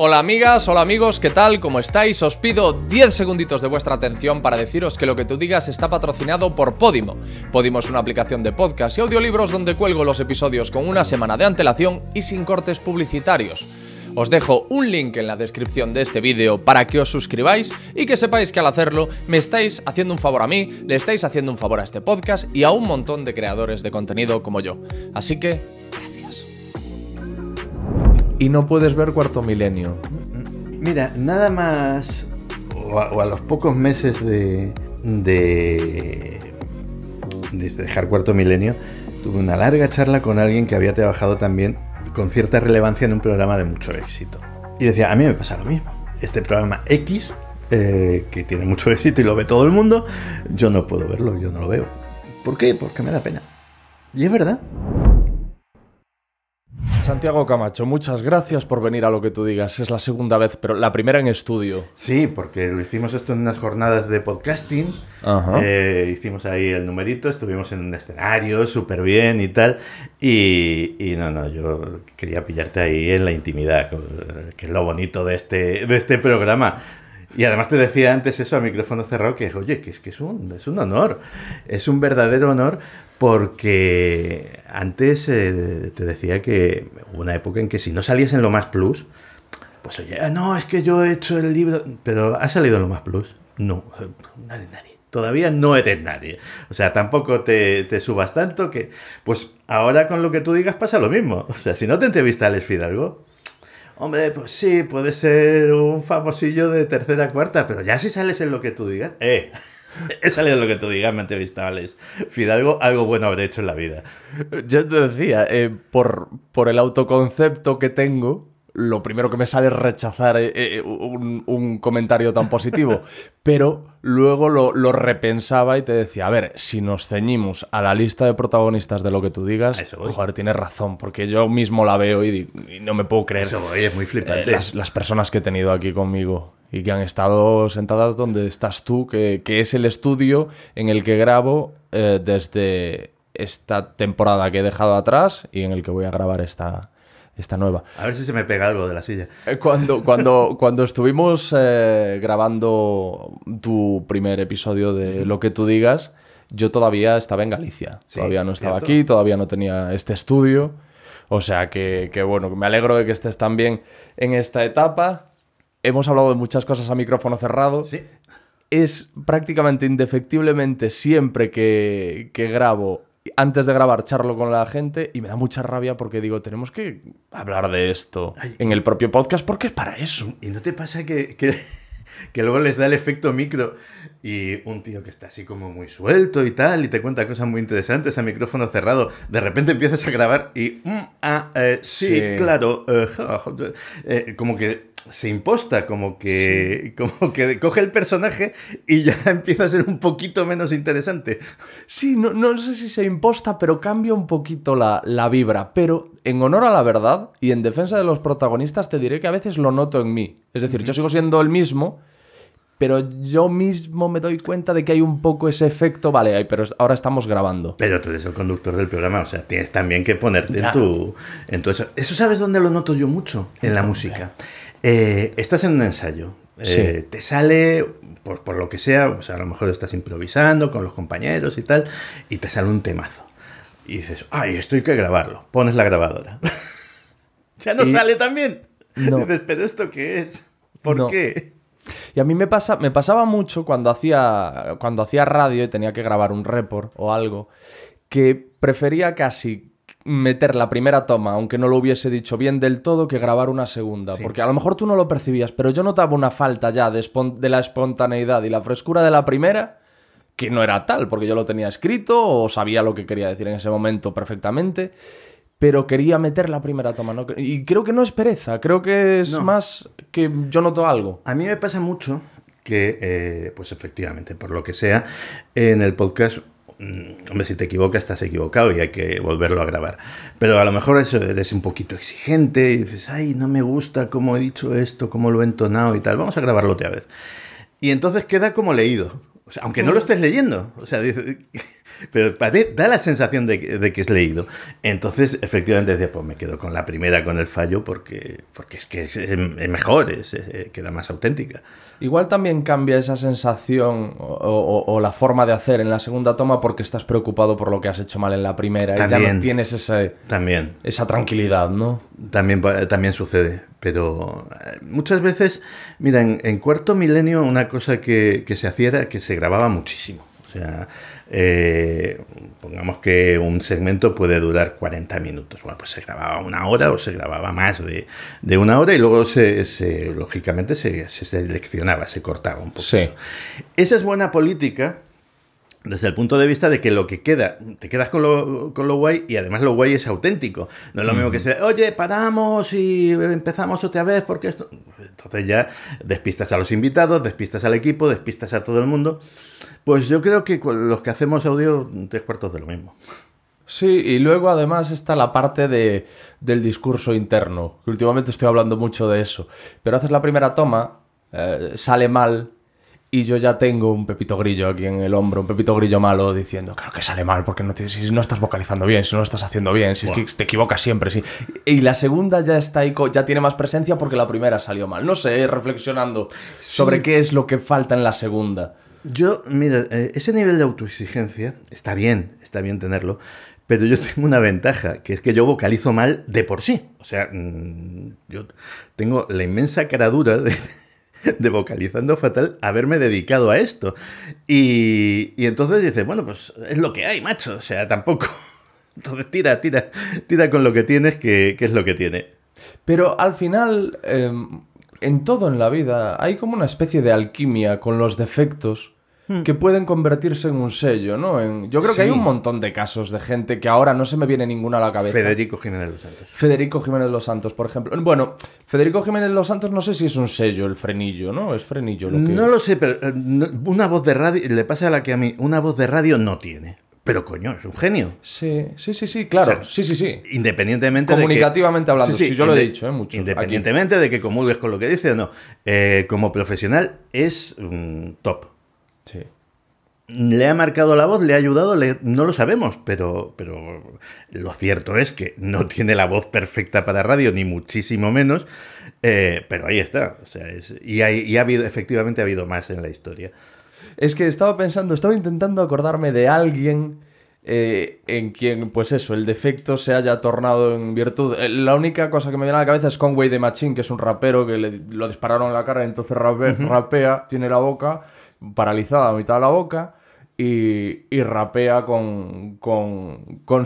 Hola amigas, hola amigos, ¿qué tal? ¿Cómo estáis? Os pido 10 segunditos de vuestra atención para deciros que lo que tú digas está patrocinado por Podimo. Podimo es una aplicación de podcast y audiolibros donde cuelgo los episodios con una semana de antelación y sin cortes publicitarios. Os dejo un link en la descripción de este vídeo para que os suscribáis y que sepáis que al hacerlo me estáis haciendo un favor a mí, le estáis haciendo un favor a este podcast y a un montón de creadores de contenido como yo. Así que, y no puedes ver Cuarto Milenio. Mira, nada más o a, los pocos meses de, dejar Cuarto Milenio, tuve una larga charla con alguien que había trabajado también con cierta relevancia en un programa de mucho éxito. Y decía, a mí me pasa lo mismo. Este programa X, eh, que tiene mucho éxito y lo ve todo el mundo, yo no puedo verlo, yo no lo veo. ¿Por qué? Porque me da pena. Y es verdad. Santiago Camacho, muchas gracias por venir a lo que tú digas. Es la segunda vez, pero la primera en estudio. Sí, porque lo hicimos esto en unas jornadas de podcasting. Eh, hicimos ahí el numerito, estuvimos en un escenario súper bien y tal. Y, y, no, no, yo quería pillarte ahí en la intimidad, que es lo bonito de este, de este programa. Y además te decía antes eso a micrófono cerrado, que oye, que es que es un, es un honor, es un verdadero honor porque antes eh, te decía que hubo una época en que si no salías en lo más plus, pues oye, ah, no, es que yo he hecho el libro, pero ¿ha salido en lo más plus? No, nadie, nadie. Todavía no eres nadie. O sea, tampoco te, subas tanto que... Pues ahora con lo que tú digas pasa lo mismo. O sea, si no te entrevistas Alex Fidalgo, Hombre, pues sí, puede ser un famosillo de tercera, cuarta, pero ya si sales en lo que tú digas, eh, He salido lo que tú digas, me han entrevistado Fidalgo, algo bueno habré hecho en la vida. Yo te decía, eh, por, el autoconcepto que tengo, lo primero que me sale es rechazar eh, eh, un, comentario tan positivo. Pero luego lo, repensaba y te decía, a ver, si nos ceñimos a la lista de protagonistas de lo que tú digas, joder, tienes razón, porque yo mismo la veo y, no me puedo creer. Eso es muy flipante. las, personas que he tenido aquí conmigo y que han estado sentadas donde estás tú, que, es el estudio en el que grabo eh, desde esta temporada que he dejado atrás y en el que voy a grabar esta, esta nueva. A ver si se me pega algo de la silla. Eh, cuando, cuando, cuando estuvimos eh, grabando tu primer episodio de Lo que tú digas, yo todavía estaba en Galicia. todavía no estaba aquí, todavía no tenía este estudio. O sea que, que, bueno, me alegro de que estés también en esta etapa hemos hablado de muchas cosas a micrófono cerrado. Sí. Es prácticamente indefectiblemente siempre que, grabo antes de grabar charlo con la gente y me da mucha rabia porque digo, tenemos que hablar de esto en el propio podcast porque es para eso. ¿Y no te pasa que, que, luego les da el efecto micro y un tío que está así como muy suelto y tal y te cuenta cosas muy interesantes a micrófono cerrado, de repente empiezas a grabar y... Mm, ah, eh, sí, claro, eh, eh, como que se imposta, como que, como que coge el personaje y ya empieza a ser un poquito menos interesante. Sí, no, no sé si se imposta, pero cambia un poquito la, vibra. Pero en honor a la verdad y en defensa de los protagonistas, te diré que a veces lo noto en mí. Es decir, yo sigo siendo el mismo, pero yo mismo me doy cuenta de que hay un poco ese efecto, vale, pero ahora estamos grabando. Pero tú eres el conductor del programa, o sea, tienes también que ponerte en tu... eso. sabes dónde lo noto yo mucho, en la música. Eh, estás en un ensayo. Eh, te sale, por, lo que sea, o sea, a lo mejor estás improvisando con los compañeros y tal, y te sale un temazo. Y dices, ay, esto hay que grabarlo. Pones la grabadora. ya no sale también. Dices, pero ¿esto qué es? ¿Por qué? Y a mí me, pasa, me pasaba mucho cuando hacía, cuando hacía radio y tenía que grabar un report o algo, que prefería casi meter la primera toma, aunque no lo hubiese dicho bien del todo, que grabar una segunda. Porque a lo mejor tú no lo percibías, pero yo notaba una falta ya de, de, la espontaneidad y la frescura de la primera, que no era tal, porque yo lo tenía escrito o sabía lo que quería decir en ese momento perfectamente. Pero quería meter la primera toma. Y creo que no es pereza, creo que es más que yo noto algo. A mí me pasa mucho que, eh, pues efectivamente, por lo que sea, en el podcast Mm, hombre, si te equivocas, estás equivocado y hay que volverlo a grabar. Pero a lo mejor eso eres un poquito exigente y dices, ay, no me gusta cómo he dicho esto, cómo lo he entonado y tal. Vamos a grabarlo otra vez. Y entonces queda como leído. aunque no lo mm. estés leyendo. sea, pero da la sensación de, que es leído. Entonces, efectivamente, pues me quedo con la primera, con el fallo, porque, es que es, mejor, eh, queda más auténtica. Igual también cambia esa sensación o, la forma de hacer en la segunda toma porque estás preocupado por lo que has hecho mal en la primera y ya no tienes también. esa tranquilidad, ¿no? También, también sucede, pero eh, muchas veces, mira, en, cuarto milenio una cosa que, que se hacía era que se grababa muchísimo. O sea, eh, pongamos que un segmento puede durar 40 minutos. Bueno, pues se grababa una hora o se grababa más de, una hora y luego se, lógicamente se, seleccionaba, se cortaba un poco. Esa es buena política desde el punto de vista de que lo que queda, te quedas con lo, con guay y además lo guay es auténtico. No es lo mismo que se, oye, paramos y empezamos otra vez porque esto... Entonces ya despistas a los invitados, despistas al equipo, despistas a todo el mundo. Pues yo creo que los que hacemos audio, tres cuartos de lo mismo. Sí, y luego además está la parte del discurso interno, que últimamente estoy hablando mucho de eso. Pero haces la primera toma, eh, sale mal, y yo ya tengo un pepito grillo aquí en el hombro, un pepito grillo malo diciendo, claro que sale mal, porque no si no estás vocalizando bien, si no lo estás haciendo bien, si te equivocas siempre, sí. Y la segunda ya está ya tiene más presencia porque la primera salió mal. No sé, reflexionando sobre qué es lo que falta en la segunda. Yo, mira, eh, ese nivel de autoexigencia está bien, está bien tenerlo, pero yo tengo una ventaja, que es que yo vocalizo mal de por sí. O sea, mm, yo tengo la inmensa caradura de de vocalizando fatal haberme dedicado a esto. Y, entonces dices, bueno, pues es lo que hay, macho. O sea, tampoco. Entonces tira, tira, tira con lo que tienes, que, es lo que tiene. Pero al final, em, en todo en la vida, hay como una especie de alquimia con los defectos Hmm. que pueden convertirse en un sello, ¿no? yo creo que hay un montón de casos de gente que ahora no se me viene ninguna a la cabeza. Federico Jiménez Los Santos. Federico Jiménez Los Santos, por ejemplo. Bueno, Federico Jiménez Los Santos no sé si es un sello, el frenillo, ¿no? Es frenillo lo que... No lo sé, pero eh, una voz de radio, le pasa a la que a mí, una voz de radio no tiene. Pero coño, es un genio. Sí, sí, sí, sí, claro. sí, sí, sí. Independientemente Comunicativamente de que, hablando, sí, yo lo he dicho, ¿eh? Mucho. Independientemente de que comulgues con lo que dice o no, eh, como profesional es un top. ¿Le ha marcado la voz? ¿Le ha ayudado? No lo sabemos, pero, pero lo cierto es que no tiene la voz perfecta para radio, ni muchísimo menos, eh, pero ahí está. O sea, y, hay, ha habido, efectivamente ha habido más en la historia. Es que estaba pensando, estaba intentando acordarme de alguien eh, en quien, pues eso, el defecto se haya tornado en virtud. Eh, la única cosa que me viene a la cabeza es Conway de Machín que es un rapero que lo dispararon en la cara, entonces rapea, tiene la boca paralizada a mitad de la boca y, rapea con,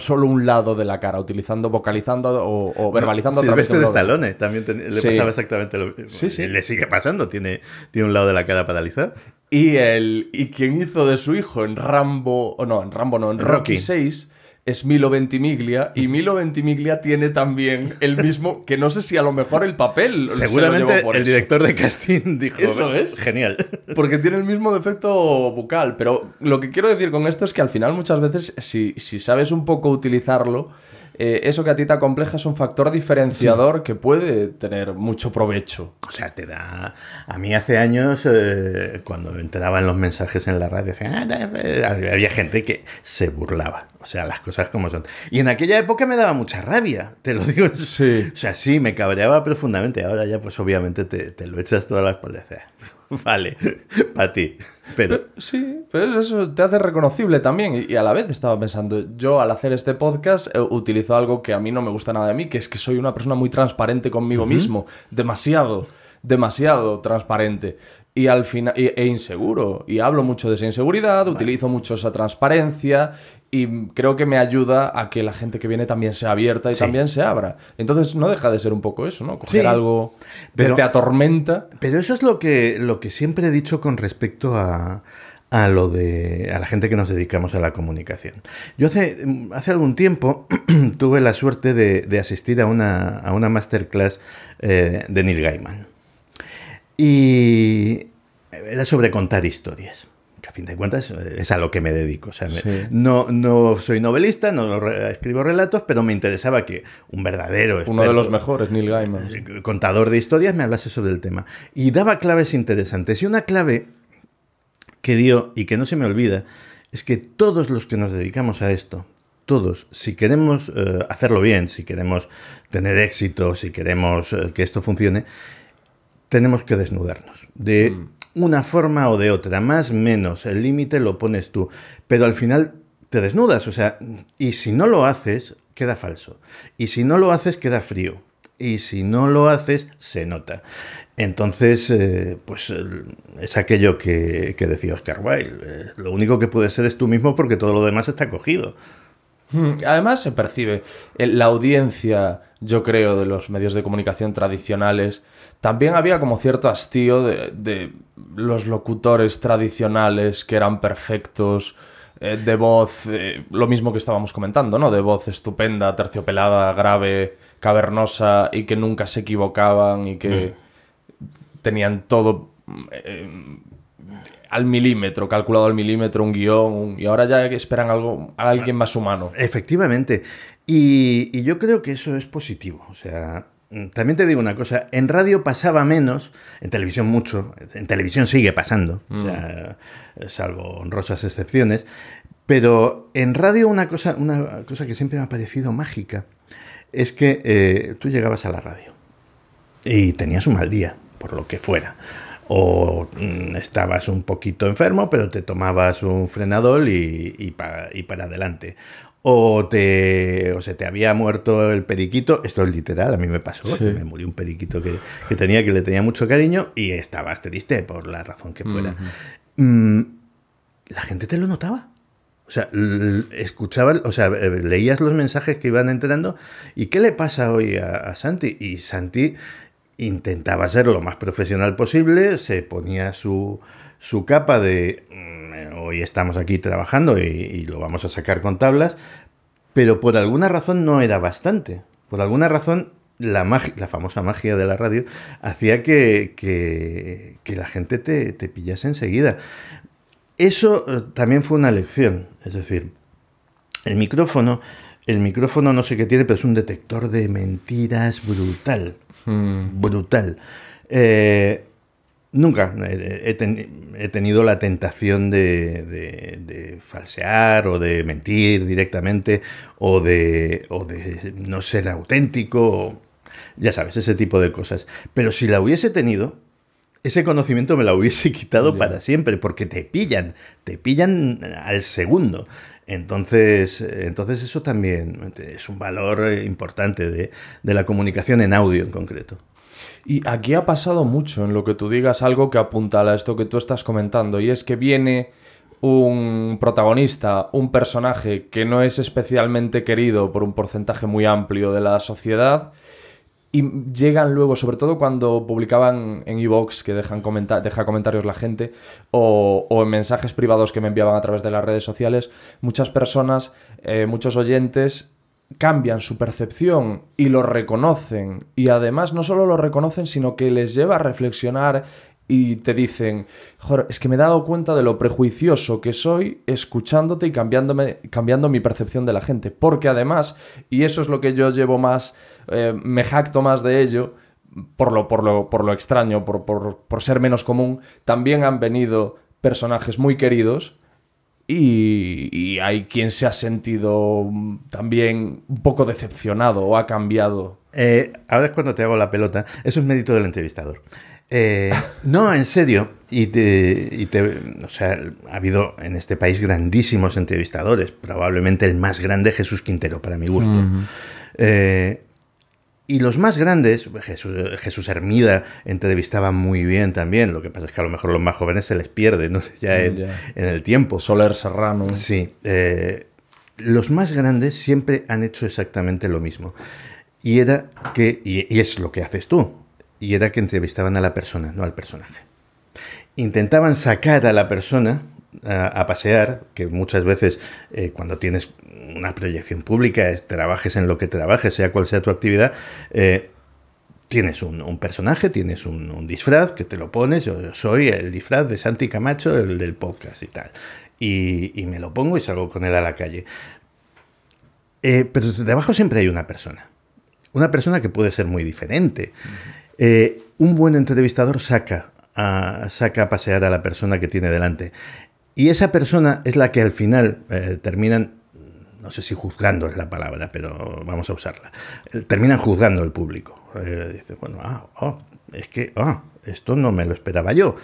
solo un lado de la cara, utilizando, vocalizando o, verbalizando. No, eh, también le pasaba exactamente lo mismo. Sí, sí. Le sigue pasando, tiene, tiene un lado de la cara paralizado. Y, el, y quien hizo de su hijo en Rambo, no, en Rambo no, en Rocky, 6 es Milo Ventimiglia y Milo Ventimiglia tiene también el mismo, que no sé si a lo mejor el papel. Seguramente por el director de casting dijo, ¿Eso es? genial. Porque tiene el mismo defecto bucal, pero lo que quiero decir con esto es que al final muchas veces si, si sabes un poco utilizarlo eh, eso que a ti te compleja es un factor diferenciador que puede tener mucho provecho. O sea, te da... A mí hace años, eh, cuando entraban los mensajes en la radio, ah, eh", había gente que se burlaba. O sea, las cosas como son. Y en aquella época me daba mucha rabia, te lo digo. Sí. O sea, sí, me cabreaba profundamente. Ahora ya, pues obviamente te, lo echas todas las espalda. Ah, vale, para ti. Pero... Sí, pero eso te hace reconocible también. Y, a la vez estaba pensando, yo al hacer este podcast eh, utilizo algo que a mí no me gusta nada de mí, que es que soy una persona muy transparente conmigo mismo. Demasiado, demasiado transparente. Y al final, e, inseguro. Y hablo mucho de esa inseguridad, utilizo mucho esa transparencia y creo que me ayuda a que la gente que viene también sea abierta y también se abra. Entonces no deja de ser un poco eso, ¿no? Coger algo que te atormenta. Pero eso es lo que, lo que siempre he dicho con respecto a, lo de la gente que nos dedicamos a la comunicación. Yo hace, hace algún tiempo tuve la suerte de, asistir a una, masterclass eh, de Neil Gaiman. Y era sobre contar historias a fin de cuentas eh, es a lo que me dedico. sea, no, no soy novelista, no escribo relatos, pero me interesaba que un verdadero... Uno de los mejores, Neil Gaiman. Eh, contador de historias, me hablase sobre el tema. Y daba claves interesantes. Y una clave que dio y que no se me olvida es que todos los que nos dedicamos a esto, todos, si queremos eh, hacerlo bien, si queremos tener éxito, si queremos que esto funcione, tenemos que desnudarnos de mm una forma o de otra, más, menos, el límite lo pones tú, pero al final te desnudas, o sea, y si no lo haces, queda falso, y si no lo haces, queda frío, y si no lo haces, se nota. Entonces, eh, pues es aquello que, decía Oscar Wilde, eh, lo único que puede ser es tú mismo porque todo lo demás está cogido. Hmm, además se percibe eh, la audiencia, yo creo, de los medios de comunicación tradicionales también había como cierto hastío de, los locutores tradicionales que eran perfectos, eh, de voz, eh, lo mismo que estábamos comentando, ¿no? De voz estupenda, terciopelada, grave, cavernosa y que nunca se equivocaban y que mm. tenían todo eh, al milímetro, calculado al milímetro, un guión, y ahora ya esperan algo, a alguien más humano. Efectivamente. Y, y yo creo que eso es positivo. O sea, Mm, también te digo una cosa, en radio pasaba menos, en televisión mucho, en televisión sigue pasando, mm. salvo honrosas excepciones, pero en radio una cosa, una cosa que siempre me ha parecido mágica es que eh, tú llegabas a la radio y tenías un mal día, por lo que fuera. O mm, estabas un poquito enfermo, pero te tomabas un frenadol y para adelante o, te, o se te había muerto el periquito, esto es literal, a mí me pasó, me murió un periquito que, tenía, que le tenía mucho cariño y estabas triste por la razón que fuera. Mm, la gente te lo notaba. O sea, escuchaba, o sea, eh, leías los mensajes que iban entrando y ¿qué le pasa hoy a, a Santi? Y Santi intentaba ser lo más profesional posible, se ponía su, su capa de mm, hoy estamos aquí trabajando y, lo vamos a sacar con tablas, pero por alguna razón no era bastante. Por alguna razón la, famosa magia de la radio, hacía que, la gente te, pillase enseguida. Eso eh, también fue una lección, es decir, el micrófono, el micrófono no sé qué tiene, pero es un detector de mentiras brutal, hmm. brutal. Eh, Nunca eh, eh, he, tenido la tentación de, falsear o de mentir directamente o de, de no ser auténtico, ya sabes, ese tipo de cosas. Pero si la hubiese tenido, ese conocimiento me la hubiese quitado para siempre, porque te pillan, te pillan al segundo. Entonces, entonces eso también es un valor eh, importante de la comunicación en audio en concreto. Y aquí ha pasado mucho en lo que tú digas algo que apunta a esto que tú estás comentando, y es que viene un protagonista, un personaje que no es especialmente querido por un porcentaje muy amplio de la sociedad, y llegan luego, sobre todo cuando publicaban en iVoox, que dejan deja comentarios la gente, o, en mensajes privados que me enviaban a través de las redes sociales, muchas personas, eh, muchos oyentes cambian su percepción y lo reconocen. Y además no solo lo reconocen, sino que les lleva a reflexionar y te dicen, es que me he dado cuenta de lo prejuicioso que soy escuchándote y cambiando mi percepción de la gente. Porque además, y eso es lo que yo llevo más, eh, me jacto más de ello, por lo, por lo, por lo extraño, por, por ser menos común, también han venido personajes muy queridos y, hay quien se ha sentido también un poco decepcionado o ha cambiado. a eh, ahora es cuando te hago la pelota. Eso es mérito del entrevistador. Eh, no, en serio. Y ha habido en este país grandísimos entrevistadores. Probablemente el más grande, Jesús Quintero, para mi gusto. eh, y los más grandes, Jesús, Jesús, Hermida entrevistaba muy bien también, lo que pasa es que a lo mejor los más jóvenes se les pierde, no ya, en, el tiempo. Soler Serrano. Sí, eh, los más grandes siempre han hecho exactamente lo mismo. Y era que, y, es lo que haces tú, y era que entrevistaban a la persona, no al personaje. Intentaban sacar a la persona a, pasear, que muchas veces eh, cuando tienes una proyección pública, trabajes en lo que trabajes, sea cual sea tu actividad, eh, tienes un, personaje, tienes un, disfraz que te lo pones, yo, soy el disfraz de Santi Camacho, el del podcast y tal. Y, me lo pongo y salgo con él a la calle. Eh, pero debajo siempre hay una persona. Una persona que puede ser muy diferente. un buen entrevistador saca saca a pasear a la persona que tiene delante. Y esa persona es la que al final eh, terminan, no sé si juzgando es la palabra, pero vamos a usarla, eh, terminan juzgando al público. Eh, dice, bueno, ah, oh, es que ah, esto no me lo esperaba yo,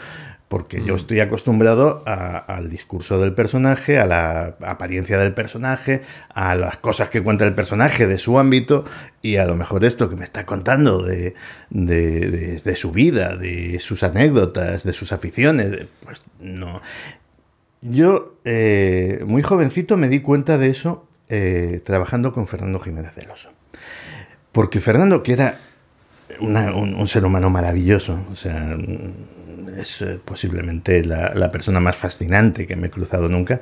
porque yo mm. estoy acostumbrado al discurso del personaje, a la apariencia del personaje, a las cosas que cuenta el personaje de su ámbito, y a lo mejor esto que me está contando de, de, de su vida, de sus anécdotas, de sus aficiones, pues no, yo, eh, muy jovencito, me di cuenta de eso eh, trabajando con Fernando Jiménez del Porque Fernando, que era un, ser humano maravilloso, o sea, mm, es eh, posiblemente la, la, persona más fascinante que me he cruzado nunca.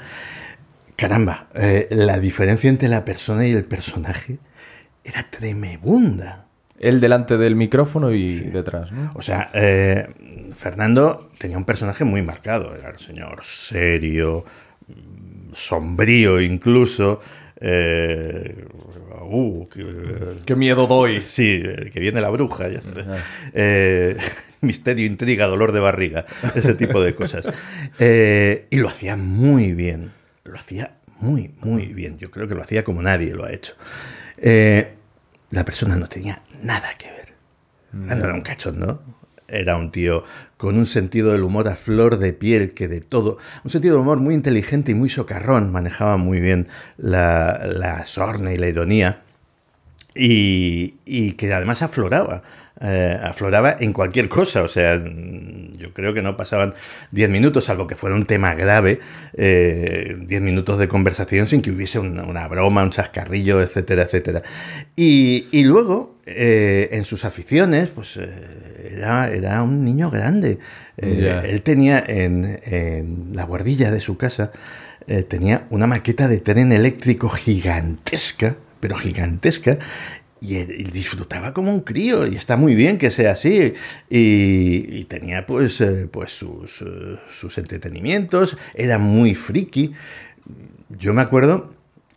Caramba, la diferencia entre la persona y el personaje era tremebunda. Él delante del micrófono y detrás. ¿no? O sea, eh, Fernando tenía un personaje muy marcado. Era el señor serio, sombrío incluso. Eh, uh, qué, miedo doy! Eh, sí, que viene la bruja. misterio, intriga, dolor de barriga, ese tipo de cosas. y lo hacía muy bien. Lo hacía muy, muy bien. Yo creo que lo hacía como nadie lo ha hecho. la persona no tenía nada que ver. Mm. No. era un cachón, ¿no? Era un tío con un sentido del humor a flor de piel, que de todo. Un sentido del humor muy inteligente y muy socarrón. Manejaba muy bien la, sorna y la ironía. y que además afloraba eh, afloraba en cualquier cosa. O sea, yo creo que no pasaban 10 minutos, salvo que fuera un tema grave, 10 eh, minutos de conversación sin que hubiese una, broma, un chascarrillo, etcétera, etcétera. Y, luego, eh, en sus aficiones, pues era, un niño grande. Él tenía en, la guardilla de su casa. tenía una maqueta de tren eléctrico gigantesca, pero gigantesca, y, disfrutaba como un crío, y está muy bien que sea así, y, tenía pues, eh, pues eh, sus, entretenimientos, era muy friki. Yo me acuerdo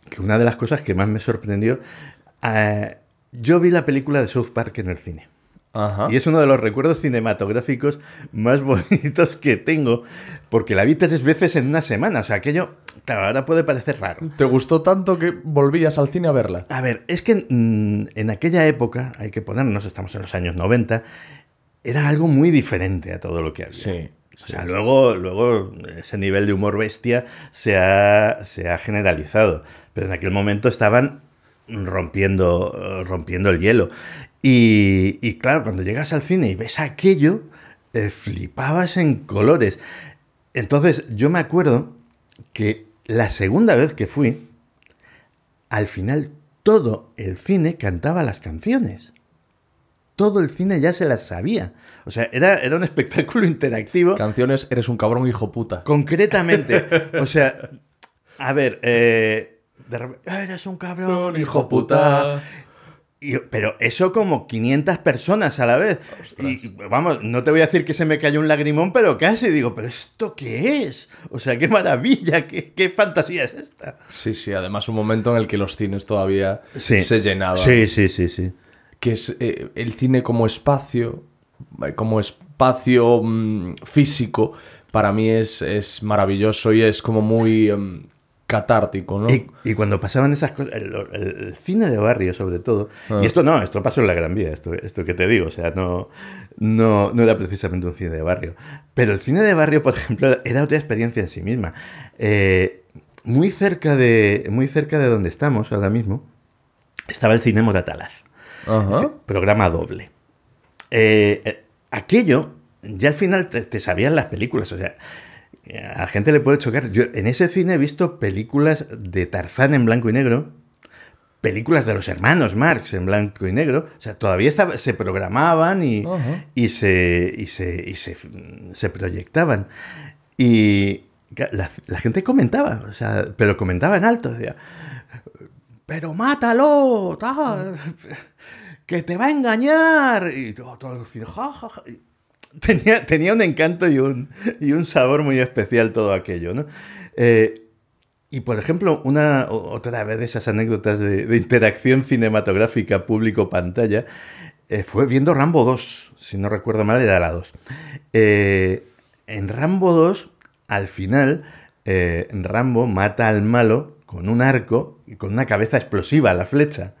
que una de las cosas que más me sorprendió, eh, yo vi la película de South Park en el cine. Y es uno de los recuerdos cinematográficos más bonitos que tengo, porque la vi tres veces en una semana. O sea, aquello, ahora puede parecer raro. ¿Te gustó tanto que volvías al cine a verla? A ver, es que mm, en, aquella época, hay que ponernos, estamos en los años 90, era algo muy diferente a todo lo que había. Sí. O sea, luego, luego ese nivel de humor bestia se ha, se ha generalizado. Pero en aquel momento estaban rompiendo, rompiendo el hielo. Y, claro, cuando llegas al cine y ves aquello, eh, flipabas en colores. Entonces yo me acuerdo que la segunda vez que fui, al final todo el cine cantaba las canciones. Todo el cine ya se las sabía. O sea, era, era un espectáculo interactivo. Canciones, eres un cabrón hijo puta. Concretamente. o sea, a ver, eh, eres un cabrón hijo puta pero eso como 500 personas a la vez. Y vamos, no te voy a decir que se me cayó un lagrimón, pero casi digo, pero ¿esto qué es? O sea, qué maravilla, qué, qué fantasía es esta. Sí, sí, además un momento en el que los cines todavía se llenaban. Sí, sí, sí, sí. Que es eh, el cine como espacio, eh, como espacio mm, físico, para mí es, maravilloso y es como muy... Em, catártico, ¿no? Y, cuando pasaban esas cosas, el, cine de barrio sobre todo, y ah. esto no, esto pasó en la Gran Vía, esto, esto que te digo, o sea, no, no, no era precisamente un cine de barrio, pero el cine de barrio, por ejemplo, era otra experiencia en sí misma. Eh, muy, cerca de, muy cerca de donde estamos ahora mismo, estaba el cine de programa doble. Eh, eh, aquello, ya al final te sabían las películas, o sea a gente le puede chocar. Yo en ese cine he visto películas de Tarzán en blanco y negro, películas de los hermanos Marx en blanco y negro. O sea, todavía se programaban y, se, se, proyectaban. Y la, gente comentaba, pero comentaba en alto, decía, pero mátalo, que te va a engañar. Y todo, todo tenía, un encanto y un, y un sabor muy especial todo aquello, ¿no? Eh, y por ejemplo, una otra vez de esas anécdotas de, interacción cinematográfica público-pantalla eh, fue viendo Rambo 2, si no recuerdo mal, era la 2. Eh, en Rambo 2, al final, Rambo mata al malo con un arco y con una cabeza explosiva, la flecha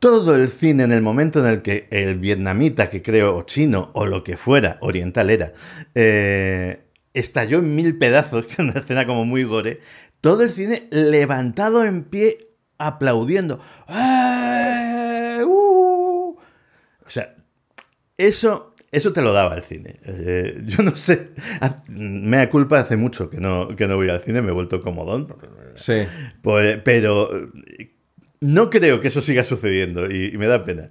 todo el cine en el momento en el que el vietnamita, que creo, o chino, o lo que fuera, oriental era, eh, estalló en mil pedazos, que una escena como muy gore, todo el cine levantado en pie, aplaudiendo. ¡Ah! O sea, eso, eso te lo daba el cine. Eh, yo no sé, me da culpa hace mucho que no, no voy al cine, me he vuelto comodón. Sí. Pues, pero no creo que eso siga sucediendo y, me da pena.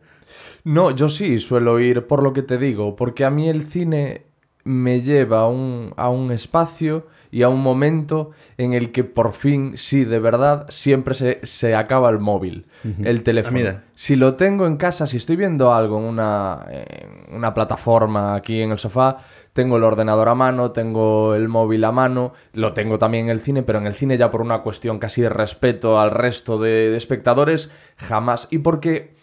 No, yo sí suelo ir por lo que te digo, porque a mí el cine me lleva a un, a un espacio y a un momento en el que por fin, sí, de verdad, siempre se, acaba el móvil, el ah, teléfono. si lo tengo en casa, si estoy viendo algo en una, en una plataforma aquí en el sofá, tengo el ordenador a mano, tengo el móvil a mano, lo tengo también en el cine, pero en el cine ya por una cuestión casi de respeto al resto de, espectadores, jamás. Y porque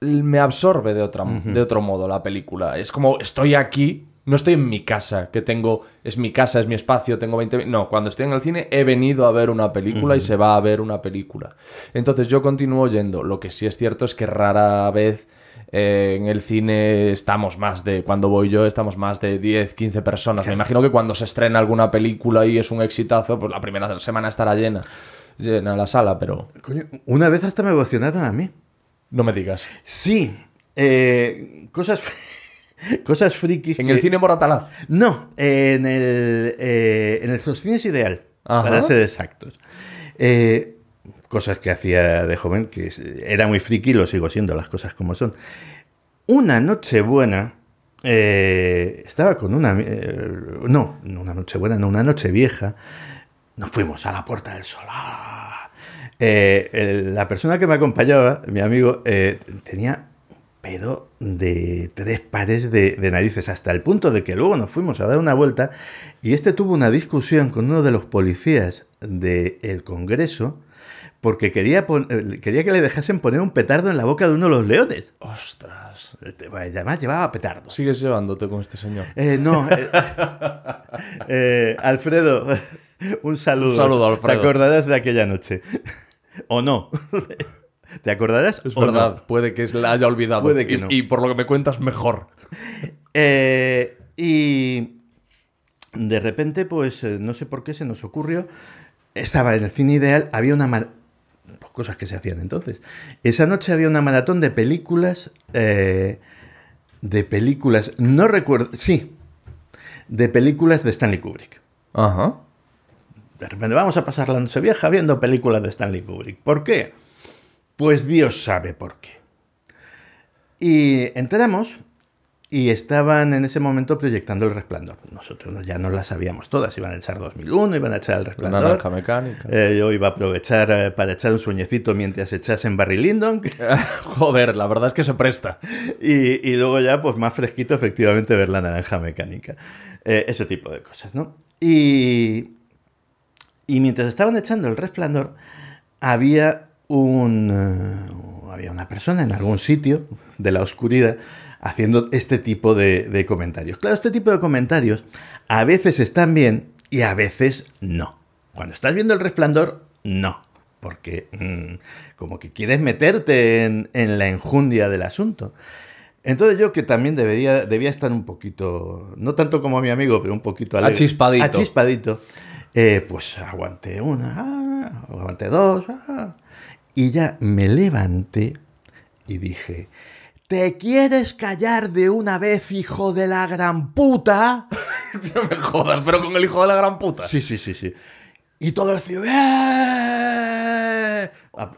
me absorbe de, otra, de otro modo la película. Es como estoy aquí, no estoy en mi casa, que tengo, es mi casa, es mi espacio, tengo 20... No, cuando estoy en el cine he venido a ver una película y se va a ver una película. Entonces yo continúo yendo. Lo que sí es cierto es que rara vez eh, en el cine estamos más de, cuando voy yo, estamos más de 10, 15 personas. Me imagino que cuando se estrena alguna película y es un exitazo, pues la primera semana estará llena, llena la sala, pero... una vez hasta me emocionaron a mí. No me digas. Sí, eh, cosas... Cosas frikis. ¿En el cine moratalar? No, en el, eh, en el cine es Ideal, para ser exactos. Eh, cosas que hacía de joven, que era muy friki, lo sigo siendo, las cosas como son. Una noche buena, eh, estaba con una... Eh, no, no, una noche buena, no, una noche vieja, nos fuimos a la Puerta del Sol. ¡Ah! Eh, la persona que me acompañaba, mi amigo, tenía un pedo de tres pares de, narices, hasta el punto de que luego nos fuimos a dar una vuelta y este tuvo una discusión con uno de los policías del Congreso porque quería, eh, quería que le dejasen poner un petardo en la boca de uno de los leones. ¡Ostras! Eh, además llevaba petardo. ¿Sigues llevándote con este señor? Eh, no. Alfredo, un saludo. Un saludo, Alfredo. Te acordarás de aquella noche. ¿O no? ¿Te acordarás? Es verdad, puede que la haya olvidado. y, y por lo que me cuentas, mejor. y de repente, pues no sé por qué se nos ocurrió estaba en el cine ideal, había una, cosas que se hacían entonces. Esa noche había una maratón de películas, eh, de películas, no recuerdo, sí, de películas de Stanley Kubrick. Ajá. De repente vamos a pasar la noche vieja viendo películas de Stanley Kubrick. ¿Por qué? Pues Dios sabe por qué. Y entramos y estaban en ese momento proyectando El Resplandor. Nosotros ya no las sabíamos todas, iban a echar 2001, iban a echar El Resplandor. Una naranja mecánica. Eh, yo iba a aprovechar eh, para echar un sueñecito mientras echasen Barry Lyndon. Joder, la verdad es que se presta. Y, luego ya, pues más fresquito, efectivamente, ver la naranja mecánica. Eh, ese tipo de cosas, ¿no? Y, y mientras estaban echando El Resplandor, había un... había una persona en algún sitio de la oscuridad haciendo este tipo de, comentarios. Claro, este tipo de comentarios a veces están bien y a veces no. Cuando estás viendo el resplandor, no porque mm, como que quieres meterte en, la enjundia del asunto. Entonces yo que también debería, debía estar un poquito, no tanto como mi amigo, pero un poquito alegre, achispadito. achispadito eh, pues aguanté una, aguanté dos, ah, y ya me levanté y dije, ¿Te quieres callar de una vez, hijo de la gran puta? no me jodas, pero con el hijo de la gran puta. Sí, sí, sí, sí. Y todo el eh".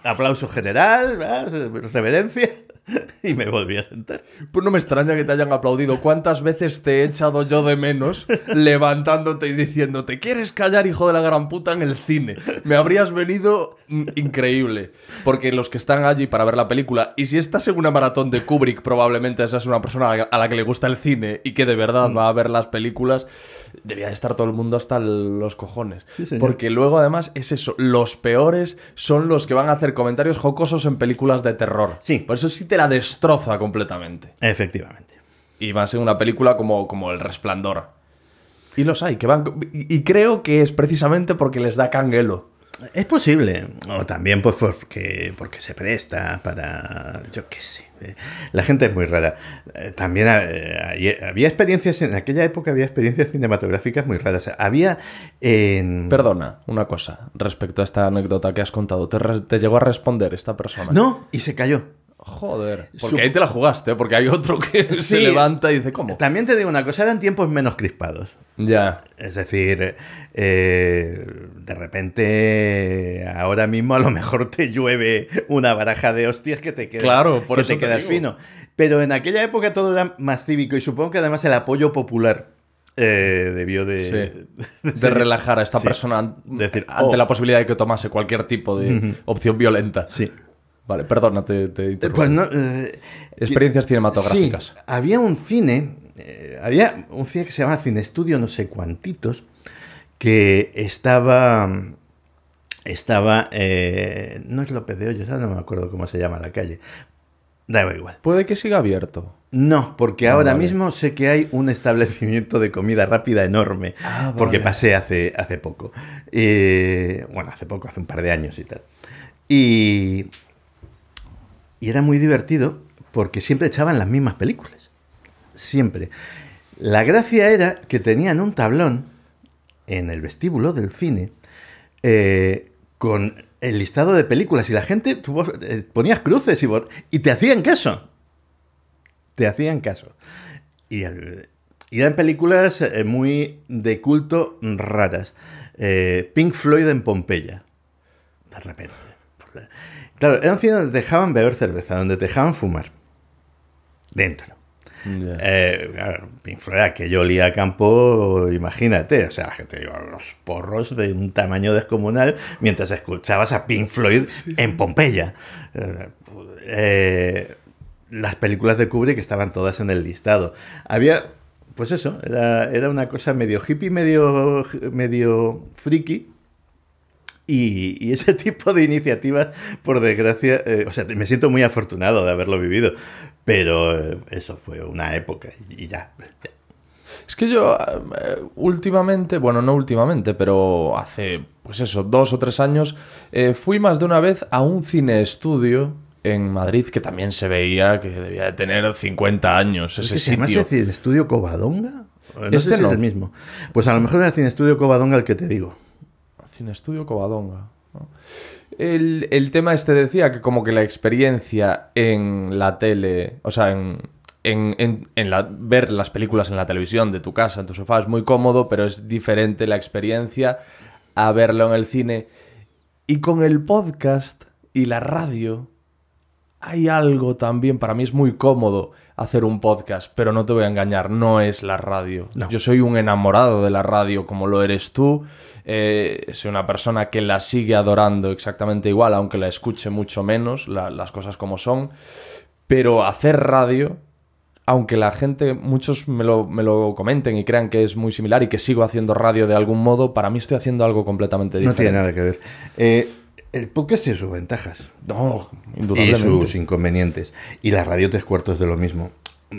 Aplauso general, ¿verdad? reverencia. y me volví a sentar. Pues no me extraña que te hayan aplaudido. ¿Cuántas veces te he echado yo de menos levantándote y diciéndote, ¿quieres callar, hijo de la gran puta, en el cine? Me habrías venido mm, increíble. Porque los que están allí para ver la película, y si estás en una maratón de Kubrick, probablemente esa es una persona a la que le gusta el cine y que de verdad mm. va a ver las películas debía de estar todo el mundo hasta los cojones. Porque luego además es eso, los peores son los que van a hacer comentarios jocosos en películas de terror. Sí. Por eso sí te la destroza completamente. Efectivamente. Y va a ser una película como, como El Resplandor. Y los hay, que van... Y creo que es precisamente porque les da canguelo. Es posible. O también pues porque, porque se presta para... Yo qué sé. Eh, la gente es muy rara. Eh, también eh, había experiencias, en aquella época había experiencias cinematográficas muy raras. Había en... Perdona, una cosa, respecto a esta anécdota que has contado. ¿Te, te llegó a responder esta persona? No, y se cayó. Joder, porque ahí te la jugaste, ¿eh? porque hay otro que se levanta y dice, ¿cómo? También te digo una cosa, eran tiempos menos crispados. Ya. Es decir, eh, de repente, ahora mismo a lo mejor te llueve una baraja de hostias que te, queda, claro, por te quedas fino. Pero en aquella época todo era más cívico y supongo que además el apoyo popular eh, debió de, relajar a esta persona decir, ante oh". la posibilidad de que tomase cualquier tipo de opción violenta. Sí. Vale, perdona, te, te pues eh, Experiencias cinematográficas. había un cine, eh, había un cine que se llama Cine Estudio no sé cuantitos, que estaba, estaba, eh, no es López de Hoyos, no me acuerdo cómo se llama la calle. Da igual. Puede que siga abierto. No, porque ah, ahora mismo sé que hay un establecimiento de comida rápida enorme, ah, porque pasé hace, hace poco. bueno, hace poco, hace un par de años y tal. Y y era muy divertido porque siempre echaban las mismas películas. Siempre. La gracia era que tenían un tablón en el vestíbulo del cine eh, con el listado de películas y la gente, eh, ponías cruces y, y, te hacían caso. Te hacían caso. Y, eran películas eh, muy de culto raras. Pink Floyd en Pompeya. De repente. Claro, era un cine donde dejaban beber cerveza, donde te dejaban fumar. Dentro. Pink eh, Floyd, que olía a campo, imagínate, o sea, la gente llevaba los porros de un tamaño descomunal mientras escuchabas a Pink Floyd en Pompeya. Eh, las películas de Kubrick estaban todas en el listado. Había, pues eso, era, era una cosa medio hippie, medio, medio friki, y, ese tipo de iniciativas, por desgracia, eh, o sea, me siento muy afortunado de haberlo vivido, pero eh, eso fue una época y, pues, ya, Es que yo eh, últimamente, bueno, no últimamente, pero hace, pues eso, dos o tres años, fui más de una vez a un cine estudio en Madrid que también se veía que debía de tener 50 años ese es sitio. estudio Covadonga? No este es el mismo. Pues a lo mejor era el cine estudio Covadonga el que te digo. Sin estudio Covadonga. El, el, tema este decía que como que la experiencia en la tele, o sea, en, la, ver las películas en la televisión de tu casa, en tu sofá, es muy cómodo, pero es diferente la experiencia a verlo en el cine. Y con el podcast y la radio, hay algo también, para mí es muy cómodo hacer un podcast, pero no te voy a engañar, no es la radio. Yo soy un enamorado de la radio como lo eres tú eh, soy una persona que la sigue adorando exactamente igual, aunque la escuche mucho menos, las cosas como son. Pero hacer radio, aunque la gente, muchos me lo, comenten y crean que es muy similar y que sigo haciendo radio de algún modo, para mí estoy haciendo algo completamente diferente. No tiene nada que ver. Eh, el podcast tiene sus ventajas. No, indudablemente. Y sus inconvenientes. Y la radio tres cuartos de lo mismo.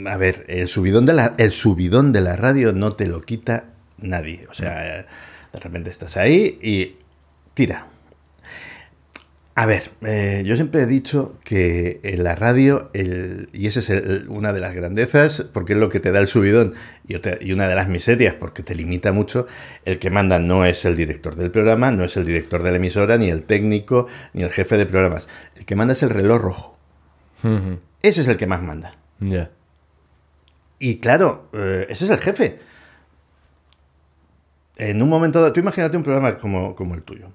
A ver, el subidón de la, el subidón de la radio no te lo quita nadie. O sea, de repente estás ahí y tira. A ver, eh, yo siempre he dicho que en la radio, y esa es una de las grandezas, porque es lo que te da el subidón, y, una de las miserias, porque te limita mucho, el que manda no es el director del programa, no es el director de la emisora, ni el técnico, ni el jefe de programas. El que manda es el reloj rojo. Ese es el que más manda. Y claro, eh, ese es el jefe en un momento dado, tú imagínate un programa como, el tuyo.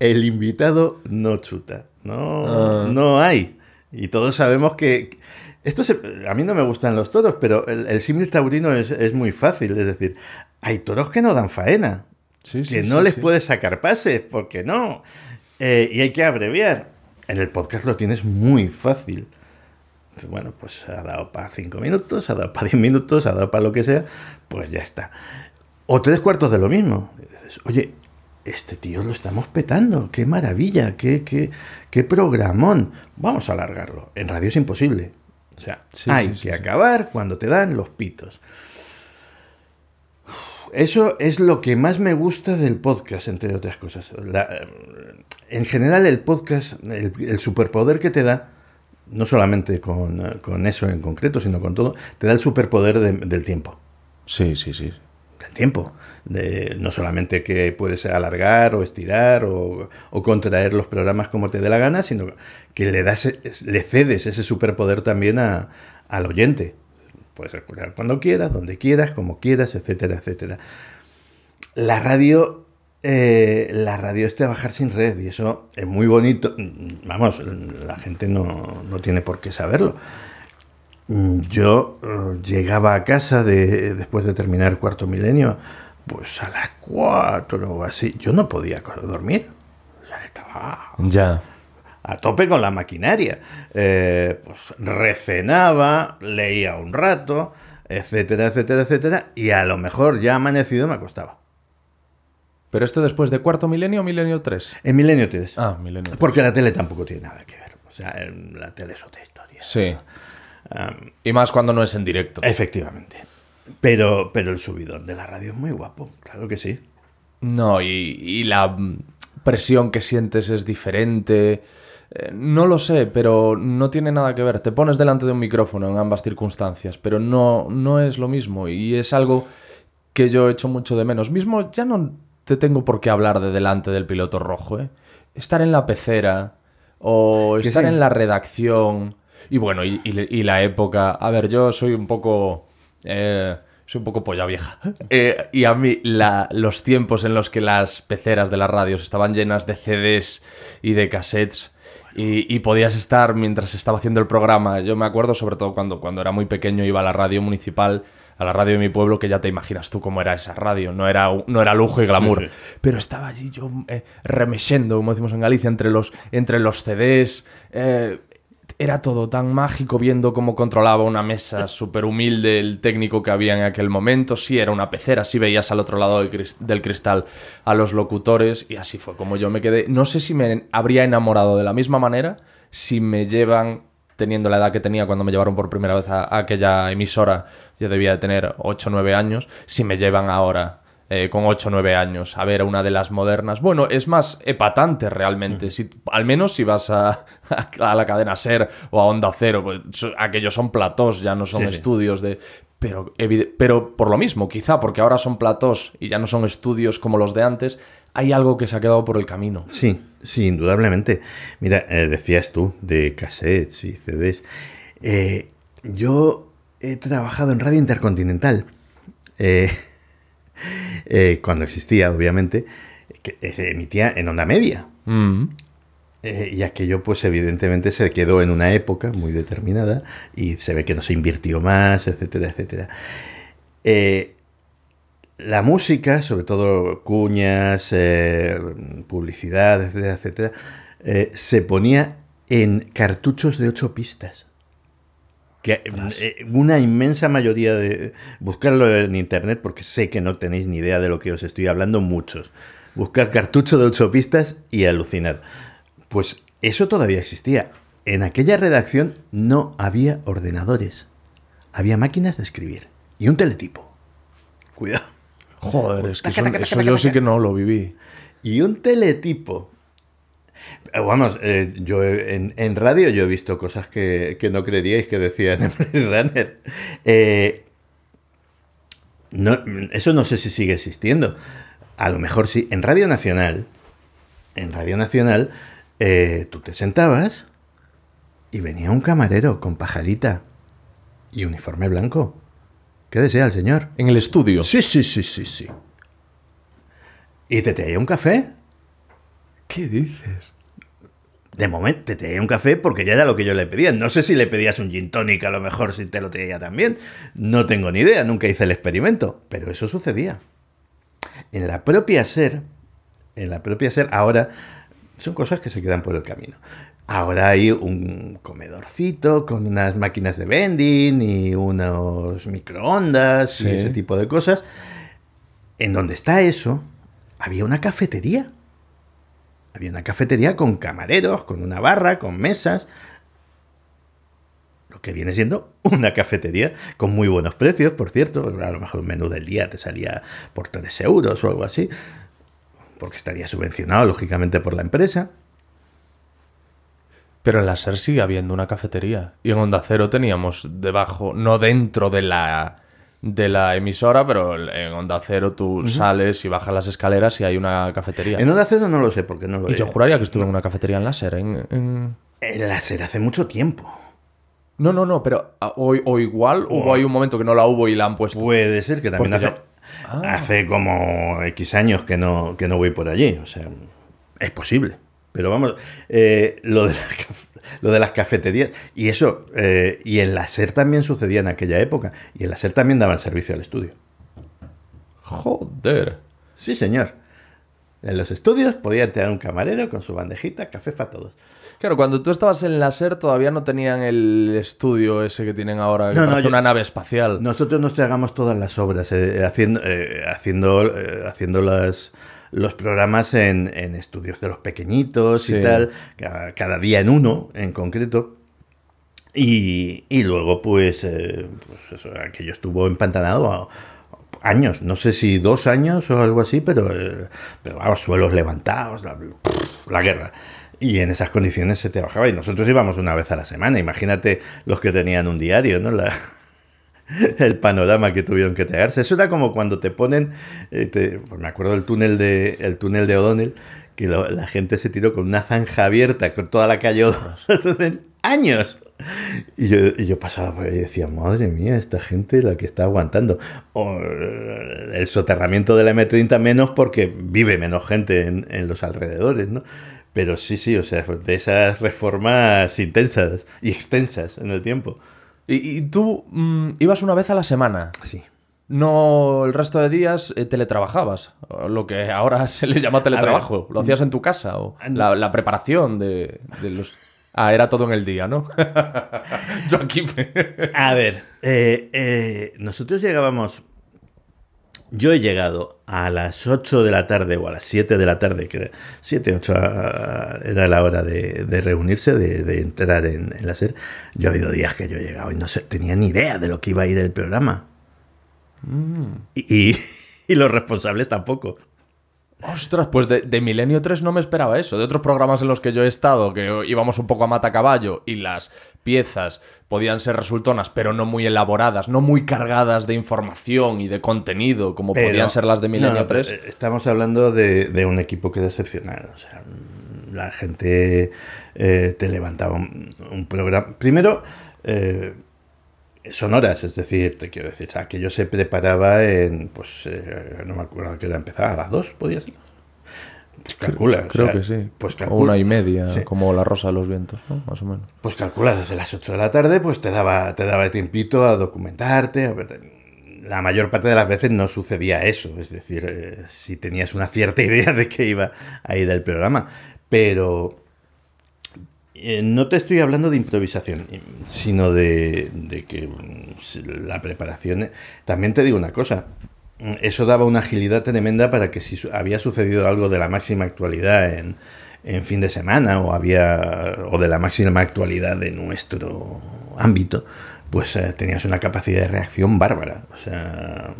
El invitado no chuta, no, ah. no hay. Y todos sabemos que... Esto a mí no me gustan los toros, pero el, símil taurino es, muy fácil. Es decir, hay toros que no dan faena, que no les puedes sacar pases, porque no. Eh, y hay que abreviar. En el podcast lo tienes muy fácil. Bueno, pues ha dado para 5 minutos, ha dado para 10 minutos, ha dado para lo que sea, pues ya está o tres cuartos de lo mismo. Oye, este tío lo estamos petando, qué maravilla, qué, qué, programón. Vamos a alargarlo. En radio es imposible. O sea, hay que acabar cuando te dan los pitos. Eso es lo que más me gusta del podcast, entre otras cosas. Eh, en general, el podcast, el, superpoder que te da, no solamente eh, con, eso en concreto, sino con todo, te da el superpoder del tiempo. Sí, sí, sí tiempo. no solamente que puedes alargar o estirar o, contraer los programas como te dé la gana, sino que le, das, cedes ese superpoder también al oyente. Puedes escuchar cuando quieras, donde quieras, como quieras, etcétera, etcétera. La radio, eh, la radio es trabajar sin red y eso es muy bonito. Vamos, la gente no, no tiene por qué saberlo. Mm, yo eh, llegaba a casa de, después de terminar cuarto milenio, pues a las cuatro o así. Yo no podía dormir. Ya estaba. Ya a tope con la maquinaria. Eh, pues recenaba, leía un rato, etcétera, etcétera, etcétera, y a lo mejor ya amanecido me acostaba. ¿Pero esto después de cuarto milenio o milenio 3? En milenio 3. Ah, milenio 3. Porque la tele tampoco tiene nada que ver. O sea, la tele es otra historia. Sí y más cuando no es en directo. Efectivamente. Pero, pero el subidón de la radio es muy guapo, claro que sí. No, y, la presión que sientes es diferente. Eh, no lo sé, pero no tiene nada que ver. Te pones delante de un micrófono en ambas circunstancias, pero no, no es lo mismo y es algo que yo he hecho mucho de menos. Mismo ya no te tengo por qué hablar de delante del piloto rojo, ¿eh? Estar en la pecera o estar en la redacción y bueno, y, la época. A ver, yo soy un poco. Eh, soy un poco polla vieja. Eh, y a mí los tiempos en los que las peceras de las radios estaban llenas de CDs y de cassettes y, podías estar mientras estaba haciendo el programa. Yo me acuerdo sobre todo cuando, cuando era muy pequeño iba a la radio municipal, a la radio de mi pueblo, que ya te imaginas tú cómo era esa radio. No era, no era lujo y glamour. Pero estaba allí yo eh, como decimos en Galicia, entre los, entre los CDs. Eh, era todo tan mágico viendo cómo controlaba una mesa súper humilde el técnico que había en aquel momento. Sí, era una pecera, sí veías al otro lado del cristal a los locutores y así fue como yo me quedé. No sé si me habría enamorado de la misma manera si me llevan teniendo la edad que tenía cuando me llevaron por primera vez a, aquella emisora, yo debía de tener 8 o 9 años, si me llevan ahora eh, con 8 o 9 años a ver una de las modernas. Bueno, es más epatante eh, realmente. Si, al menos si vas a, a, la cadena Ser o a Onda Cero, pues, aquellos son platós, ya no son estudios de... Pero, pero por lo mismo, quizá porque ahora son platós y ya no son estudios como los de antes, hay algo que se ha quedado por el camino. Sí, sí, indudablemente. Mira, eh, decías tú de cassettes y CDs. yo he trabajado en Radio Intercontinental. Eh, cuando existía, obviamente, que eh, se emitía en onda media. Mm. Eh, y aquello, pues evidentemente se quedó en una época muy determinada y se ve que no se invirtió más, etcétera, etcétera. la música, sobre todo cuñas, publicidad, etcétera, etcétera, se ponía en cartuchos de ocho pistas. Eh, una inmensa mayoría de... Buscarlo en internet porque sé que no tenéis ni idea de lo que os estoy hablando muchos. Buscad cartucho de ocho pistas y alucinar. Pues eso todavía existía. En aquella redacción no había ordenadores. Había máquinas de escribir y un teletipo. Cuidado. Joder, es que eso yo sí que no lo viví. Y un teletipo. Eh, vamos, eh, yo en, radio yo he visto cosas que, no creeríais que decían en Runner. Eh, eso no sé si sigue existiendo. A lo mejor sí. En Radio Nacional, en Radio Nacional, tú te sentabas y venía un camarero con pajarita y uniforme blanco. ¿Qué desea el señor? En el estudio. Sí, sí, sí, sí, sí. Y te traía un café. ¿Qué dices? de momento te traía un café porque ya era lo que yo le pedía. No sé si le pedías un gin tonic, a lo mejor si te lo traía también. No tengo ni idea, nunca hice el experimento, pero eso sucedía. En la propia SER, en la propia SER, ahora son cosas que se quedan por el camino. Ahora hay un comedorcito con unas máquinas de vending y unos microondas y ese tipo de cosas. En donde está eso, había una cafetería. Había una cafetería con camareros, con una barra, con mesas. Lo que viene siendo una cafetería con muy buenos precios, por cierto. A lo mejor un menú del día te salía por 3 euros o algo así. Porque estaría subvencionado, lógicamente, por la empresa. Pero en la SER sigue habiendo una cafetería. Y en Onda Cero teníamos debajo, no dentro de la de la emisora, pero en Onda Cero tú sales y bajas las escaleras y hay una cafetería. En Onda Cero no lo sé porque no lo Y yo juraría que estuve en una cafetería en Láser. En, en... Láser hace mucho tiempo. No, no, no, pero ah, o, o igual o... hubo hay oh. un momento que no la hubo y la han puesto. Puede ser que también ah. hace, como X años que no, que no voy por allí. O sea, es posible. Pero vamos, eh, lo de la lo de las cafeterías. Y eso, eh, y el LASER también sucedía en aquella época. Y el LASER también también daban servicio al estudio. Joder. Sí, señor. En los estudios podía tener un camarero con su bandejita, café para todos. Claro, cuando tú estabas en el SER todavía no tenían el estudio ese que tienen ahora, no, una nave espacial. Nosotros nos tragamos todas las obras, eh, haciendo, eh, haciendo, haciendo las, los programas en, estudios de los pequeñitos y tal, cada, día en uno en concreto. Y, luego, pues, eh, pues aquello estuvo empantanado. años, no sé si dos años o algo así, pero, eh, pero suelos levantados, la, guerra. Y en esas condiciones se te bajaba. y nosotros íbamos una vez a la semana. Imagínate los que tenían un diario, ¿no? La, el panorama que tuvieron que traerse. Eso era como cuando te ponen, eh, pues me acuerdo del túnel de, el túnel de O'Donnell, que la gente se tiró con una zanja abierta, con toda la calle O'Donnell, años. Y yo, y yo, pasaba y decía, madre mía, esta gente la que está aguantando. Eh, el soterramiento de la M30 menos porque vive menos gente en, los alrededores, ¿no? Pero sí, sí, o sea, de esas reformas intensas y extensas en el tiempo. Y, tú mm, ibas una vez a la semana. Sí. No, el resto de días eh, teletrabajabas, lo que ahora se le llama teletrabajo. ¿Lo hacías en tu casa? o ah, La, la preparación de, los... Ah, era todo en el día, ¿no? Yo aquí... a ver, eh, eh, nosotros llegábamos yo he llegado a las 8 de la tarde o a las 7 de la tarde, que 7, 8 ah, era la hora de, reunirse, de, entrar en, la SER. Yo he habido días que yo he llegado y no tenía ni idea de lo que iba a ir el programa. Mm. Y, los responsables tampoco. Ostras, pues de, Milenio 3 no me esperaba eso. De otros programas en los que yo he estado, que íbamos un poco a mata caballo y las piezas podían ser resultonas, pero no muy elaboradas, no muy cargadas de información y de contenido, como podían ser las de Milenio 3. Eh, estamos hablando de, un equipo que es excepcional. O sea, mm, la gente eh, te levantaba un, programa. Primero, eh, son horas, es decir, te quiero decir, aquello se preparaba en, pues, no me acuerdo a qué hora empezaba, a las 2, podía ser. Pues calcula. Creo que sí. Pues una y media, como la rosa de los vientos, ¿no? Más o menos. Pues calcula desde las 8 de la tarde, pues te daba, te daba tiempito a documentarte. La mayor parte de las veces no sucedía eso. Es decir, eh, si tenías una cierta idea de que iba a ir el programa. Pero eh, no te estoy hablando de improvisación, sino de, de que mm, la preparación. Eh, también te digo una cosa eso daba una agilidad tremenda para que si había sucedido algo de la máxima actualidad en, fin de semana o había o de la máxima actualidad de nuestro ámbito, pues eh, tenías una capacidad de reacción bárbara. O sea,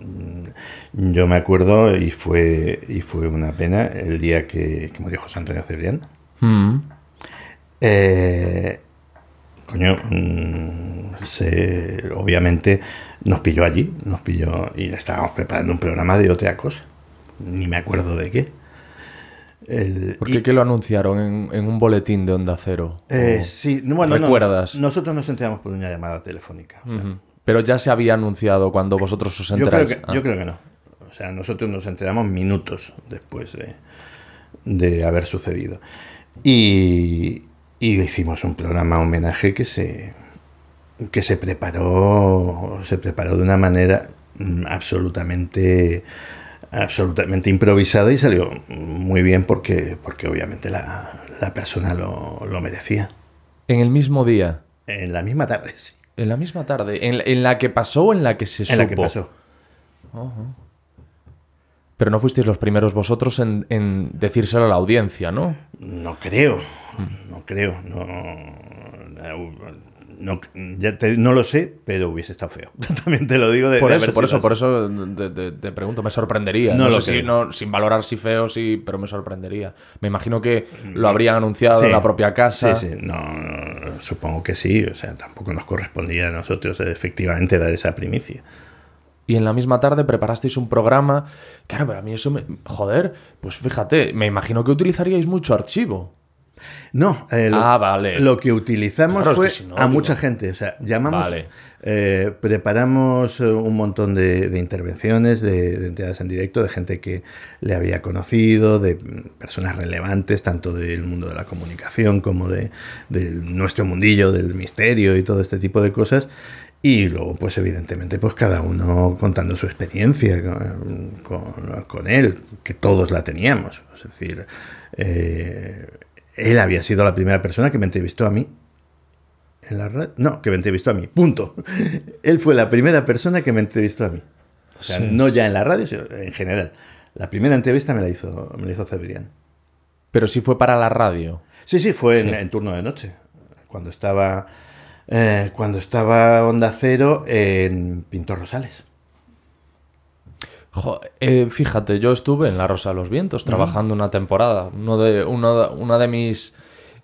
mm, yo me acuerdo y fue y fue una pena el día que, murió José Antonio Cebrián. Mm. Eh, coño, mm, obviamente nos pilló allí, nos pilló y estábamos preparando un programa de otra cosa. Ni me acuerdo de qué. ¿Por Porque que lo anunciaron en, un boletín de Onda Cero? Eh, sí, bueno, ¿recuerdas? nosotros nos enteramos por una llamada telefónica. Pero ya se había anunciado cuando vosotros os enteráis. Yo ah. creo, que, no. O sea, nosotros nos enteramos minutos después de, haber sucedido. Y, y hicimos un programa homenaje que se que se preparó, se preparó de una manera mm, absolutamente absolutamente improvisada y salió muy bien porque, porque obviamente la, persona lo, merecía. ¿En el mismo día? En la misma tarde, sí. ¿En la misma tarde? ¿En, la que pasó o en la que se supo? En la que pasó. Pero no fuisteis los primeros vosotros en, en, decírselo a la audiencia, ¿no? No creo, mm. no creo. No, no, ya no lo sé, pero hubiese estado feo. También te lo digo de Por eso, por eso, por eso te, pregunto, me sorprendería. No, lo sé. sin valorar si feo, sí, pero me sorprendería. Me imagino que lo mm. habrían anunciado en la propia casa. Sí, no, supongo que sí. O sea, tampoco nos correspondía a nosotros efectivamente dar esa primicia y en la misma tarde preparasteis un programa. Claro, pero a mí eso Joder, pues fíjate, me imagino que utilizaríais mucho archivo. No, eh, lo, ah, vale. lo, que utilizamos fue a mucha gente. O sea, llamamos, eh, preparamos eh, un montón de, intervenciones, de, entidades en directo, de gente que le había conocido, de mm, personas relevantes, tanto del mundo de la comunicación como de, nuestro mundillo, del misterio y todo este tipo de cosas. Y luego, pues evidentemente, pues cada uno contando su experiencia con, él, que todos la teníamos. Es decir, él había sido la primera persona que me entrevistó a mí en la No, que me entrevistó a mí, punto. Él fue la primera persona que me entrevistó a mí. O sea, no ya en la radio, en general. La primera entrevista me la hizo, me hizo Cebrián. Pero sí fue para la radio. Sí, sí, fue En, turno de noche. Cuando estaba, eh, cuando estaba Onda Cero en Pintor Rosales. Eh, fíjate, yo estuve en La Rosa de los Vientos trabajando una temporada. de, una de mis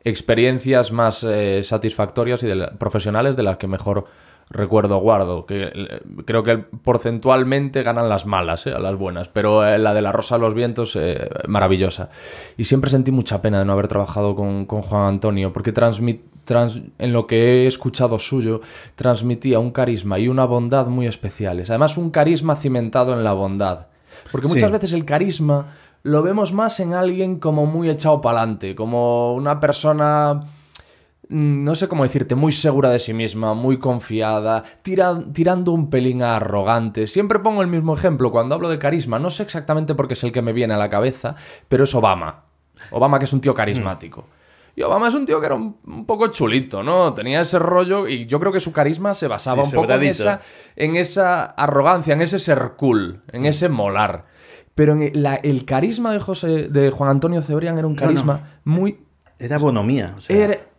experiencias más eh, satisfactorias y profesionales de las que mejor recuerdo guardo. Que, eh, creo que porcentualmente ganan las malas, a las buenas, pero la de La Rosa de los Vientos, maravillosa. Y siempre sentí mucha pena de no haber trabajado con, con Juan Antonio, porque transmite en lo que he escuchado suyo, transmitía un carisma y una bondad muy especiales. Además, un carisma cimentado en la bondad. Porque muchas veces el carisma lo vemos más en alguien como muy echado para adelante, como una persona, mm, no sé cómo decirte, muy segura de sí misma, muy confiada, tirando un pelín a arrogante. Siempre pongo el mismo ejemplo cuando hablo de carisma, no sé exactamente por qué es el que me viene a la cabeza, pero es Obama. Obama que es un tío carismático. Y Obama es un tío que era un, poco chulito, ¿no? Tenía ese rollo y yo creo que su carisma se basaba un poco en esa, en esa, arrogancia, en ese ser cool, en mm. ese molar. Pero el carisma de, José, de Juan Antonio Cebrián era un carisma muy... Era bonomía.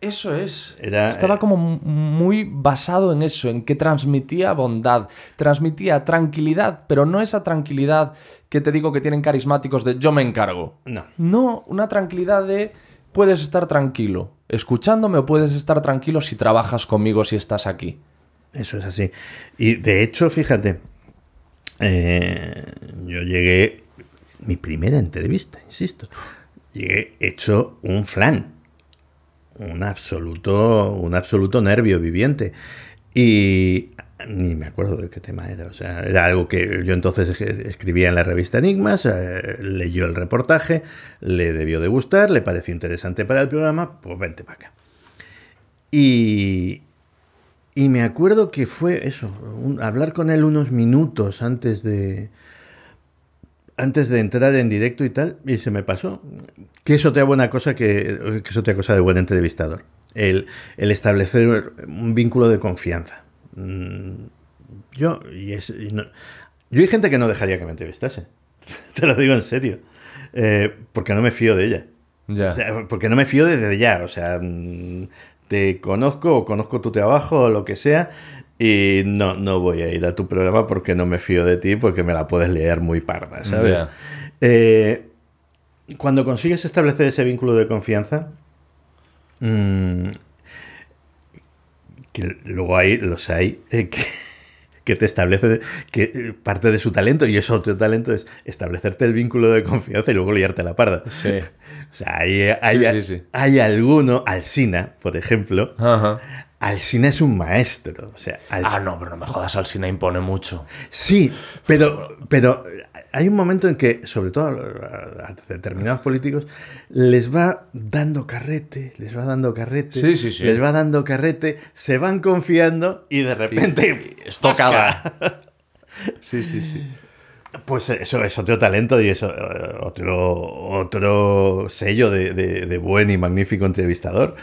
eso es. Estaba eh, como muy basado en eso, en que transmitía bondad, transmitía tranquilidad, pero no esa tranquilidad que te digo que tienen carismáticos de yo me encargo. No. No, una tranquilidad de puedes estar tranquilo escuchándome puedes estar tranquilo si trabajas conmigo, si estás aquí. Eso es así. Y de hecho, fíjate, eh, yo llegué, mi primera entrevista, insisto, llegué hecho un flan, un absoluto, un absoluto nervio viviente. Y ni me acuerdo de qué tema era. O sea, era algo que yo entonces escribía en la revista Enigmas, eh, leyó el reportaje, le debió de gustar, le pareció interesante para el programa, pues vente para acá. Y, me acuerdo que fue eso, hablar con él unos minutos antes de, antes de entrar en directo y tal, y se me pasó. Que es otra buena cosa que, cosa de buen entrevistador. El, el establecer un vínculo de confianza. Mm, yo, y, es, yo hay gente que no dejaría que me entrevistase. Te lo digo en serio. Eh, porque no me fío de ella. porque no me fío desde ya. O sea, mm, te conozco o conozco tu trabajo o lo que sea. Y no, no voy a ir a tu programa porque no me fío de ti, porque me la puedes leer muy parda, ¿sabes? Eh, cuando consigues establecer ese vínculo de confianza, mm, que luego hay, los hay eh, que, te establece que eh, parte de su talento, y es otro talento es establecerte el vínculo de confianza y luego liarte la parda. Sí. O sea, hay, hay, hay alguno, Alcina por ejemplo, Ajá. Alcina es un maestro. Ah, no, pero no me jodas, Alcina impone mucho. Sí, pero, pero hay un momento en que, sobre todo a determinados políticos, les va dando carrete, les va dando carrete, les va dando carrete, se van confiando y de repente... estocada. sí, sí, sí. Pues eso es otro talento y eso otro, otro sello de buen y magnífico entrevistador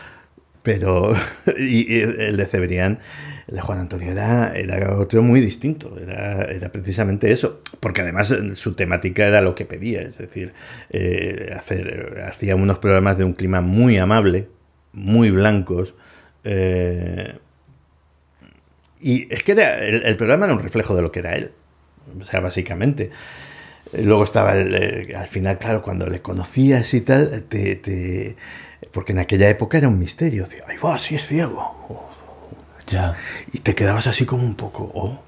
pero el de Cebrián, el de Juan Antonio, era, era otro muy distinto, era, precisamente eso, porque además su temática era lo que pedía, es decir, eh, hacía unos programas de un clima muy amable, muy blancos, eh, y es que el, programa era un reflejo de lo que era él, o sea, básicamente. Luego estaba, eh, al final, claro, cuando le conocías y tal, te porque en aquella época era un misterio. Decía, ahí va, sí es ciego. Ya. Y te quedabas así como un poco, oh,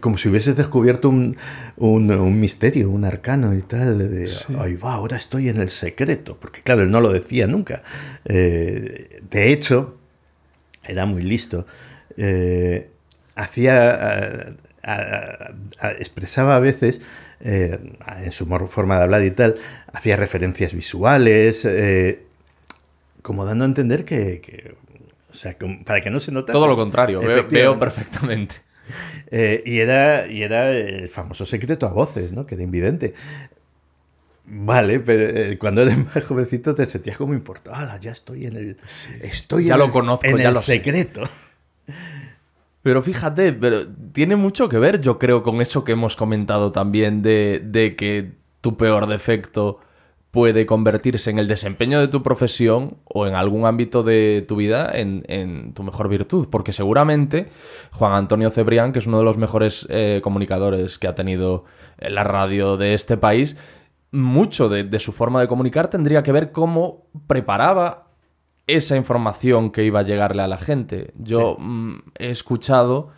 como si hubieses descubierto un, misterio, un arcano y tal. Ahí va, ahora estoy en el secreto. Porque claro, él no lo decía nunca. Eh, de hecho, era muy listo. Eh, hacía, expresaba a veces eh, en su forma de hablar y tal, hacía referencias visuales, como dando a entender que, o sea, para que no se note... Todo lo contrario, veo, perfectamente. Eh, y, era, y era el famoso secreto a voces, ¿no? Que era invidente. Vale, pero eh, cuando eres más jovencito te sentías como importante. ya estoy en el. Estoy ya lo en el secreto. Pero fíjate, pero tiene mucho que ver, yo creo, con eso que hemos comentado también de, de que tu peor defecto puede convertirse en el desempeño de tu profesión o en algún ámbito de tu vida en, tu mejor virtud. Porque seguramente Juan Antonio Cebrián, que es uno de los mejores eh, comunicadores que ha tenido eh, la radio de este país, mucho de, su forma de comunicar tendría que ver cómo preparaba esa información que iba a llegarle a la gente. Yo mm, he escuchado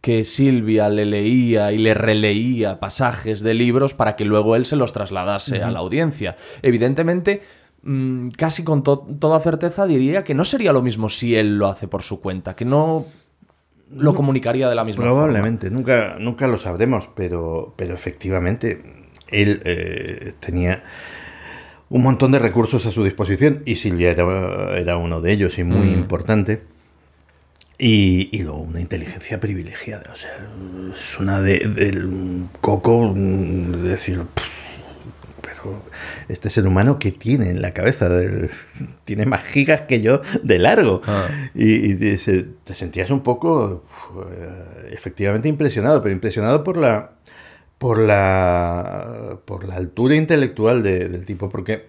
que Silvia le leía y le releía pasajes de libros para que luego él se los trasladase a la audiencia. Evidentemente, mm, casi con toda certeza diría que no sería lo mismo si él lo hace por su cuenta, que no lo comunicaría de la misma Probablemente, nunca, nunca lo sabremos, pero, pero efectivamente él eh, tenía un montón de recursos a su disposición y Silvia era, uno de ellos y muy mm. importante. Y, luego una inteligencia privilegiada. O sea, suena de, del coco mm, decir, pero este ser humano que tiene en la cabeza, tiene más gigas que yo de largo. Ah. Y, te, sentías un poco, eh, efectivamente, impresionado, pero impresionado por la, por la, por la altura intelectual del tipo, porque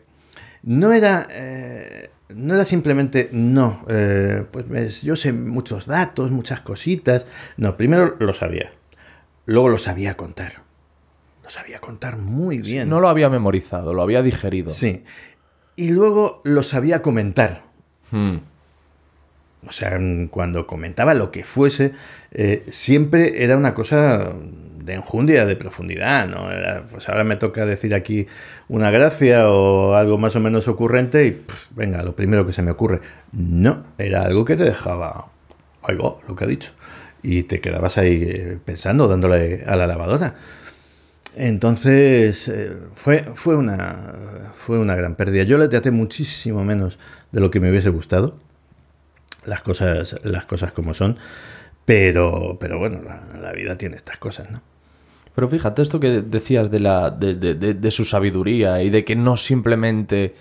no era... Eh, no era simplemente no, eh, pues yo sé muchos datos, muchas cositas. No, primero lo sabía, luego lo sabía contar. Lo sabía contar muy bien. No lo había memorizado, lo había digerido. Sí. Y luego lo sabía comentar. Hmm. O sea, cuando comentaba lo que fuese, eh, siempre era una cosa de enjundia, de profundidad, ¿no? Pues ahora me toca decir aquí una gracia o algo más o menos ocurrente y venga, lo primero que se me ocurre. No, era algo que te dejaba, oigo, lo que ha dicho, y te quedabas ahí eh, pensando, dándole a la lavadora. Entonces eh, fue, fue, una, fue una gran pérdida. Yo le traté muchísimo menos de lo que me hubiese gustado. Las cosas, las cosas como son. Pero, pero bueno, la vida tiene estas cosas, ¿no? Pero fíjate esto que decías de, la, de, su sabiduría y de que no simplemente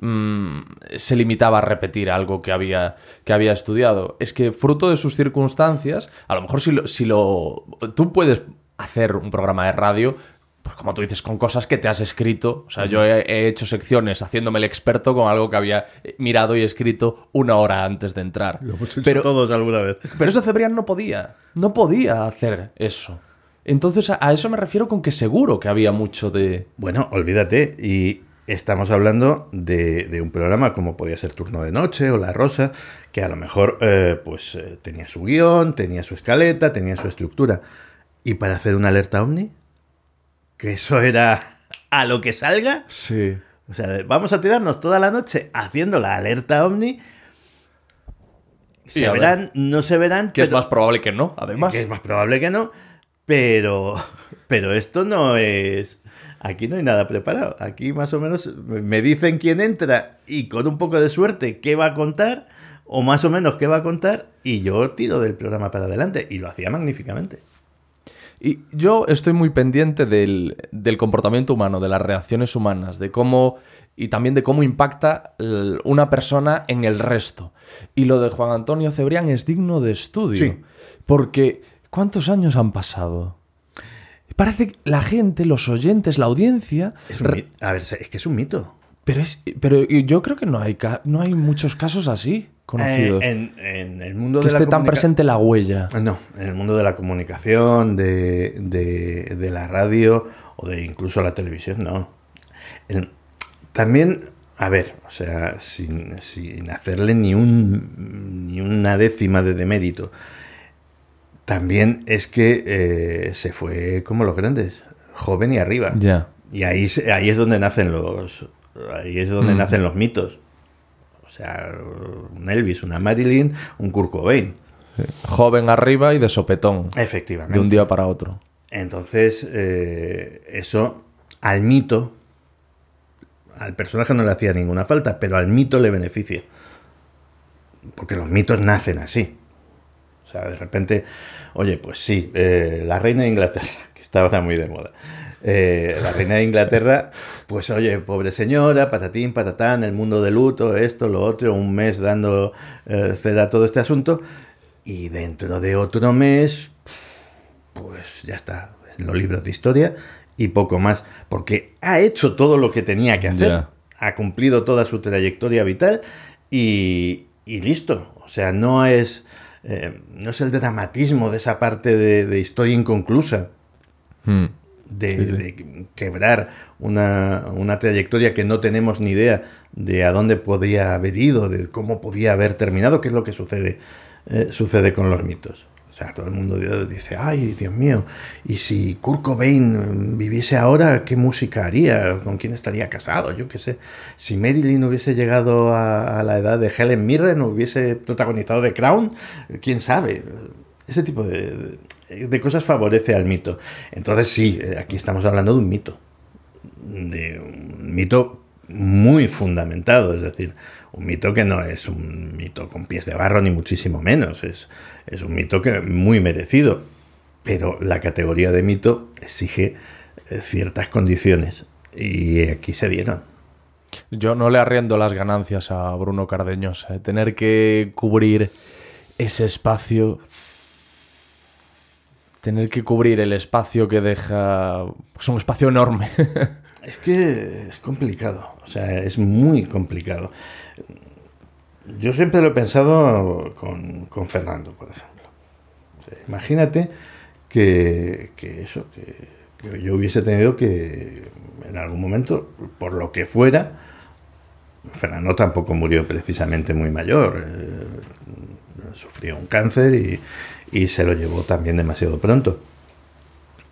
mm, se limitaba a repetir algo que había, que había estudiado. Es que fruto de sus circunstancias, a lo mejor si lo, Tú puedes hacer un programa de radio pues como tú dices, con cosas que te has escrito. O sea, yo he, hecho secciones haciéndome el experto con algo que había eh, mirado y escrito una hora antes de entrar. Lo hemos hecho pero, todos alguna vez. Pero eso Cebrián no podía. No podía hacer eso. Entonces a, eso me refiero con que seguro que había mucho de... Bueno, olvídate, y estamos hablando de, un programa como podía ser Turno de Noche o La Rosa, que a lo mejor eh, pues eh, tenía su guión, tenía su escaleta, tenía su estructura. ¿Y para hacer una alerta ovni? Que eso era a lo que salga. Sí. O sea, vamos a tirarnos toda la noche haciendo la alerta ovni. Sí, se verán, no se verán. Que es más probable que no, además. Que es más probable que no. Pero, pero esto no es... Aquí no hay nada preparado. Aquí más o menos me dicen quién entra y con un poco de suerte qué va a contar o más o menos qué va a contar y yo tiro del programa para adelante y lo hacía magníficamente. Y yo estoy muy pendiente del, del, comportamiento humano, de las reacciones humanas, de cómo y también de cómo impacta eh, una persona en el resto. Y lo de Juan Antonio Cebrián es digno de estudio, porque ¿Cuántos años han pasado? Parece que la gente, los oyentes, la audiencia... Es un, a ver, es que es un mito. Pero, es, pero yo creo que no hay, no hay muchos casos así conocidos. Eh, en, el mundo que esté tan presente la huella. No, en el mundo de la comunicación, de, la radio o de incluso la televisión, no. también, a ver, o sea, sin, sin hacerle ni, un, ni una décima de demérito también es que eh, se fue como los grandes, joven y arriba. Ya. Y ahí, ahí es donde nacen los. Ahí es donde mm. nacen los mitos. O sea, un Elvis, una Marilyn, un Kurt Cobain. Joven arriba y de sopetón. Efectivamente. De un día para otro. Entonces, eh, eso al mito, al personaje no le hacía ninguna falta, pero al mito le beneficia. Porque los mitos nacen así. O sea, de repente Oye, pues sí, eh, la reina de Inglaterra, que estaba muy de moda. Eh, la reina de Inglaterra, pues oye, pobre señora, patatín, patatán, el mundo de luto, esto, lo otro, un mes dando eh, ceda a todo este asunto, y dentro de otro mes, pues ya está, en los libros de historia y poco más, porque ha hecho todo lo que tenía que hacer, ha cumplido toda su trayectoria vital y listo, o sea, no es eh, no es el dramatismo de esa parte de, historia inconclusa. Hmm. De, quebrar una, trayectoria que no tenemos ni idea de a dónde podía haber ido, de cómo podía haber terminado, que es lo que sucede, eh, sucede con los mitos todo el mundo dice, ay, Dios mío, y si Kurt Cobain mm, viviese ahora, ¿qué música haría? ¿Con quién estaría casado? Yo qué sé. Si Marilyn hubiese llegado a, la edad de Helen Mirren, hubiese protagonizado The Crown, quién sabe. Ese tipo de, de cosas favorece al mito. Entonces sí, eh, aquí estamos hablando de un mito. De un mito muy fundamentado, es decir, un mito que no es un mito con pies de barro ni muchísimo menos, es es un mito que muy merecido, pero la categoría de mito exige eh, ciertas condiciones y aquí se dieron. Yo no le arriendo las ganancias a Bruno Cardeñosa. Eh. Tener que cubrir ese espacio tener que cubrir el espacio que deja. Es un espacio enorme. es que es complicado, o sea, es muy complicado. Yo siempre lo he pensado con, Fernando, por ejemplo. imagínate que, eso, que, yo hubiese tenido que, en algún momento, por lo que fuera, Fernando tampoco murió precisamente muy mayor. Eh, sufrió un cáncer y, se lo llevó también demasiado pronto.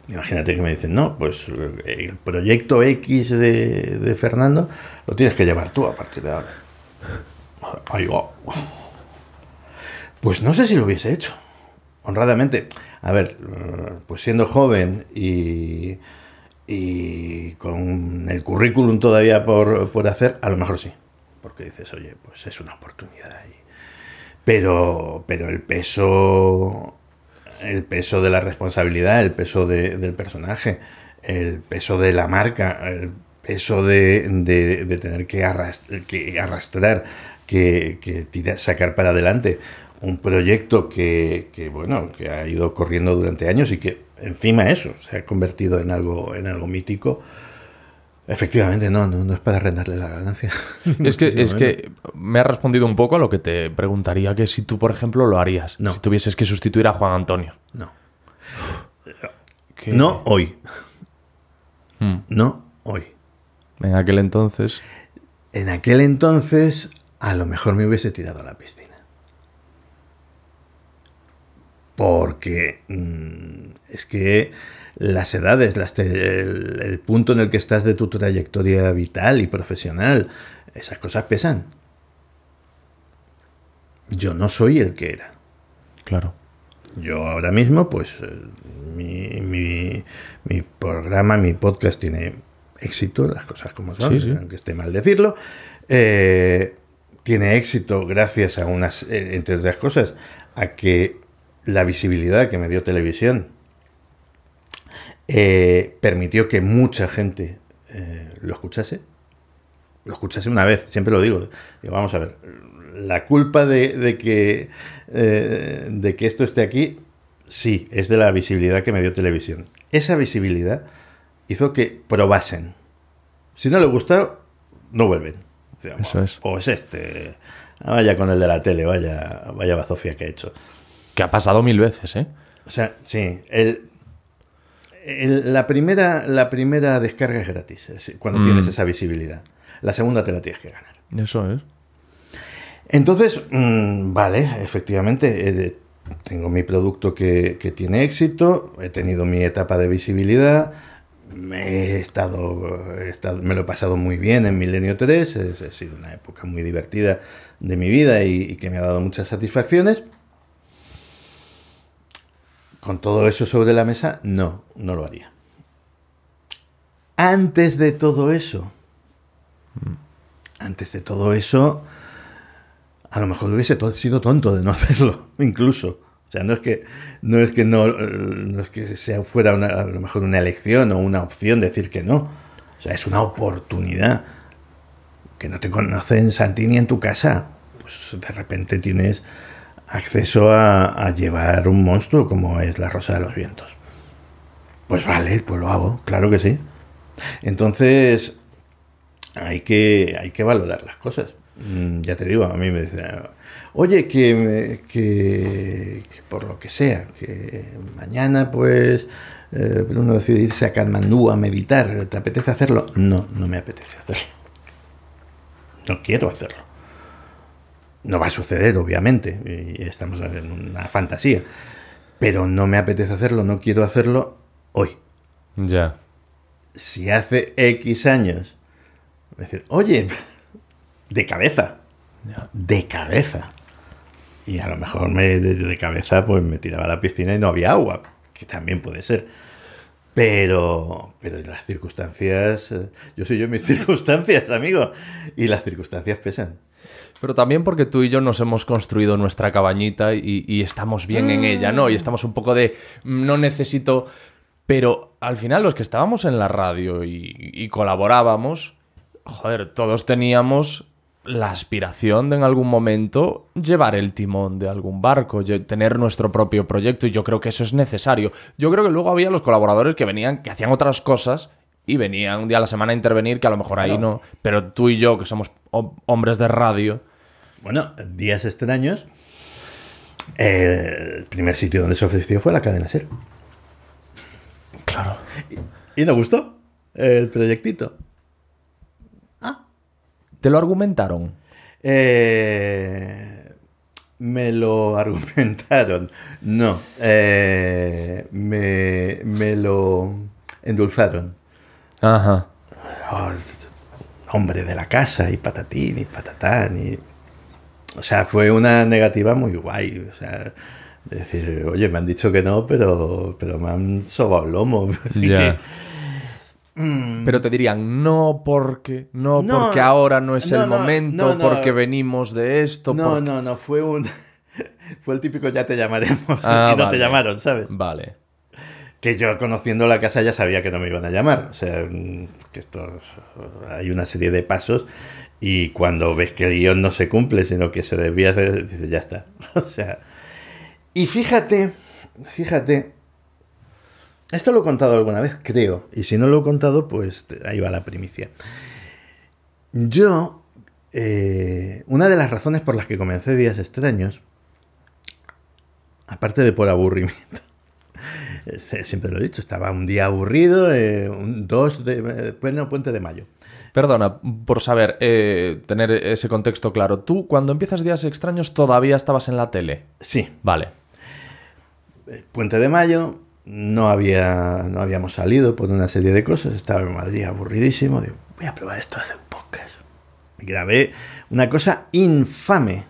Imagínate que me dicen, no, pues eh, el proyecto X de, Fernando lo tienes que llevar tú a partir de ahora. Pues no sé si lo hubiese hecho. Honradamente. A ver, mm, pues siendo joven y, con el currículum todavía por, hacer, a lo mejor sí. Porque dices, oye, pues es una oportunidad. Ahí. Pero, pero el peso. El peso de la responsabilidad, el peso del personaje, el peso de la marca, el peso de, tener que arrastrar que, sacar para adelante un proyecto que, bueno, que ha ido corriendo durante años y que encima eso se ha convertido en algo, en algo mítico. Efectivamente, no, no, es para arrendarle la ganancia. Es que, es que me ha respondido un poco a lo que te preguntaría, que si tú, por ejemplo, lo harías, no. si tuvieses que sustituir a Juan Antonio. No. No hoy. Hmm. No hoy. En aquel entonces. En aquel entonces a lo mejor me hubiese tirado a la piscina. Porque mm, es que las edades, el, punto en el que estás de tu trayectoria vital y profesional, esas cosas pesan. Yo no soy el que era. Claro. Yo ahora mismo, pues, eh, mi, programa, mi podcast tiene éxito, las cosas como son, aunque esté mal decirlo. Eh, tiene éxito gracias a unas, eh, entre otras cosas, a que la visibilidad que me dio televisión eh, permitió que mucha gente eh, lo escuchase. Lo escuchase una vez, siempre lo digo. digo vamos a ver, la culpa de, que, de que esto esté aquí, sí, es de la visibilidad que me dio televisión. Esa visibilidad hizo que probasen. Si no le gusta, no vuelven. Este, Eso es. Pues este. Ah, vaya con el de la tele, vaya, vaya bazofia que ha hecho. Que ha pasado mil veces, ¿eh? O sea, sí. la, primera, la primera descarga es gratis, cuando tienes mm. esa visibilidad. La segunda te la tienes que ganar. Eso es. Entonces, mm, vale, efectivamente, tengo mi producto que, que tiene éxito, he tenido mi etapa de visibilidad me he estado, me lo he pasado muy bien en Milenio 3, ha sido una época muy divertida de mi vida y, y, que me ha dado muchas satisfacciones. Con todo eso sobre la mesa, no, no lo haría. Antes de todo eso, mm. antes de todo eso, a lo mejor hubiese sido tonto de no hacerlo, incluso. O sea, no es que no, es que, no, eh, que sea fuera a lo mejor una elección o una opción decir que no. O sea, es una oportunidad. Que no te conocen Santi ni en tu casa. Pues de repente tienes acceso a, llevar un monstruo como es la Rosa de los Vientos. Pues vale, pues lo hago, claro que sí. Entonces, hay que, hay que valorar las cosas. Mm, ya te digo, a mí me dicen, oye, que, por lo que sea, que mañana pues eh, uno decide irse a Katmandú a meditar, ¿te apetece hacerlo? No, no me apetece hacerlo. No quiero hacerlo. No va a suceder, obviamente, estamos en una fantasía, pero no me apetece hacerlo, no quiero hacerlo hoy. Ya. Si hace X años, decir, oye, de cabeza, de cabeza, y a lo mejor me de, cabeza pues me tiraba a la piscina y no había agua, que también puede ser. Pero, pero las circunstancias, eh, yo soy yo mis circunstancias, amigo, y las circunstancias pesan. Pero también porque tú y yo nos hemos construido nuestra cabañita y, estamos bien en ella, ¿no? Y mm. estamos un poco de, mm, no necesito, pero al final los que estábamos en la radio y, y colaborábamos, joder, todos teníamos la aspiración de en algún momento llevar el timón de algún barco, tener nuestro propio proyecto, y yo creo que eso es necesario. Yo creo que luego había los colaboradores que venían, que hacían otras cosas y venían un día a la semana a intervenir, que a lo mejor ahí no. Pero tú y yo, que somos hombres de radio. Bueno, días extraños. el primer sitio donde se ofreció fue la cadena ser. Claro. Y, y nos gustó el proyectito. ¿Te lo argumentaron? Eh, me lo argumentaron. No, eh, me, lo endulzaron. Ajá. hombre de la casa y patatín y patatán y... O sea, fue una negativa muy guay. O sea, decir, oye, me han dicho que no, pero, pero me han sobado el lomo. Así que Mm. Pero te dirían, no porque, no, porque ahora no es el momento, porque venimos de esto. No, no, no, fue un... fue el típico ya te llamaremos ah, y no te llamaron, ¿sabes? Vale. Que yo conociendo la casa ya sabía que no me iban a llamar. O sea, mm, que esto hay una serie de pasos y cuando ves que el guión no se cumple, sino que se desvía, dices, ya está. O sea, y fíjate, fíjate esto lo he contado alguna vez, creo. Y si no lo he contado, pues ahí va la primicia. Yo, eh, una de las razones por las que comencé Días Extraños, aparte de por aburrimiento, siempre lo he dicho, estaba un día aburrido, eh, un 2 de pues puente de mayo. Perdona por saber, eh, tener ese contexto claro. Tú, cuando empiezas Días Extraños, todavía estabas en la tele. Sí. Vale. Puente de mayo, no, había, no habíamos salido por una serie de cosas, estaba en Madrid aburridísimo, digo, voy a probar esto hace un podcast. Grabé una cosa infame,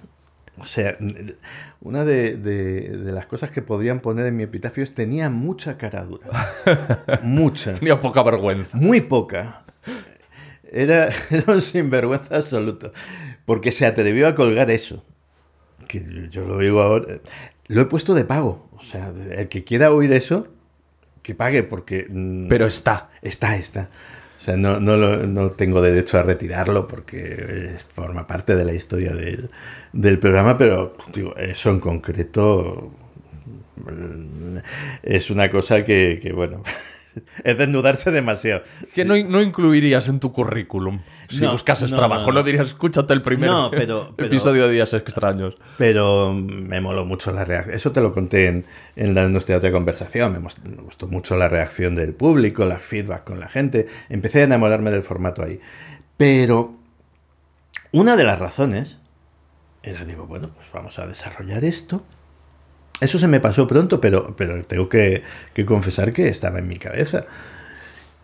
o sea, una de, las cosas que podían poner en mi epitafio es tenía mucha cara dura, mucha. Tenía poca vergüenza. Muy poca. Era, un sinvergüenza absoluto, porque se atrevió a colgar eso, que yo lo digo ahora, lo he puesto de pago o sea, el que quiera oír eso, que pague, porque. Mm, pero está. Está, está. O sea, no, no, no tengo derecho a retirarlo porque eh, forma parte de la historia del, del programa, pero digo, eso en concreto mm, es una cosa que, que bueno. es desnudarse demasiado. Que no, incluirías en tu currículum si buscas buscases trabajo. No. dirías, escúchate el primer episodio de Días Extraños. Pero me moló mucho la reacción. Eso te lo conté en, la, nuestra de conversación. Me, me, gustó mucho la reacción del público, la feedback con la gente. Empecé a enamorarme del formato ahí. Pero una de las razones era, digo, bueno, pues vamos a desarrollar esto eso se me pasó pronto, pero, pero tengo que, confesar que estaba en mi cabeza.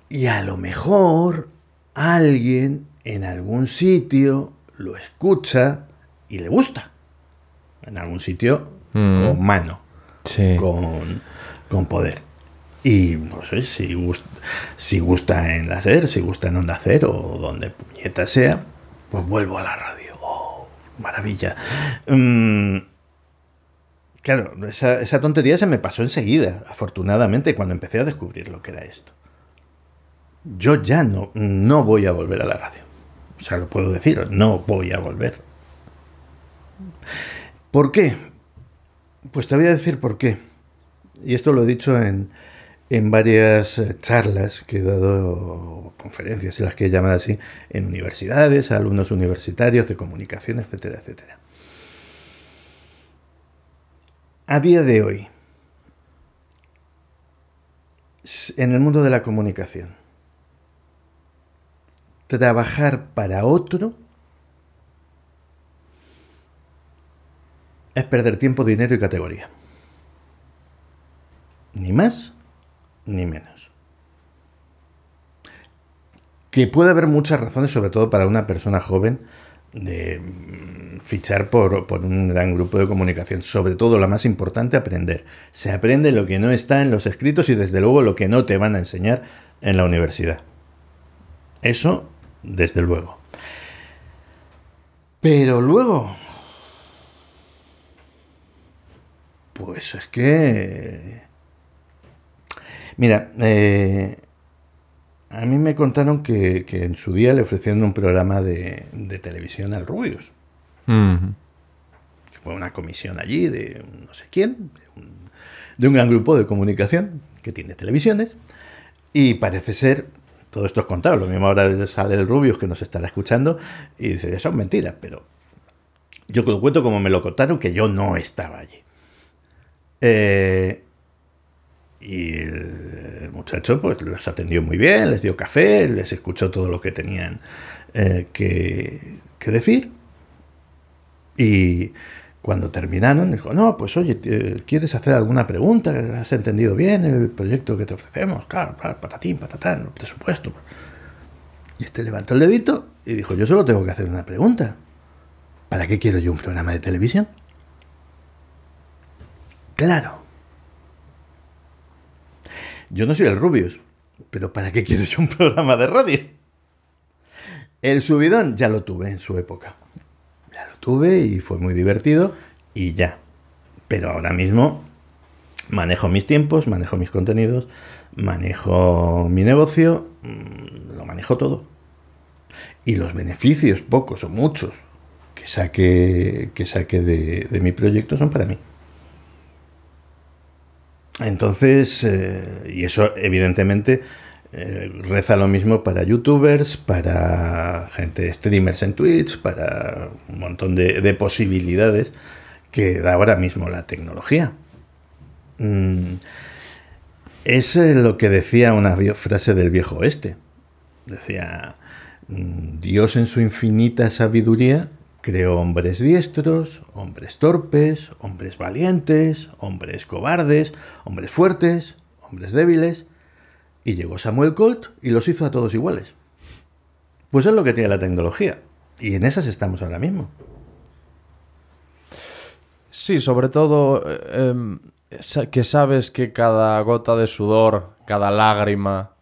Y a lo mejor alguien en algún sitio lo escucha y le gusta. En algún sitio mm. con mano, sí. con, poder. Y no sé si, si gusta en la SER, si gusta en Onda Cero o donde puñeta sea, pues vuelvo a la radio. ¡Oh, maravilla! Mm, Claro, esa, tontería se me pasó enseguida, afortunadamente, cuando empecé a descubrir lo que era esto. Yo ya no, no voy a volver a la radio. O sea, lo puedo decir, no voy a volver. ¿Por qué? Pues te voy a decir por qué. Y esto lo he dicho en, en varias eh, charlas que he dado, conferencias, las que he llamado así, en universidades, alumnos universitarios de comunicación, etcétera, etcétera. A día de hoy, en el mundo de la comunicación, trabajar para otro es perder tiempo, dinero y categoría. Ni más ni menos. Que puede haber muchas razones, sobre todo para una persona joven de fichar por, un gran grupo de comunicación. Sobre todo, lo más importante, aprender. Se aprende lo que no está en los escritos y desde luego lo que no te van a enseñar en la universidad. Eso, desde luego. Pero luego... Pues es que... Mira, eh, a mí me contaron que, en su día le ofrecieron un programa de, de televisión al Rubius fue una comisión allí de no sé quién, de un, gran grupo de comunicación que tiene televisiones, y parece ser todo esto es contado. Lo mismo ahora sale el Rubius que nos estará escuchando y dice, eso es mentira, pero yo lo cuento como me lo contaron, que yo no estaba allí. Eh, y el muchacho pues los atendió muy bien, les dio café, les escuchó todo lo que tenían eh, que, decir. Y cuando terminaron, dijo, no, pues oye, eh, ¿quieres hacer alguna pregunta? ¿Has entendido bien el proyecto que te ofrecemos? Claro, patatín, patatán, presupuesto. Y este levantó el dedito y dijo, yo solo tengo que hacer una pregunta. ¿Para qué quiero yo un programa de televisión? Claro. Yo no soy el Rubius, pero ¿para qué quiero yo un programa de radio? El subidón ya lo tuve en su época y fue muy divertido y ya. Pero ahora mismo manejo mis tiempos, manejo mis contenidos, manejo mi negocio, mm, lo manejo todo. Y los beneficios, pocos o muchos, que saque, que saque de, mi proyecto son para mí. Entonces, eh, y eso evidentemente eh, reza lo mismo para youtubers, para gente streamers en Twitch, para un montón de, posibilidades que da ahora mismo la tecnología. Mm, es eh, lo que decía una frase del viejo oeste. Decía, mm, Dios en su infinita sabiduría creó hombres diestros, hombres torpes, hombres valientes, hombres cobardes, hombres fuertes, hombres débiles y llegó Samuel Colt y los hizo a todos iguales. Pues es lo que tiene la tecnología. Y en esas estamos ahora mismo. Sí, sobre todo eh, em, que sabes que cada gota de sudor, cada lágrima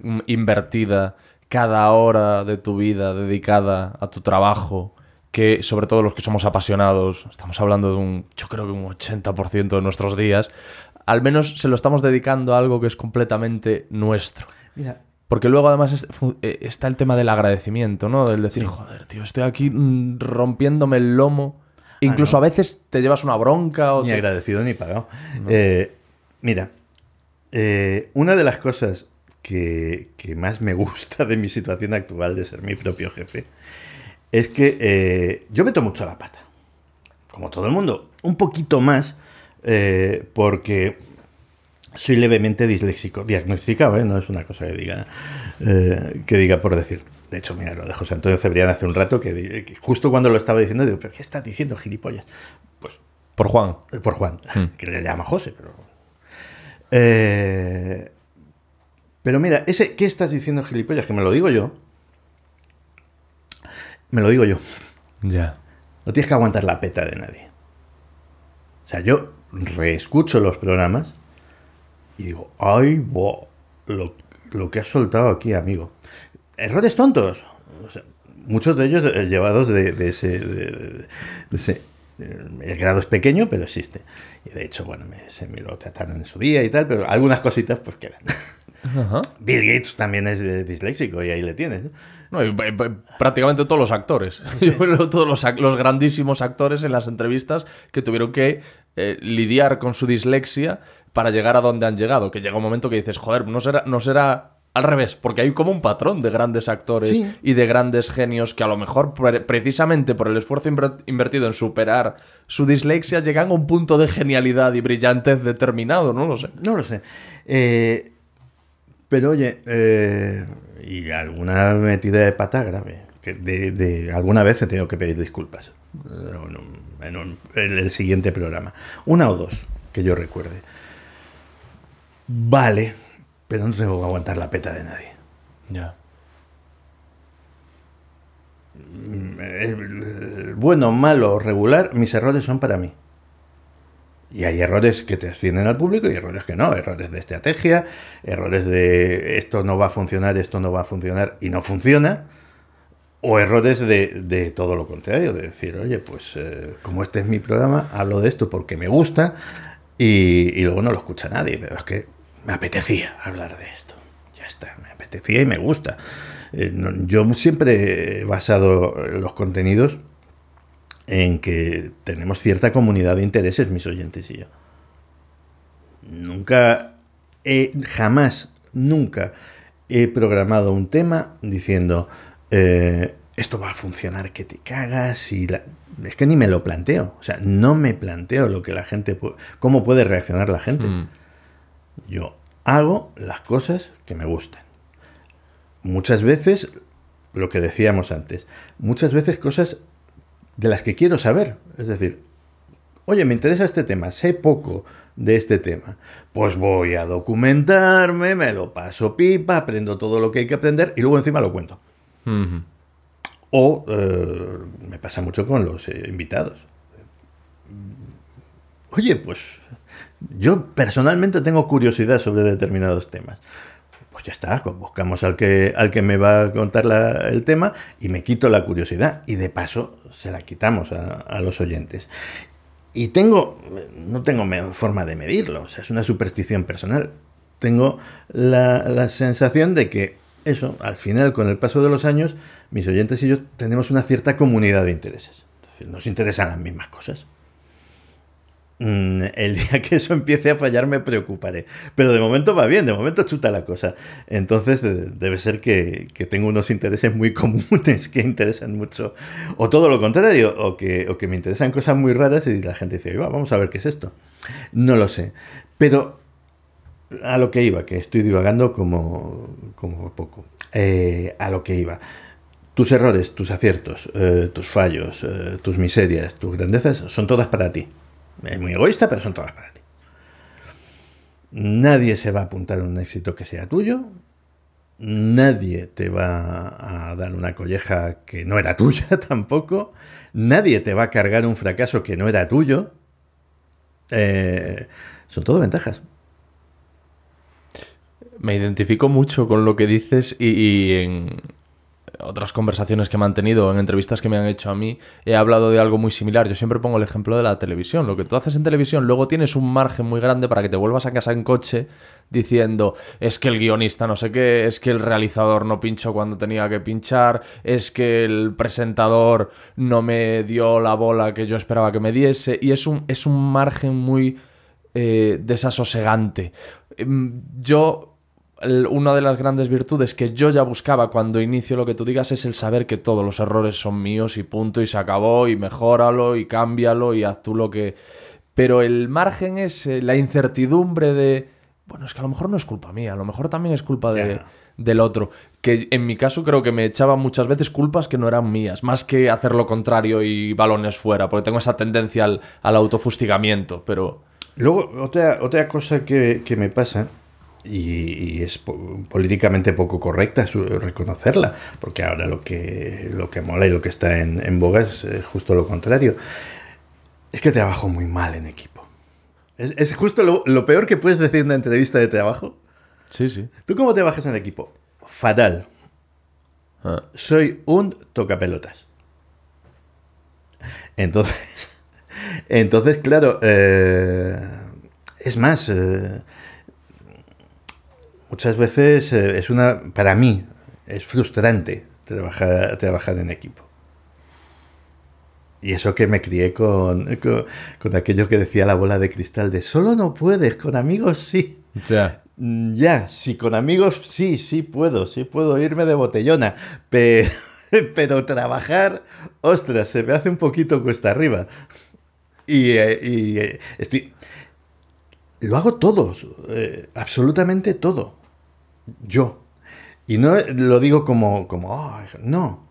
mm, invertida, cada hora de tu vida dedicada a tu trabajo, que sobre todo los que somos apasionados, estamos hablando de un, yo creo que un 80% de nuestros días, al menos se lo estamos dedicando a algo que es completamente nuestro. Porque luego además eh, está el tema del agradecimiento, ¿no? Del decir, joder, tío, estoy aquí mm, rompiéndome el lomo. Ah, Incluso a veces te llevas una bronca. O ni agradecido ni pagado. Eh, mira, eh, una de las cosas que, más me gusta de mi situación actual de ser mi propio jefe es que yo meto mucho la pata. Como todo el mundo. Un poquito más eh, porque soy levemente disléxico, diagnosticado, ¿eh? no es una cosa que diga, eh, que diga por decir. De hecho, mira, lo de José Antonio Cebrián hace un rato, que, justo cuando lo estaba diciendo, digo, ¿pero qué estás diciendo, gilipollas? Pues. Por Juan. Por Juan, mm. que le llama José, pero. pero mira, ese, ¿qué estás diciendo, gilipollas? Que me lo digo yo. Me lo digo yo. Ya. No tienes que aguantar la peta de nadie. O sea, yo reescucho los programas y digo, ay, lo, que has soltado aquí, amigo. Errores tontos. muchos de ellos eh, llevados de, ese... Eh, el grado es pequeño, pero existe. Y de hecho, bueno, se me lo trataron en su día y tal, pero algunas cositas pues quedan. Bill Gates también es eh, disléxico y ahí le tienes. prácticamente todos los actores. todos los, los, grandísimos actores en las entrevistas que tuvieron que eh, lidiar con su dislexia para llegar a donde han llegado. Que llega un momento que dices, joder, no será, no será al revés, porque hay como un patrón de grandes actores y de grandes genios que a lo mejor precisamente por el esfuerzo invertido en superar su dislexia llegan a un punto de genialidad y brillantez determinado, no lo sé. No lo sé. Eh, pero oye, eh, y alguna metida de pata grave, alguna vez he tenido que pedir disculpas en, el siguiente programa. Una o dos, que yo recuerde. Vale, pero no tengo que aguantar la peta de nadie. Ya. Mm, eh, bueno, malo, regular, mis errores son para mí. Y hay errores que te ascienden al público y errores que no, errores de estrategia, errores de esto no va a funcionar, esto no va a funcionar y no funciona o errores de, todo lo contrario, de decir, oye, pues eh, como este es mi programa, hablo de esto porque me gusta y, luego no lo escucha nadie, pero es que me apetecía hablar de esto. Ya está, me apetecía y me gusta. Eh, yo siempre he basado los contenidos en que tenemos cierta comunidad de intereses, mis oyentes y yo. Nunca, jamás, nunca he programado un tema diciendo, eh, esto va a funcionar que te cagas y es que ni me lo planteo, o sea, no me planteo lo que la gente cómo puede reaccionar la gente. Hmm. Yo hago las cosas que me gustan. Muchas veces lo que decíamos antes, muchas veces cosas de las que quiero saber, es decir, oye, me interesa este tema, sé poco de este tema. Pues voy a documentarme, me lo paso pipa, aprendo todo lo que hay que aprender y luego encima lo cuento. O eh, me pasa mucho con los eh, invitados. Oye, pues yo personalmente tengo curiosidad sobre determinados temas. Pues ya está, buscamos al que, al que me va a contar el tema y me quito la curiosidad y de paso se la quitamos a, los oyentes. Y tengo, no tengo forma de medirlo, es una superstición personal. Tengo la sensación de que eso, al final, con el paso de los años, mis oyentes y yo tenemos una cierta comunidad de intereses. nos interesan las mismas cosas. Mm, el día que eso empiece a fallar me preocuparé. Pero de momento va bien, de momento chuta la cosa. Entonces debe ser que, tengo unos intereses muy comunes que interesan mucho. O todo lo contrario, o que, que me interesan cosas muy raras y la gente dice, vamos a ver qué es esto. No lo sé. Pero a lo que iba, que estoy divagando como, como poco, eh, a lo que iba. Tus errores, tus aciertos, eh, tus fallos, eh, tus miserias, tus grandezas, son todas para ti. Es muy egoísta, pero son todas para ti. Nadie se va a apuntar a un éxito que sea tuyo. Nadie te va a dar una colleja que no era tuya tampoco. Nadie te va a cargar un fracaso que no era tuyo. son todo ventajas. Me identifico mucho con lo que dices y, en otras conversaciones que he mantenido, en entrevistas que me han hecho a mí, he hablado de algo muy similar. Yo siempre pongo el ejemplo de la televisión. Lo que tú haces en televisión, luego tienes un margen muy grande para que te vuelvas a casa en coche diciendo, es que el guionista no sé qué, es que el realizador no pinchó cuando tenía que pinchar, es que el presentador no me dio la bola que yo esperaba que me diese. Y es un, es un margen muy eh, desasosegante. Em, yo una de las grandes virtudes que yo ya buscaba cuando inicio lo que tú digas es el saber que todos los errores son míos y punto y se acabó y mejóralo y cámbialo y haz tú lo que... Pero el margen es eh, la incertidumbre de, bueno, es que a lo mejor no es culpa mía, a lo mejor también es culpa del otro. Que en mi caso creo que me echaba muchas veces culpas que no eran mías, más que hacer lo contrario y balones fuera, porque tengo esa tendencia al, al autofustigamiento, pero... Luego, otra, cosa que, que me pasa y, es políticamente poco correcta reconocerla, porque ahora lo que, lo que mola y lo que está en, boga es eh, justo lo contrario. Es que trabajo muy mal en equipo. Es, justo lo, peor que puedes decir en una entrevista de trabajo. Sí, sí. ¿Tú cómo trabajas en equipo? Fatal. Ah. Soy un tocapelotas. Entonces, entonces claro, eh, es más, eh, muchas veces eh, es una, para mí, es frustrante trabajar, trabajar en equipo. Y eso que me crié con, con, aquello que decía la bola de cristal de solo no puedes, con amigos sí. Ya. Mm, ya, con amigos sí, sí puedo, sí puedo irme de botellona, pero, trabajar, ostras, se me hace un poquito cuesta arriba. Y, eh, y eh, estoy, lo hago todo. Eh, absolutamente todo, yo. Y no lo digo como, como no,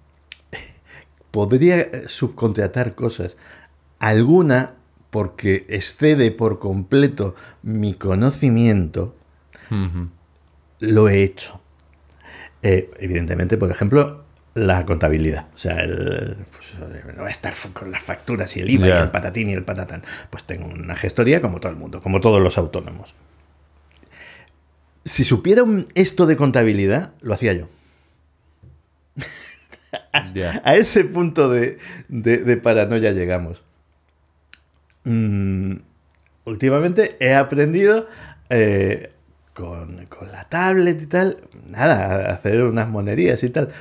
podría eh, subcontratar cosas. Alguna porque excede por completo mi conocimiento, lo he hecho. Eh, evidentemente, por ejemplo, la contabilidad. O sea, el, no pues, eh, va a estar con las facturas y el IVA y el patatín y el patatán. Pues tengo una gestoría como todo el mundo, como todos los autónomos. Si supiera esto de contabilidad, lo hacía yo. a, ese punto de, paranoia llegamos. Mm, últimamente he aprendido eh, con, con, la tablet y tal, nada, hacer unas monerías y tal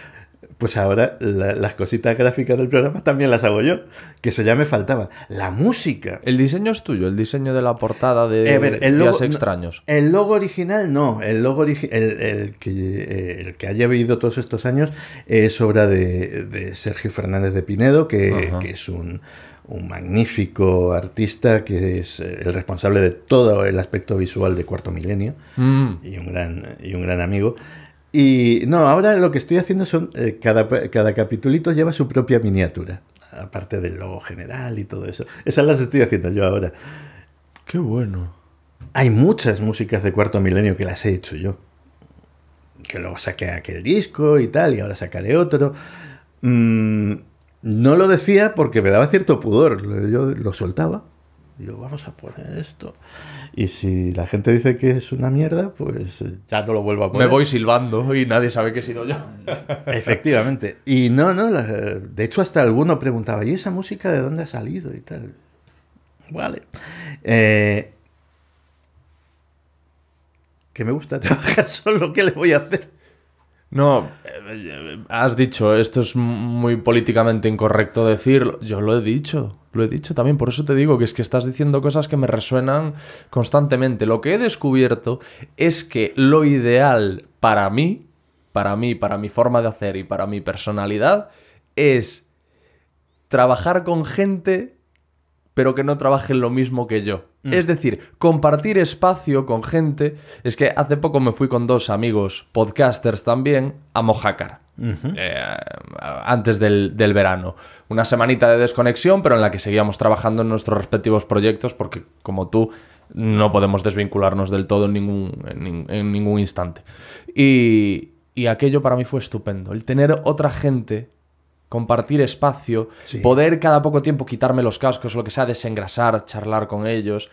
pues ahora las cositas gráficas del programa también las hago yo, que eso ya me faltaba. La música. El diseño es tuyo, el diseño de la portada de eh, el Extraños. el logo original no, el logo el, que, eh, el que haya vivido todos estos años es obra de, Sergio Fernández de Pinedo, que, es un, un magnífico artista que es el responsable de todo el aspecto visual de Cuarto Milenio mm. y, un gran, y un gran amigo. Y no, ahora lo que estoy haciendo son, eh, cada, cada capitulito lleva su propia miniatura, aparte del logo general y todo eso. Esas las estoy haciendo yo ahora. Qué bueno. Hay muchas músicas de cuarto milenio que las he hecho yo. Que luego saqué aquel disco y tal, y ahora sacaré otro. Mm, no lo decía porque me daba cierto pudor. Yo lo soltaba. Digo, vamos a poner esto. Y si la gente dice que es una mierda, pues ya no lo vuelvo a poner. Me voy silbando y nadie sabe que he sido yo. Efectivamente. Y no, no, de hecho hasta alguno preguntaba, ¿y esa música de dónde ha salido y tal? Vale. Eh, que me gusta trabajar solo, ¿qué le voy a hacer? No, eh, eh, has dicho, esto es muy políticamente incorrecto decirlo. Yo lo he dicho. Lo he dicho también, por eso te digo que es que estás diciendo cosas que me resuenan constantemente. Lo que he descubierto es que lo ideal para mí, para mí, para mi forma de hacer y para mi personalidad, es trabajar con gente pero que no trabajen lo mismo que yo. Mm. Es decir, compartir espacio con gente. Es que hace poco me fui con dos amigos podcasters también a Mojácar. Eh, antes del, verano. Una semanita de desconexión, pero en la que seguíamos trabajando en nuestros respectivos proyectos, porque como tú, no podemos desvincularnos del todo en ningún, en, ningún instante. Y, aquello para mí fue estupendo. El tener otra gente, compartir espacio, poder cada poco tiempo quitarme los cascos, lo que sea, desengrasar, charlar con ellos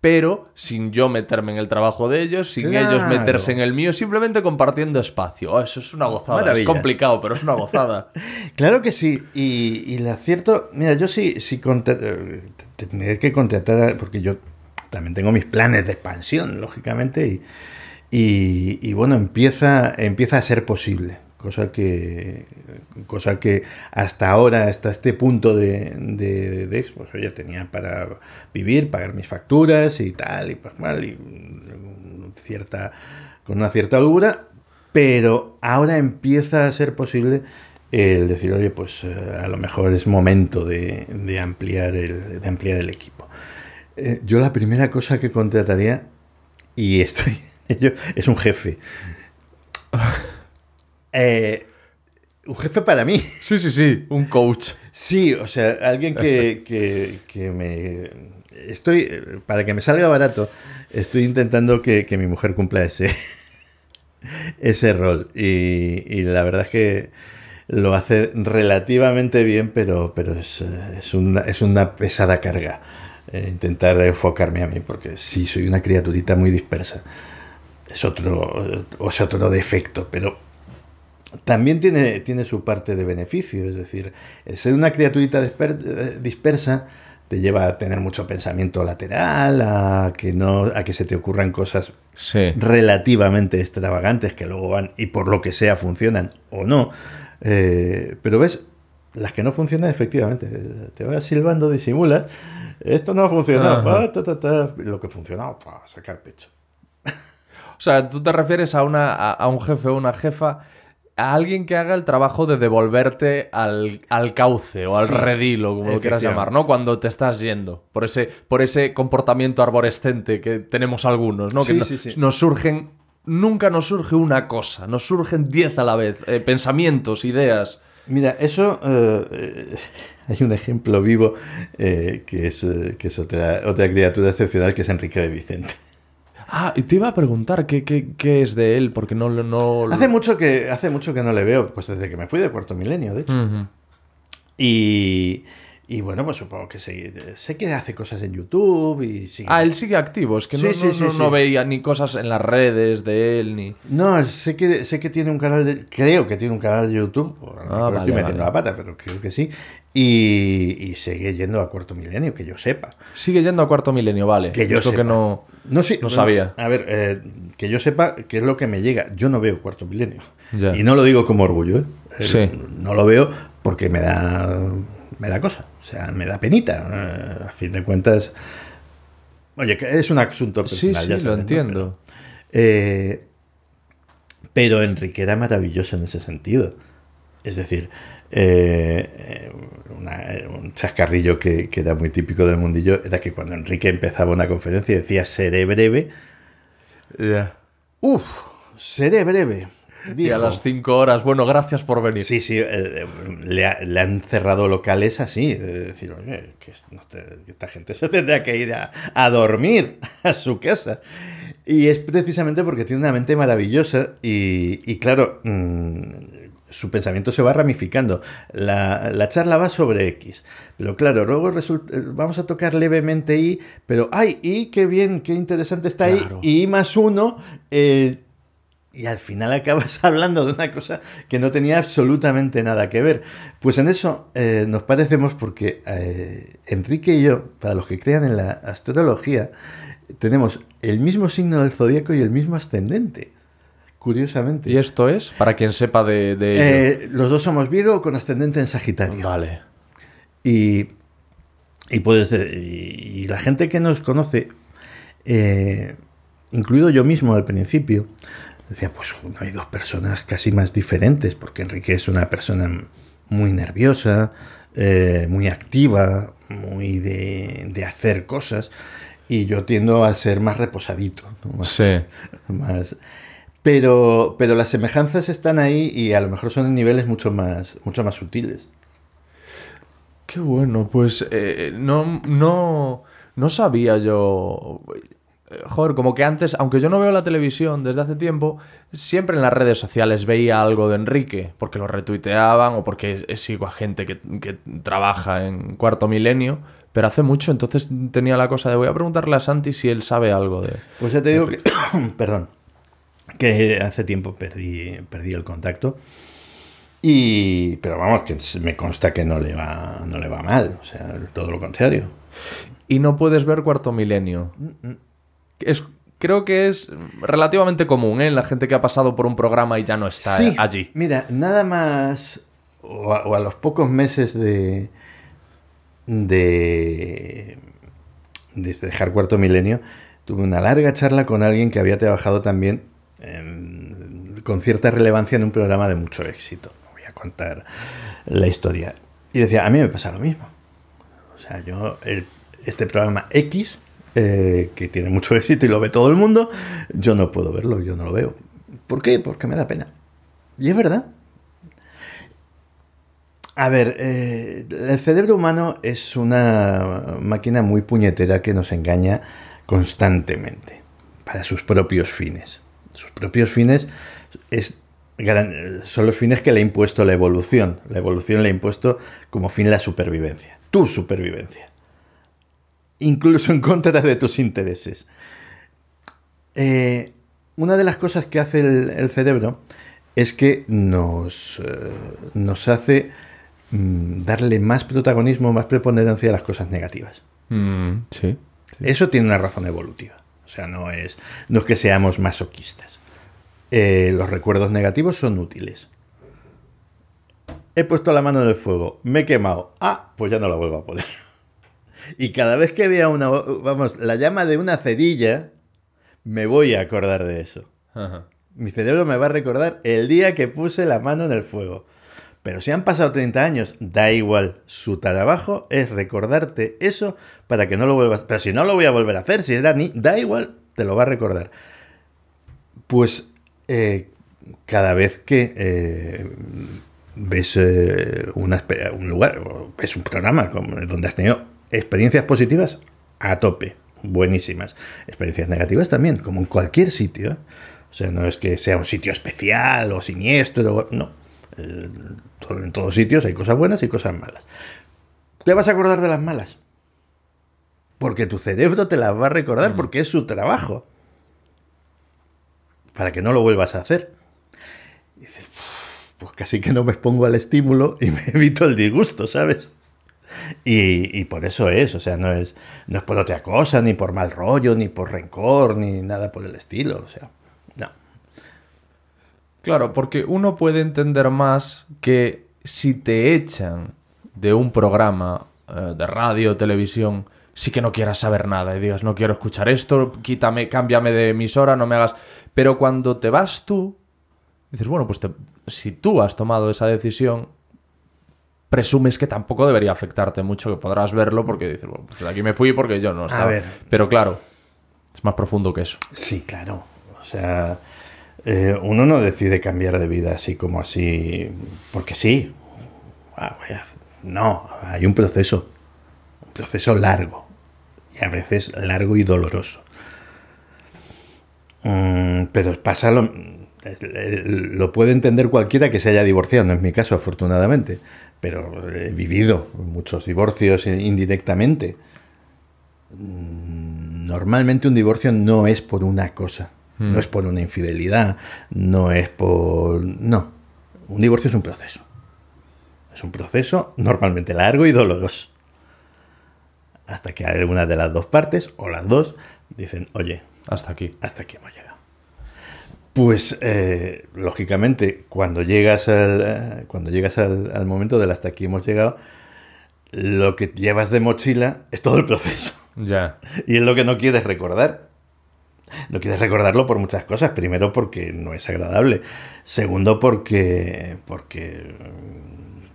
pero sin yo meterme en el trabajo de ellos, sin ellos meterse en el mío, simplemente compartiendo espacio. Oh, eso es una gozada, es complicado, pero es una gozada. claro que sí, y, la lo cierto, mira, yo sí, sí eh, tener que contratar, porque yo también tengo mis planes de expansión, lógicamente, y, y bueno, empieza, empieza a ser posible cosa que cosa que hasta ahora hasta este punto de, de, ya tenía para vivir pagar mis facturas y tal y pues mal y cierta con una cierta holgura pero ahora empieza a ser posible el decir oye pues eh, a lo mejor es momento de, ampliar el de ampliar el equipo eh, yo la primera cosa que contrataría y estoy es un jefe Eh, un jefe para mí. Sí, sí, sí, un coach. Sí, o sea, alguien que, que, me... Estoy, para que me salga barato, estoy intentando que, mi mujer cumpla ese, ese rol. Y, la verdad es que lo hace relativamente bien, pero, pero es, es, una, pesada carga eh, intentar enfocarme a mí, porque sí, soy una criaturita muy dispersa. Es otro, es otro defecto, pero también tiene, tiene su parte de beneficio, es decir, ser una criaturita eh, dispersa te lleva a tener mucho pensamiento lateral, a que no, a que se te ocurran cosas relativamente extravagantes que luego van y por lo que sea funcionan o no. Eh, pero ves, las que no funcionan efectivamente, te vas silbando, disimulas, esto no ha funcionado, pa, ta, ta, lo que funcionaba, sacar pecho. O sea, tú te refieres a, una, a un jefe o una jefa a alguien que haga el trabajo de devolverte al, cauce o al redil redilo, como lo quieras llamar, ¿no? Cuando te estás yendo. Por ese, por ese comportamiento arborescente que tenemos algunos, ¿no? que nos surgen. Nunca nos surge una cosa, nos surgen diez a la vez, eh, pensamientos, ideas. Mira, eso. Eh, eh, hay un ejemplo vivo que es, otra, otra criatura excepcional que es Enrique de Vicente. Ah, y te iba a preguntar qué, qué, qué es de él, porque no, no... Hace, mucho que, hace mucho que no le veo, pues desde que me fui de Cuarto Milenio, de hecho. Y... Y bueno, pues supongo que sigue. sé que hace cosas en YouTube y sigue. Ah, él sigue activo, es que no, no, veía ni cosas en las redes de él ni. No, sé que sé que tiene un canal de, creo que tiene un canal de YouTube, ah, estoy metiendo la pata, pero creo que sí. Y, sigue yendo a cuarto milenio, que yo sepa. Sigue yendo a cuarto milenio, vale. Que yo sepa. que no, no, no sabía. A ver, eh, que yo sepa qué es lo que me llega. Yo no veo cuarto milenio. Y no lo digo como orgullo, ¿eh? Eh, No lo veo porque me da me da cosa, o sea, me da penita. Eh, a fin de cuentas, oye, es un asunto personal. Sí, sí, lo entiendo. Eh, pero, Enrique era maravilloso en ese sentido. Es decir, eh, un chascarrillo que, era muy típico del mundillo era que cuando Enrique empezaba una conferencia y decía seré breve, uff, seré breve y a las cinco horas, bueno, gracias por venir. Sí, sí, eh, eh, le, han cerrado locales así. decir, que esta gente se tendría que ir a, dormir a su casa. Y es precisamente porque tiene una mente maravillosa y, claro, mm, su pensamiento se va ramificando. La, charla va sobre X. Pero claro, luego resulta, eh, vamos a tocar levemente Y, pero ¡ay! Y qué bien, qué interesante está ahí Y. Y más uno eh, y al final acabas hablando de una cosa que no tenía absolutamente nada que ver. Pues en eso eh, nos parecemos porque eh, Enrique y yo, para los que crean en la astrología, tenemos el mismo signo del zodíaco y el mismo ascendente. Curiosamente. ¿Y esto es? Para quien sepa de. Eh, los dos somos Virgo con ascendente en Sagitario. Vale. Y. Y, puedes, y, y la gente que nos conoce, incluido yo mismo al principio, Decía, pues no hay dos personas casi más diferentes, porque Enrique es una persona muy nerviosa, eh, muy activa, muy de, hacer cosas, y yo tiendo a ser más reposadito. sí. pero, pero las semejanzas están ahí y a lo mejor son en niveles mucho más, mucho más sutiles. Qué bueno, pues eh, no, no, no sabía yo eh, joder, como que antes, aunque yo no veo la televisión desde hace tiempo, siempre en las redes sociales veía algo de Enrique, porque lo retuiteaban o porque sigo a gente que, que, trabaja en cuarto milenio, pero hace mucho, entonces tenía la cosa de voy a preguntarle a Santi si él sabe algo de... Pues ya te digo que, perdón, que hace tiempo perdí, perdí el contacto. Y, pero vamos, que me consta que no le va, no le va mal, o sea, todo lo contrario. Y no puedes ver Cuarto Milenio. Mm, mm creo que es relativamente común ¿eh? la gente que ha pasado por un programa y ya no está allí. Mira, nada más o a, los pocos meses de, de, de dejar cuarto milenio, tuve una larga charla con alguien que había trabajado también con cierta relevancia en un programa de mucho éxito. voy a contar la historia. Y decía, a mí me pasa lo mismo. O sea, yo este programa X eh, que tiene mucho éxito y lo ve todo el mundo, yo no puedo verlo, yo no lo veo. ¿Por qué? Porque me da pena. Y es verdad. A ver, eh, el cerebro humano es una máquina muy puñetera que nos engaña constantemente para sus propios fines. Sus propios fines es son los fines que le ha impuesto la evolución. La evolución le ha impuesto como fin la supervivencia, tu supervivencia incluso en contra de tus intereses. Eh, una de las cosas que hace el, cerebro es que nos, eh, hace mm, darle más protagonismo, más preponderancia a las cosas negativas. Mm, sí, Eso tiene una razón evolutiva. O sea, no es, que seamos masoquistas. Eh, los recuerdos negativos son útiles. He puesto la mano en el fuego, me he quemado. Ah, pues ya no la vuelvo a poner. Y cada vez que vea una, vamos, la llama de una cedilla me voy a acordar de eso. Mi cerebro me va a recordar el día que puse la mano en el fuego. Pero si han pasado 30 años, da igual. Su trabajo es recordarte eso para que no lo vuelvas. Pero si no lo voy a volver a hacer, si es Dani, da igual, te lo va a recordar. Pues eh, cada vez que eh, ves eh, un lugar, ves un programa donde has tenido Experiencias positivas a tope, buenísimas. Experiencias negativas también, como en cualquier sitio. O sea, no es que sea un sitio especial o siniestro, no. Eh, en todos sitios hay cosas buenas y cosas malas. Te vas a acordar de las malas. Porque tu cerebro te las va a recordar mm. porque es su trabajo. Para que no lo vuelvas a hacer. Y dices, pues casi que no me expongo al estímulo y me evito el disgusto, ¿sabes? Y, por eso es, o sea, no es, no es por otra cosa, ni por mal rollo, ni por rencor, ni nada por el estilo, o sea, no. Claro, porque uno puede entender más que si te echan de un programa eh, de radio, televisión, sí que no quieras saber nada y digas, no quiero escuchar esto, quítame, cámbiame de emisora, no me hagas... Pero cuando te vas tú, dices, bueno, pues si tú has tomado esa decisión, presumes que tampoco debería afectarte mucho, que podrás verlo porque dices, bueno, pues de aquí me fui porque yo no estaba. Pero claro, es más profundo que eso. Sí, claro. O sea, eh, uno no decide cambiar de vida así como así, porque sí. Ah, no, hay un proceso, un proceso largo y a veces largo y doloroso. Mm, pero pasa lo, lo puede entender cualquiera que se haya divorciado, no es mi caso afortunadamente, pero he vivido muchos divorcios indirectamente. Mm, normalmente un divorcio no es por una cosa, no mm. es por una infidelidad, no es por... No, un divorcio es un proceso. Es un proceso normalmente largo y doloroso. Hasta que alguna de las dos partes, o las dos, dicen, oye, hasta aquí. Hasta aquí hemos llegado. Pues eh, lógicamente, cuando llegas al, eh, cuando llegas al, momento del hasta aquí hemos llegado, lo que llevas de mochila es todo el proceso. Ya. Y es lo que no quieres recordar. No quieres recordarlo por muchas cosas. Primero, porque no es agradable. Segundo, porque, porque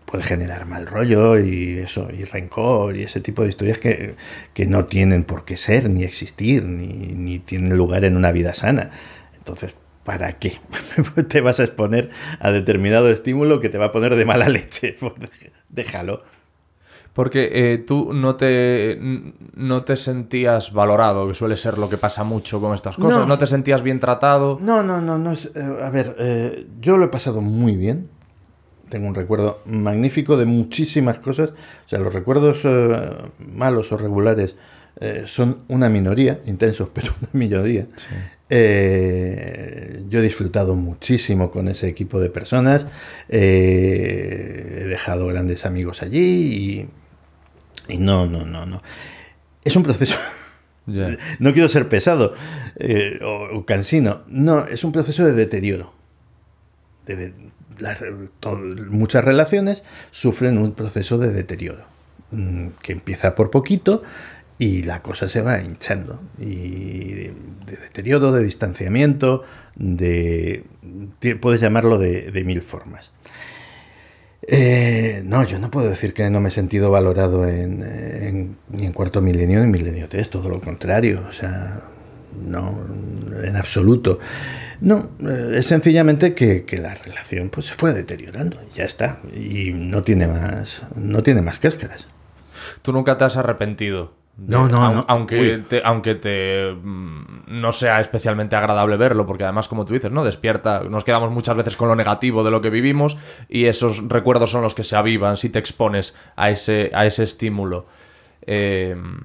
puede generar mal rollo y eso, y rencor y ese tipo de historias que, que no tienen por qué ser, ni existir, ni, ni tienen lugar en una vida sana. Entonces, ¿Para qué? te vas a exponer a determinado estímulo que te va a poner de mala leche. Déjalo. Porque eh, tú no te, no te sentías valorado, que suele ser lo que pasa mucho con estas cosas. No, te sentías bien tratado. No, no, no. no eh, a ver, eh, yo lo he pasado muy bien. Tengo un recuerdo magnífico de muchísimas cosas. O sea, los recuerdos malos o regulares son una minoría, intensos, pero una minoría. Sí. Eh, yo he disfrutado muchísimo con ese equipo de personas. Eh, he dejado grandes amigos allí y, no, no, no, no. Es un proceso. no quiero ser pesado eh, o, cansino. No, es un proceso de deterioro. muchas relaciones sufren un proceso de deterioro mm, que empieza por poquito y la cosa se va hinchando. Y de deterioro, de distanciamiento, de. puedes llamarlo de, mil formas. Eh, no, yo no puedo decir que no me he sentido valorado en, en, ni en cuarto milenio ni en milenio tres, todo lo contrario, o sea, no, en absoluto. No, eh, es sencillamente que, la relación pues, se fue deteriorando, ya está, y no tiene más, no tiene más cáscaras. ¿Tú nunca te has arrepentido no, no, no. Aunque aunque te mm, no sea especialmente agradable verlo, porque además, como tú dices, ¿no? Despierta, nos quedamos muchas veces con lo negativo de lo que vivimos y esos recuerdos son los que se avivan si te expones a ese, a ese estímulo. Em,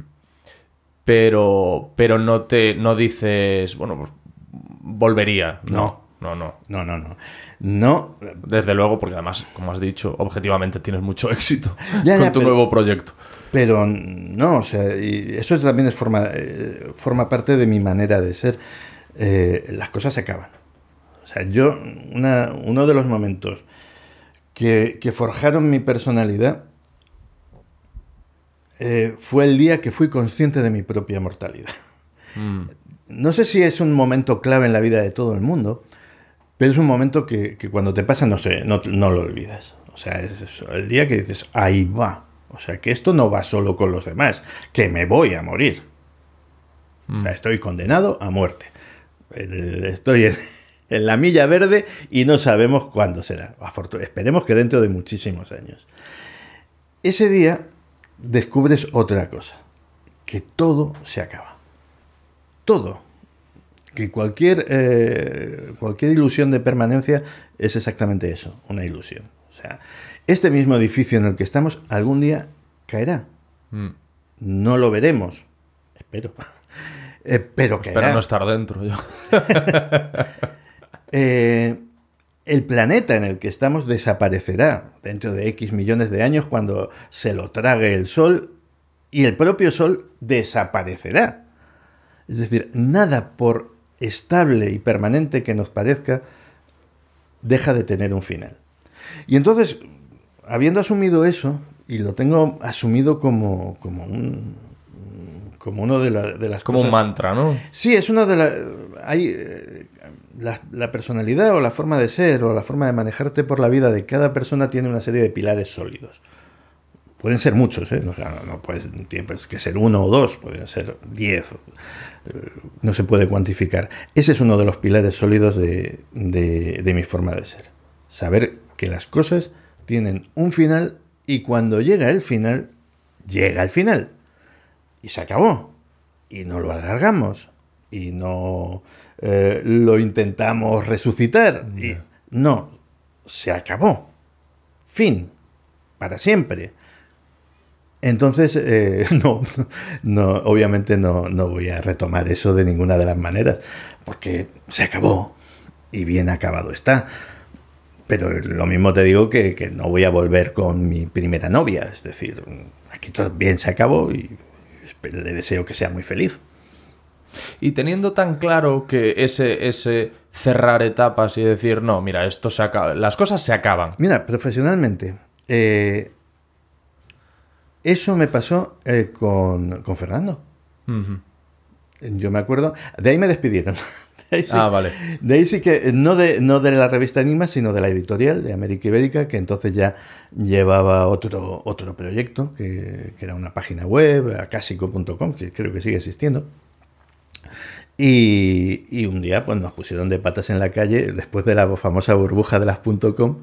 pero, pero no te no dices, bueno, pues volvería. No. No, no. No, no, no. No. Desde luego, porque además, como has dicho, objetivamente tienes mucho éxito con tu nuevo proyecto. Pero no, o sea, eso también es forma, eh, forma parte de mi manera de ser. Eh, las cosas se acaban. O sea, yo, uno de los momentos que, forjaron mi personalidad eh, fue el día que fui consciente de mi propia mortalidad. Mm. No sé si es un momento clave en la vida de todo el mundo, pero es un momento que, cuando te pasa no, sé, no lo olvidas. O sea, es el día que dices, ahí va. O sea que esto no va solo con los demás, que me voy a morir. O sea, mm. estoy condenado a muerte. Estoy en, la milla verde y no sabemos cuándo será. Esperemos que dentro de muchísimos años. Ese día descubres otra cosa, que todo se acaba. Todo. Que cualquier, eh, cualquier ilusión de permanencia es exactamente eso, una ilusión. O sea, este mismo edificio en el que estamos algún día caerá. Hmm. No lo veremos, espero. Espero eh, caerá. Espero no estar dentro yo. Eh, el planeta en el que estamos desaparecerá dentro de X millones de años cuando se lo trague el Sol y el propio Sol desaparecerá. Es decir, nada por estable y permanente que nos parezca deja de tener un final. Y entonces, habiendo asumido eso, y lo tengo asumido como, como un, como uno de, la, de las como un mantra no sí es una de las hay eh, la, personalidad o la forma de ser o la forma de manejarte por la vida de cada persona tiene una serie de pilares sólidos pueden ser muchos ¿eh? no, no puedes, tienes que ser uno o dos pueden ser diez eh, no se puede cuantificar ese es uno de los pilares sólidos de, de, de mi forma de ser saber que las cosas tienen un final y cuando llega el final, llega el final. Y se acabó. Y no lo alargamos. Y no eh, lo intentamos resucitar. Y, no, se acabó. Fin. Para siempre. Entonces, eh, no, no, obviamente no, no voy a retomar eso de ninguna de las maneras, porque se acabó y bien acabado está. Pero lo mismo te digo que, no voy a volver con mi primera novia. Es decir, aquí todo bien se acabó y le deseo que sea muy feliz. Y teniendo tan claro que ese, ese cerrar etapas y decir, no, mira, esto se acaba, las cosas se acaban. Mira, profesionalmente, eh, eso me pasó eh, con, Fernando. Yo me acuerdo, de ahí me despidieron. ah, vale. De que eh, no de, no de la revista Anima, sino de la editorial de América Ibérica, que entonces ya llevaba otro, otro proyecto, que, era una página web, acásico.com, que creo que sigue existiendo. Y, y, un día pues, nos pusieron de patas en la calle, después de la famosa burbuja de las .com,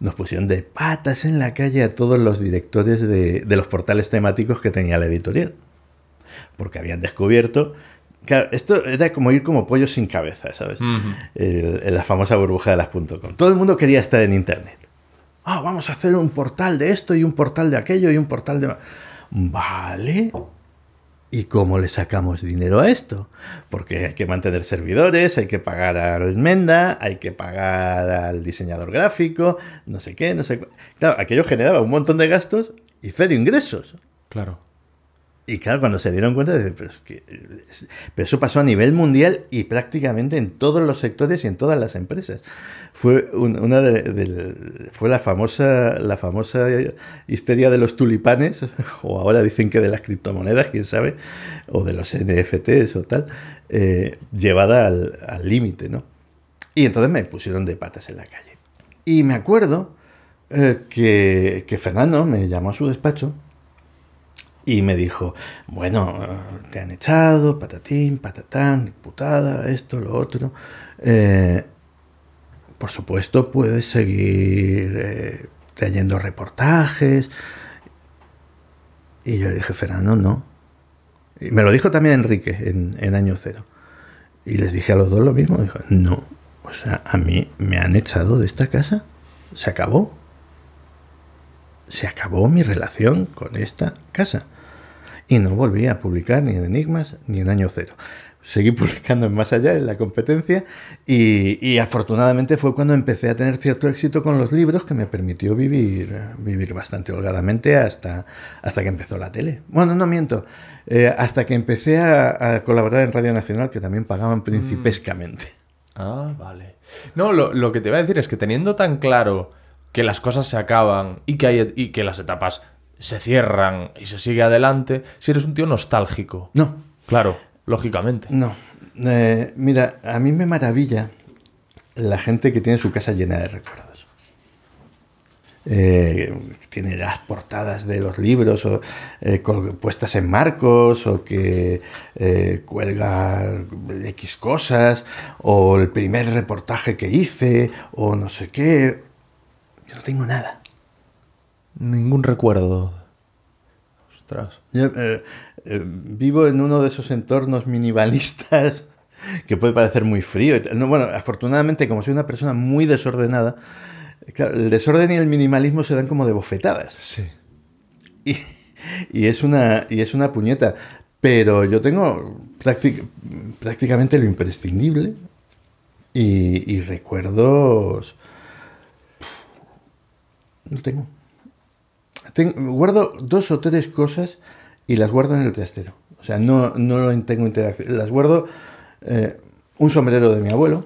nos pusieron de patas en la calle a todos los directores de, de los portales temáticos que tenía la editorial. Porque habían descubierto Claro, esto era como ir como pollo sin cabeza, ¿sabes? En la famosa burbuja de las .com. Todo el mundo quería estar en Internet. Ah, vamos a hacer un portal de esto y un portal de aquello y un portal de... Vale. ¿Y cómo le sacamos dinero a esto? Porque hay que mantener servidores, hay que pagar al Almenda, hay que pagar al diseñador gráfico, no sé qué, no sé Claro, aquello generaba un montón de gastos y cero ingresos. Claro. Y claro, cuando se dieron cuenta, pues, que, pero eso pasó a nivel mundial y prácticamente en todos los sectores y en todas las empresas. Fue una de, fue la famosa la famosa histeria de los tulipanes, o ahora dicen que de las criptomonedas, quién sabe, o de los NFTs o tal, eh, llevada al límite, ¿no? Y entonces me pusieron de patas en la calle. Y me acuerdo eh, que, que Fernando me llamó a su despacho y me dijo, bueno, te han echado, patatín, patatán, putada, esto, lo otro. Eh, por supuesto, puedes seguir eh, trayendo reportajes. Y yo dije, Fernando, no. Y me lo dijo también Enrique en, en Año Cero. Y les dije a los dos lo mismo. no, o sea, a mí me han echado de esta casa. Se acabó. Se acabó mi relación con esta casa y no volví a publicar ni en Enigmas ni en Año Cero. Seguí publicando en Más Allá, en la competencia, y, afortunadamente fue cuando empecé a tener cierto éxito con los libros que me permitió vivir, vivir bastante holgadamente hasta, hasta que empezó la tele. Bueno, no miento, eh, hasta que empecé a, colaborar en Radio Nacional, que también pagaban principescamente. Mm. Ah, vale. No, lo, que te voy a decir es que teniendo tan claro que las cosas se acaban y que, hay, y que las etapas se cierran y se sigue adelante, si eres un tío nostálgico. No. Claro, lógicamente. No. Eh, mira, a mí me maravilla la gente que tiene su casa llena de recuerdos. Eh, tiene las portadas de los libros o, eh, puestas en marcos o que cuelga X cosas o el primer reportaje que hice o no sé qué. Yo no tengo nada. Ningún recuerdo. Ostras. Eh, eh, vivo en uno de esos entornos minimalistas que puede parecer muy frío. bueno, afortunadamente, como soy una persona muy desordenada, eh, el desorden y el minimalismo se dan como de bofetadas. Sí. Y, es, una, y es una puñeta. Pero yo tengo prácticamente lo imprescindible y, y recuerdos. No tengo guardo dos o tres cosas y las guardo en el trastero. O sea, no, no tengo interacción. Las guardo eh, un sombrero de mi abuelo,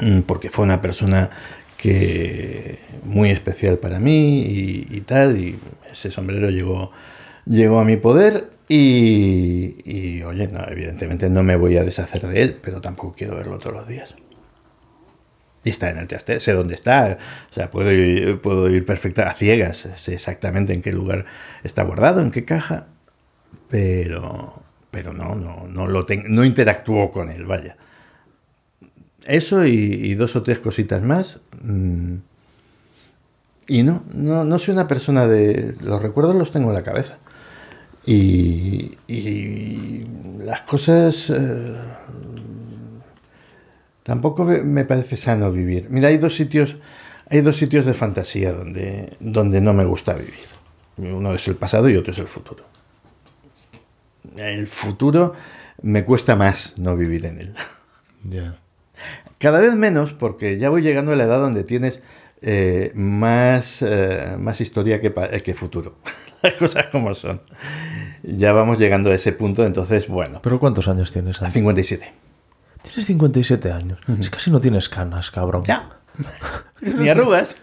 mm, porque fue una persona que muy especial para mí y, tal, y ese sombrero llegó, llegó a mi poder y, y oye, no, evidentemente no me voy a deshacer de él, pero tampoco quiero verlo todos los días. Y está en el traste, sé dónde está, o sea, puedo ir, puedo ir perfecta a ciegas, sé exactamente en qué lugar está guardado, en qué caja, pero, pero no, no, no, lo no interactúo con él, vaya. Eso y, dos o tres cositas más. Mm, y no, no, no, soy una persona de... Los recuerdos los tengo en la cabeza. Y, y las cosas... Eh, Tampoco me parece sano vivir. Mira, hay dos sitios, hay dos sitios de fantasía donde, donde no me gusta vivir. Uno es el pasado y otro es el futuro. El futuro me cuesta más no vivir en él. Cada vez menos porque ya voy llegando a la edad donde tienes eh, más, eh, más historia que, eh, que futuro. Las cosas como son. Ya vamos llegando a ese punto, entonces, bueno. ¿Pero cuántos años tienes? A 57. Tienes 57 años. casi no tienes canas, cabrón. Ya. Ni arrugas.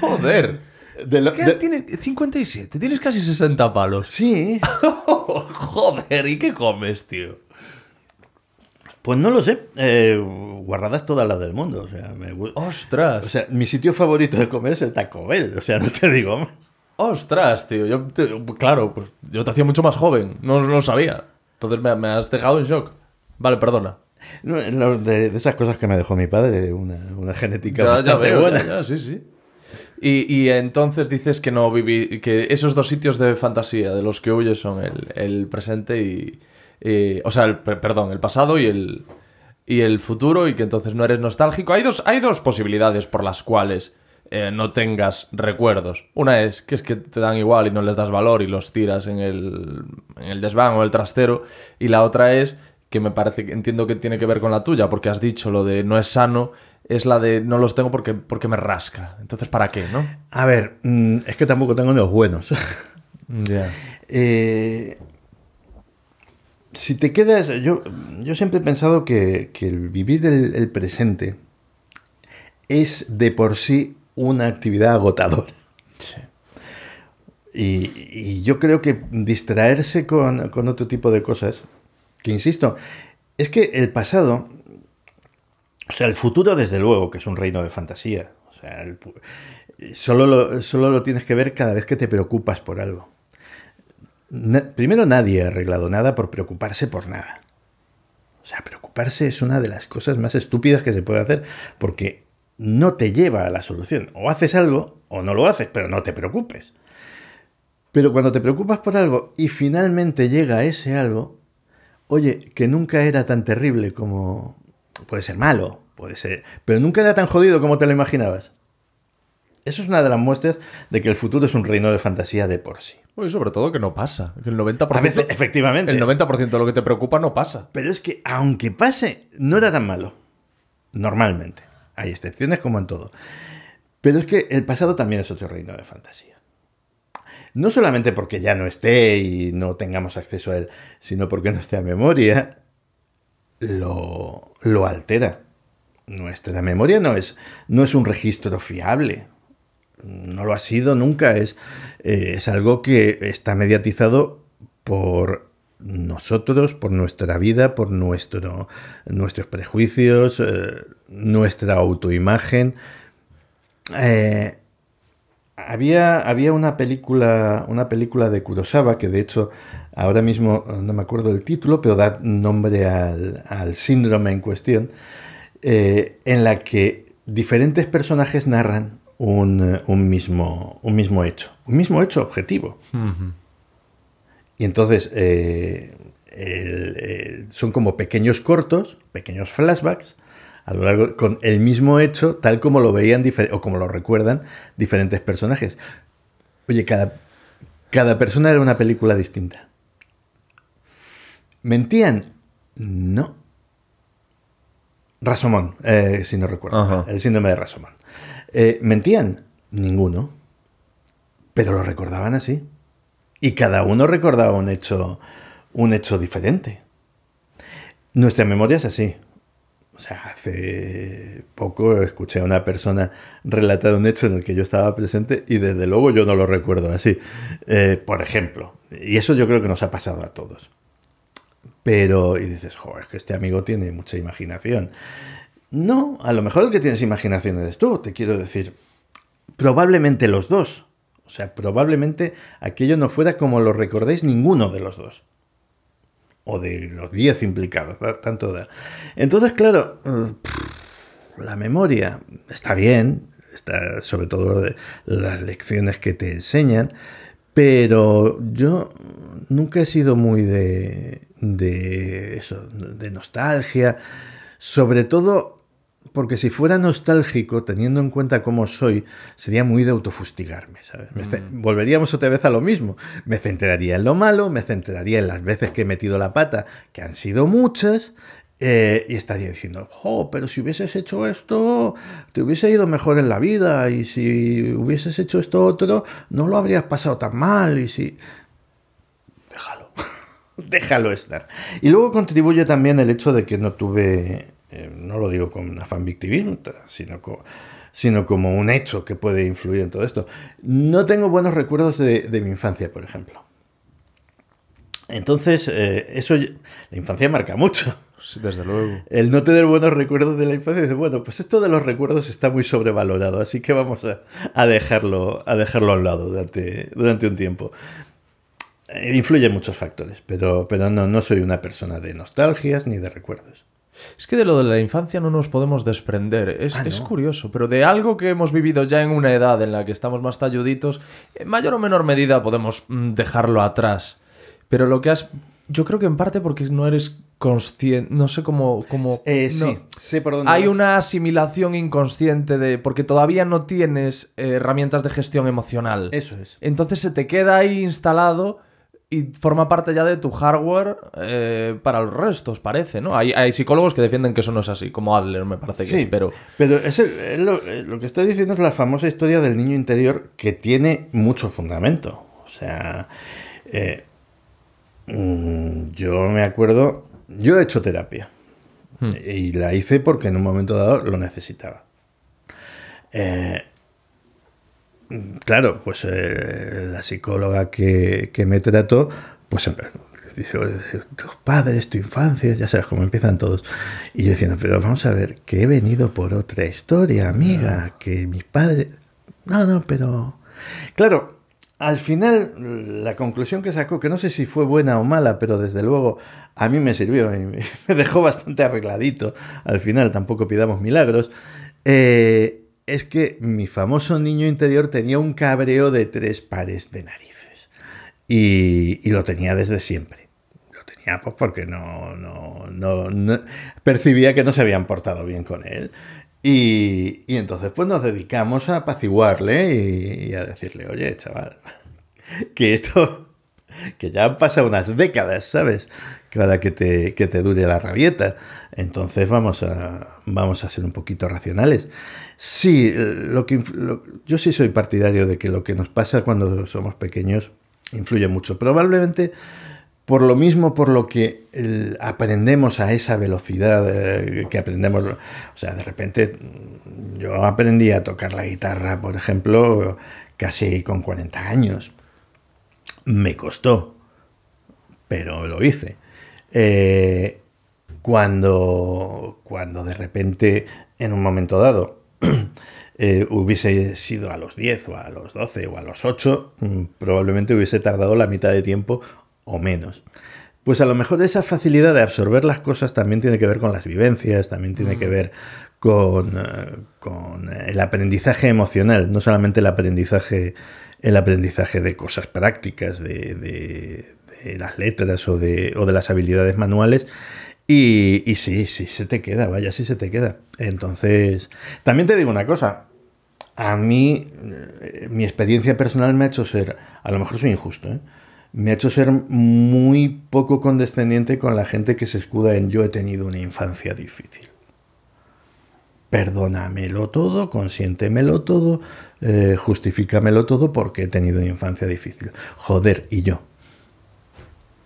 Joder. De lo, ¿Qué 57, tienes casi 60 palos. Sí. Joder, ¿y qué comes, tío? Pues no lo sé. Eh, guardadas todas las del mundo. O sea, me... ¡Ostras! O sea, mi sitio favorito de comer es el Taco Bell. O sea, no te digo más. ¡Ostras, tío! Claro, pues yo te hacía mucho más joven. No lo sabía. Entonces me, me has dejado en shock. Vale, perdona. De, esas cosas que me dejó mi padre, una, genética bastante buena. sí, sí. Y, entonces dices que no viví, que esos dos sitios de fantasía de los que huyes son el, presente y, o sea, perdón, el pasado y el y el futuro y que entonces no eres nostálgico. Hay dos hay dos posibilidades por las cuales eh, no tengas recuerdos. Una es que es que te dan igual y no les das valor y los tiras en el, en el desván o el trastero. Y la otra es que me parece, entiendo que tiene que ver con la tuya, porque has dicho lo de no es sano, es la de no los tengo porque, porque me rasca. Entonces, ¿para qué, no? A ver, mm, es que tampoco tengo los buenos. Ya. Eh, si te quedas, yo, yo siempre he pensado que, el vivir el, presente es de por sí una actividad agotadora. Sí. Y, yo creo que distraerse con otro tipo de cosas que insisto, es que el pasado, o sea, el futuro desde luego, que es un reino de fantasía, o sea, solo, lo, solo lo tienes que ver cada vez que te preocupas por algo. primero nadie ha arreglado nada por preocuparse por nada. O sea, preocuparse es una de las cosas más estúpidas que se puede hacer porque no te lleva a la solución. O haces algo o no lo haces, pero no te preocupes. Pero cuando te preocupas por algo y finalmente llega ese algo, oye, que nunca era tan terrible como... Puede ser malo, puede ser... Pero nunca era tan jodido como te lo imaginabas. Eso es una de las muestras de que el futuro es un reino de fantasía de por sí. Y sobre todo que no pasa. el 90%, efectivamente. El 90% de lo que te preocupa no pasa. Pero es que, aunque pase, no era tan malo. Normalmente. Hay excepciones como en todo. Pero es que el pasado también es otro reino de fantasía. No solamente porque ya no esté y no tengamos acceso a él, sino porque nuestra memoria lo, altera. Nuestra memoria no es, no es un registro fiable, no lo ha sido nunca, es, eh, es algo que está mediatizado por nosotros, por nuestra vida, por nuestro, nuestros prejuicios, eh, nuestra autoimagen. Eh, había, había una película, una película de Kurosawa que de hecho ahora mismo eh, no me acuerdo del título, pero da nombre al, síndrome en cuestión, eh, en la que diferentes personajes narran eh, un, mismo, un mismo hecho, un mismo hecho objetivo. Y entonces son como pequeños cortos, pequeños flashbacks, a lo largo con el mismo hecho, tal como lo veían o como lo recuerdan diferentes personajes. Oye, cada, cada persona era una película distinta. ¿Mentían? No. Rasomón, eh, si no recuerdo. El síndrome de Rasomón. Eh, ¿Mentían? Ninguno. Pero lo recordaban así. Y cada uno recordaba un hecho, un hecho diferente. Nuestra memoria es así. O sea, hace poco escuché a una persona relatar un hecho en el que yo estaba presente y desde luego yo no lo recuerdo así. Eh, por ejemplo, y eso yo creo que nos ha pasado a todos. Pero, y dices, jo, es que este amigo tiene mucha imaginación. No, a lo mejor el que tienes imaginación eres tú, te quiero decir. Probablemente los dos. O sea, probablemente aquello no fuera como lo recordéis ninguno de los dos. O de los diez implicados, tanto da. Entonces, claro, mm, la memoria está bien, está sobre todo las lecciones que te enseñan, pero yo nunca he sido muy de de, eso, de nostalgia, sobre todo porque si fuera nostálgico, teniendo en cuenta cómo soy, sería muy de autofustigarme, ¿sabes? Mm. Volveríamos otra vez a lo mismo. Me centraría en lo malo, me centraría en las veces que he metido la pata, que han sido muchas, eh, y estaría diciendo, oh, pero si hubieses hecho esto, te hubiese ido mejor en la vida, y si hubieses hecho esto otro, no lo habrías pasado tan mal, y si... Déjalo déjalo estar. Y luego contribuye también el hecho de que no tuve, eh, no lo digo con afán victimista, sino, sino como un hecho que puede influir en todo esto. No tengo buenos recuerdos de, mi infancia, por ejemplo. Entonces, eh, eso, la infancia marca mucho. Desde luego. El no tener buenos recuerdos de la infancia, dice, bueno, pues esto de los recuerdos está muy sobrevalorado, así que vamos a, dejarlo, a dejarlo un lado durante, durante un tiempo. Eh, influye muchos factores, pero, pero no, soy una persona de nostalgias ni de recuerdos. Es que de lo de la infancia no nos podemos desprender. Es, ah, curioso, pero de algo que hemos vivido ya en una edad en la que estamos más talluditos, en mayor o menor medida podemos mm, dejarlo atrás. Pero lo que has. Yo creo que en parte porque no eres consciente. No sé cómo. Eh, sí, Hay una asimilación inconsciente de. Porque todavía no tienes eh, herramientas de gestión emocional. Eso es. Entonces se te queda ahí instalado y forma parte ya de tu hardware eh, para los restos, parece, ¿no? Hay, psicólogos que defienden que eso no es así, como Adler, me parece que sí, pero... es eh, lo, que estoy diciendo es la famosa historia del niño interior que tiene mucho fundamento. O sea, eh, mm, yo me acuerdo, yo he hecho terapia hmm. y la hice porque en un momento dado lo necesitaba. Eh, claro, pues eh, la psicóloga que, me trató, pues dice, tus padres, tu infancia, ya sabes cómo empiezan todos. Y yo diciendo, pero vamos a ver, que he venido por otra historia, amiga, que mis padres... No, no, pero... Claro, al final la conclusión que sacó, que no sé si fue buena o mala, pero desde luego a mí me sirvió, y me dejó bastante arregladito, al final tampoco pidamos milagros, eh, es que mi famoso niño interior tenía un cabreo de tres pares de narices. Y, lo tenía desde siempre. Lo tenía pues porque no, percibía que no se habían portado bien con él. Y, entonces pues nos dedicamos a apaciguarle y, a decirle, oye, chaval, que esto, que ya han pasado unas décadas, ¿sabes? para que te, que te dure la rabieta. Entonces vamos a, vamos a ser un poquito racionales. Sí, lo que, yo sí soy partidario de que lo que nos pasa cuando somos pequeños influye mucho. Probablemente por lo mismo por lo que aprendemos a esa velocidad eh, que aprendemos. O sea, de repente mm, yo aprendí a tocar la guitarra, por ejemplo, casi con 40 años. Me costó, pero lo hice. Eh, cuando, cuando de repente, en un momento dado, Eh, hubiese sido a los 10 o a los 12 o a los 8, mm, probablemente hubiese tardado la mitad de tiempo o menos. Pues a lo mejor esa facilidad de absorber las cosas también tiene que ver con las vivencias, también tiene que mm. ver eh, con, el aprendizaje emocional, no solamente el aprendizaje, el aprendizaje de cosas prácticas, de, las letras o de las habilidades manuales, y, sí, sí se te queda, vaya, sí se te queda. Entonces, también te digo una cosa, a mí, eh, mi experiencia personal me ha hecho ser, a lo mejor soy injusto, ¿eh? me ha hecho ser muy poco condescendiente con la gente que se escuda en yo he tenido una infancia difícil. Perdónamelo todo, consiéntemelo todo, eh, justifícamelo todo porque he tenido una infancia difícil. Joder, y yo.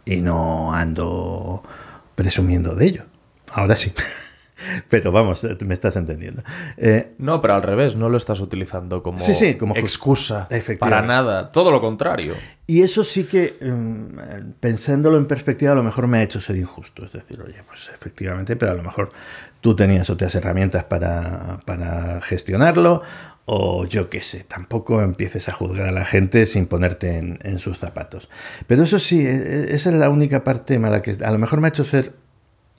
Y no ando presumiendo de ello. Ahora sí. Pero vamos, eh, me estás entendiendo. Eh, no, pero al revés, no lo estás utilizando como, excusa para nada, todo lo contrario. Y eso sí que, em, pensándolo en perspectiva, a lo mejor me ha hecho ser injusto. Es decir, oye, pues efectivamente, pero a lo mejor tú tenías otras herramientas para gestionarlo o yo qué sé, tampoco empieces a juzgar a la gente sin ponerte en, sus zapatos. Pero eso sí, e, e, esa es la única parte mala que a lo mejor me ha hecho ser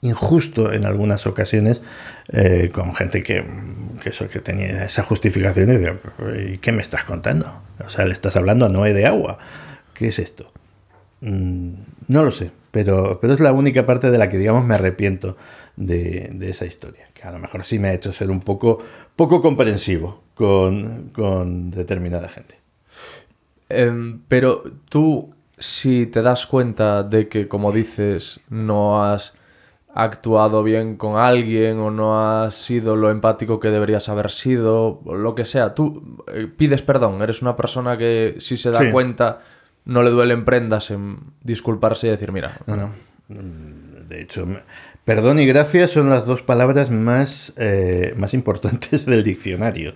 injusto en algunas ocasiones eh, con gente que, que, que tenía esa justificación y ¿y qué me estás contando? O sea, le estás hablando a Noé de agua. ¿Qué es esto? Mm, no lo sé, pero, pero es la única parte de la que, digamos, me arrepiento de, esa historia, que a lo mejor sí me ha hecho ser un poco, poco comprensivo con, determinada gente. Em, pero tú, si te das cuenta de que, como dices, no has actuado bien con alguien o no has sido lo empático que deberías haber sido, lo que sea, tú eh, pides perdón, eres una persona que si se da cuenta no le duelen prendas en disculparse y decir, mira. No, no. Mm, de hecho, perdón y gracias son las dos palabras más, eh, más importantes del diccionario.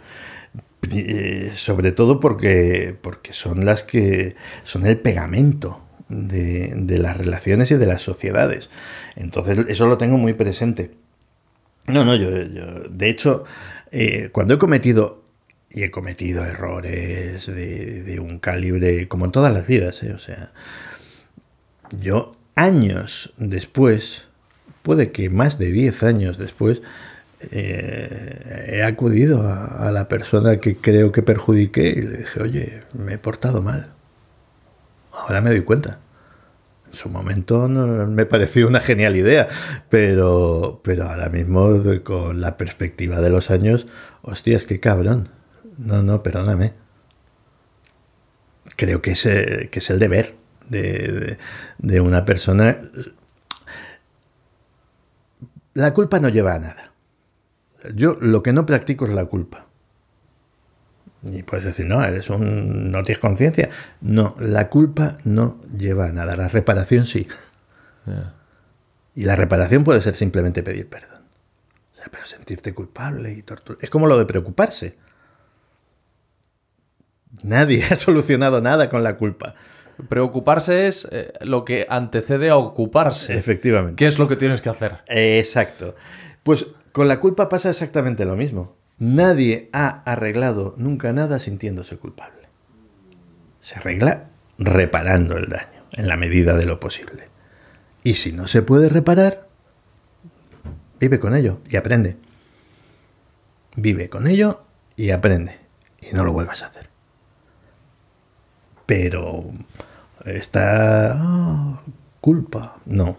Eh, sobre todo porque, porque son las que son el pegamento de, de las relaciones y de las sociedades. Entonces, eso lo tengo muy presente. No, no, yo, yo de hecho, eh, cuando he cometido y he cometido errores de, un calibre como en todas las vidas. ¿eh? O sea, yo años después, puede que más de 10 años después, eh, he acudido a, la persona que creo que perjudiqué y le dije, oye, me he portado mal. Ahora me doy cuenta. En su momento me pareció una genial idea, pero, pero ahora mismo con la perspectiva de los años, hostias, qué cabrón. No, no, perdóname. Creo que es, eh, que es el deber de, una persona. La culpa no lleva a nada. Yo lo que no practico es la culpa. Y puedes decir, no, eres un, no tienes conciencia. No, la culpa no lleva a nada. La reparación sí. Y la reparación puede ser simplemente pedir perdón. O sea, pero sentirte culpable y torturar. Es como lo de preocuparse. Nadie ha solucionado nada con la culpa. Preocuparse es eh, lo que antecede a ocuparse. Efectivamente. ¿Qué es lo que tienes que hacer? Exacto. Pues con la culpa pasa exactamente lo mismo. Nadie ha arreglado nunca nada sintiéndose culpable. Se arregla reparando el daño, en la medida de lo posible. Y si no se puede reparar, vive con ello y aprende. Vive con ello y aprende. Y no lo vuelvas a hacer pero esta ah, culpa. No,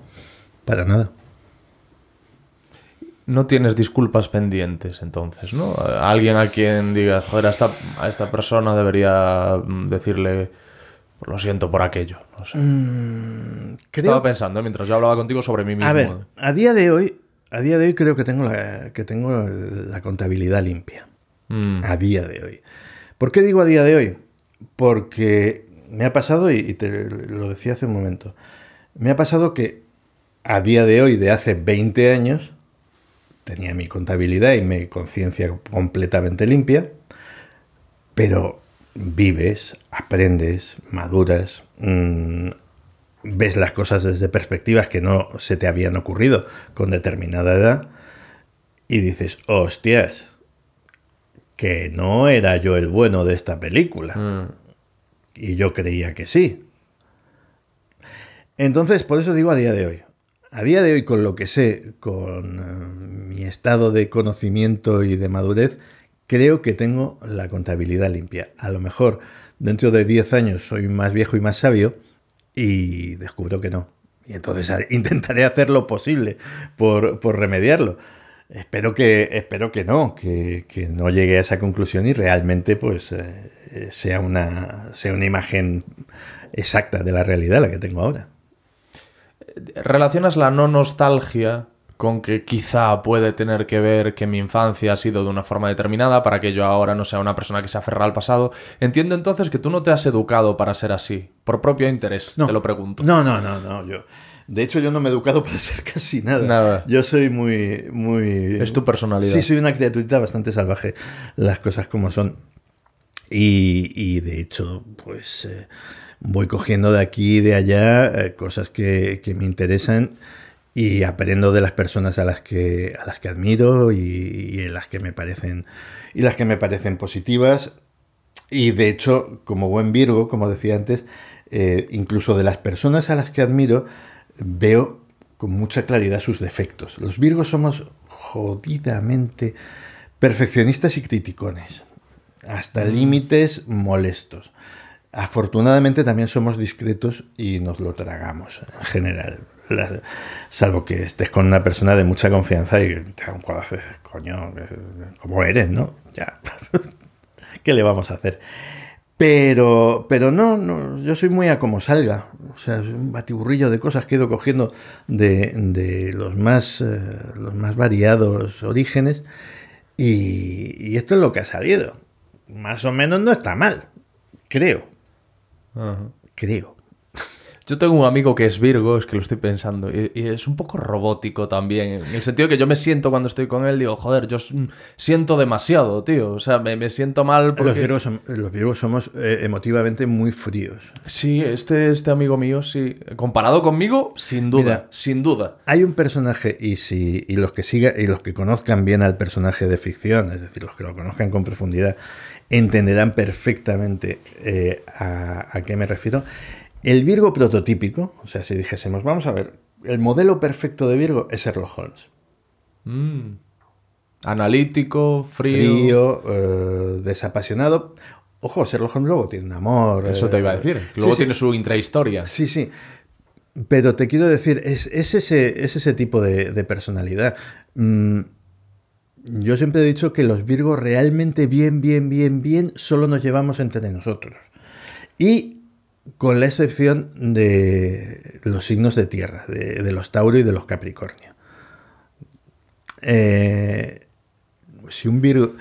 para nada. No tienes disculpas pendientes, entonces, ¿no? Alguien a quien digas, joder, a esta, persona debería mm, decirle, lo siento por aquello. Mm, Estaba pensando ¿eh? mientras yo hablaba contigo sobre mí mismo. A ver, a día de hoy, a día de hoy creo que tengo la, que tengo la contabilidad limpia. Mm. A día de hoy. ¿Por qué digo a día de hoy? porque me ha pasado, y te lo decía hace un momento, me ha pasado que a día de hoy, de hace 20 años, tenía mi contabilidad y mi conciencia completamente limpia, pero vives, aprendes, maduras, mm, ves las cosas desde perspectivas que no se te habían ocurrido con determinada edad y dices, hostias, que no era yo el bueno de esta película. Mm. Y yo creía que sí. Entonces, por eso digo a día de hoy. A día de hoy, con lo que sé, con eh, mi estado de conocimiento y de madurez, creo que tengo la contabilidad limpia. A lo mejor dentro de 10 años soy más viejo y más sabio y descubro que no. Y entonces intentaré hacer lo posible por, por remediarlo. Espero que, espero que no, que, no llegue a esa conclusión y realmente pues eh, eh, sea, una, sea una imagen exacta de la realidad la que tengo ahora. ¿Relacionas la no nostalgia con que quizá puede tener que ver que mi infancia ha sido de una forma determinada para que yo ahora no sea una persona que se aferra al pasado. Entiendo entonces que tú no te has educado para ser así, por propio interés, te lo pregunto. No, no, no, no. Yo, de hecho, yo no me he educado para ser casi nada. nada. Yo soy muy, muy... Es tu personalidad. Sí, soy una criaturita bastante salvaje, las cosas como son. Y, de hecho, pues eh, voy cogiendo de aquí y de allá eh, cosas que, me interesan y aprendo de las personas a las que, a las que admiro y, las que me parecen, y las que me parecen positivas. Y de hecho, como buen Virgo, como decía antes, eh, incluso de las personas a las que admiro, veo con mucha claridad sus defectos. Los Virgos somos jodidamente perfeccionistas y criticones, hasta mm. límites molestos. Afortunadamente también somos discretos y nos lo tragamos en general. salvo que estés con una persona de mucha confianza y te un cuadro coño, eh, como eres, no? Ya, ¿qué le vamos a hacer? Pero, pero no, no, yo soy muy a como salga un batiburrillo de cosas que he ido cogiendo de, los, más, eh, los más variados orígenes. Y, esto es lo que ha salido. Más o menos no está mal, creo. Creo. Yo tengo un amigo que es Virgo, es que lo estoy pensando, y, es un poco robótico también, en el sentido que yo me siento cuando estoy con él, digo, joder, yo siento demasiado, tío, o sea, me, siento mal porque... Los Virgos, somos eh, emotivamente muy fríos. Sí, este, este amigo mío, sí, comparado conmigo, sin duda, sin duda. Hay un personaje, y, si, y, los que y los que conozcan bien al personaje de ficción, es decir, los que lo conozcan con profundidad, entenderán perfectamente eh, a, a qué me refiero el Virgo prototípico, o sea, si dijésemos, vamos a ver, el modelo perfecto de Virgo es Sherlock Holmes. Mm. Analítico, frío. Eh, desapasionado. Ojo, Sherlock Holmes luego tiene un amor. Eso te iba a eh, decir. Luego tiene su intrahistoria. Sí, sí. Pero te quiero decir, es, ese, es ese, tipo de, personalidad. Mm, yo siempre he dicho que los Virgos realmente bien, bien, bien, bien, solo nos llevamos entre nosotros. Y con la excepción de los signos de tierra, de, los Tauro y de los Capricornio. Eh, si un Virgo.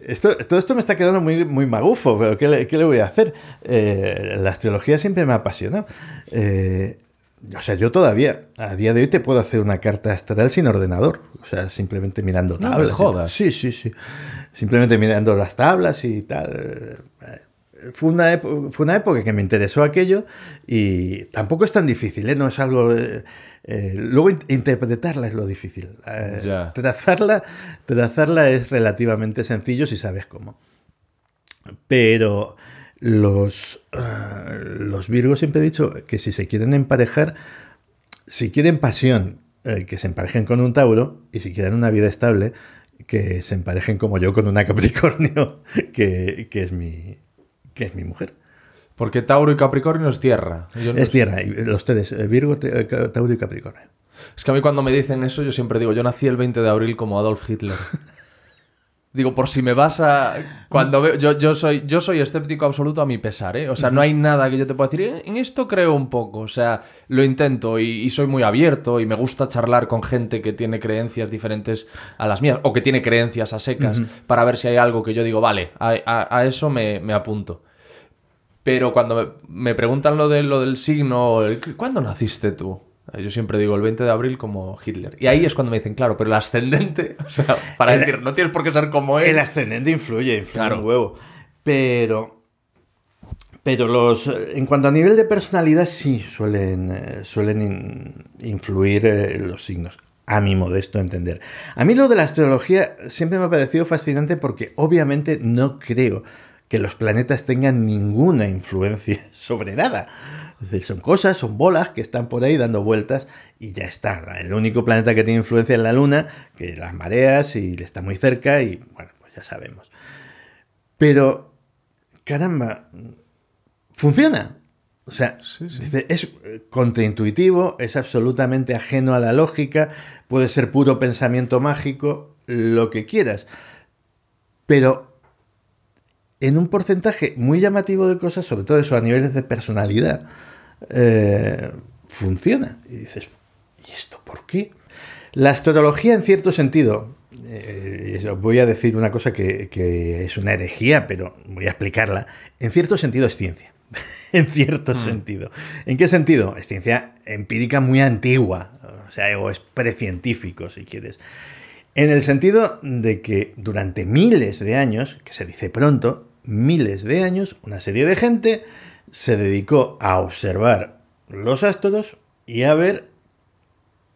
Esto, todo esto me está quedando muy, muy magufo, pero ¿qué le, voy a hacer? Eh, la astrología siempre me ha apasionado. Eh, o sea, yo todavía, a día de hoy, te puedo hacer una carta astral sin ordenador. O sea, simplemente mirando tablas. No Sí, sí, sí. Simplemente mirando las tablas y tal fue una, época que me interesó aquello y tampoco es tan difícil, ¿eh? no es algo... Eh, eh, luego interpretarla es lo difícil. Eh, trazarla, trazarla es relativamente sencillo si sabes cómo. Pero los, los virgos siempre he dicho que si se quieren emparejar, si quieren pasión, que se emparejen con un Tauro, y si quieren una vida estable, que se emparejen como yo con una Capricornio, que es mi, que es mi mujer. Porque Tauro y Capricornio es tierra. es tierra, y ustedes, eh, Virgo, eh, Tauro y Capricornio. Es que a mí cuando me dicen eso, yo siempre digo, yo nací el 20 de abril como Adolf Hitler. Digo, por si me vas a. Cuando veo. Yo, yo, soy, yo soy escéptico absoluto a mi pesar, ¿eh? O sea, no hay nada que yo te pueda decir. Eh, en esto creo un poco. O sea, lo intento y, soy muy abierto y me gusta charlar con gente que tiene creencias diferentes a las mías o que tiene creencias a secas para ver si hay algo que yo digo, vale, a, eso me, apunto. Pero cuando me, preguntan lo, de, lo del signo, ¿cuándo naciste tú? Eh, yo siempre digo el 20 de abril como Hitler. Y ahí es cuando me dicen, claro, pero el ascendente, o sea, para decir, no tienes por qué ser como él. El ascendente influye, influye un huevo. Pero, pero los, eh, en cuanto a nivel de personalidad, sí suelen, eh, suelen influir los signos, a mi modesto entender. A mí lo de la astrología siempre me ha parecido fascinante porque obviamente no creo que los planetas tengan ninguna influencia sobre nada son cosas, son bolas que están por ahí dando vueltas y ya está. El único planeta que tiene influencia es la Luna, que las mareas y le está muy cerca y bueno, pues ya sabemos. Pero, caramba, funciona. O sea, es eh, contraintuitivo, es absolutamente ajeno a la lógica, puede ser puro pensamiento mágico, lo que quieras. Pero en un porcentaje muy llamativo de cosas, sobre todo eso a niveles de personalidad, eh, funciona. Y dices, ¿y esto por qué? La astrología, en cierto sentido, eh, voy a decir una cosa que, es una herejía, pero voy a explicarla. En cierto sentido es ciencia. en cierto mm. sentido. ¿En qué sentido? Es ciencia empírica muy antigua. O sea, o es precientífico, si quieres. En el sentido de que durante miles de años, que se dice pronto, miles de años, una serie de gente se dedicó a observar los astros y a ver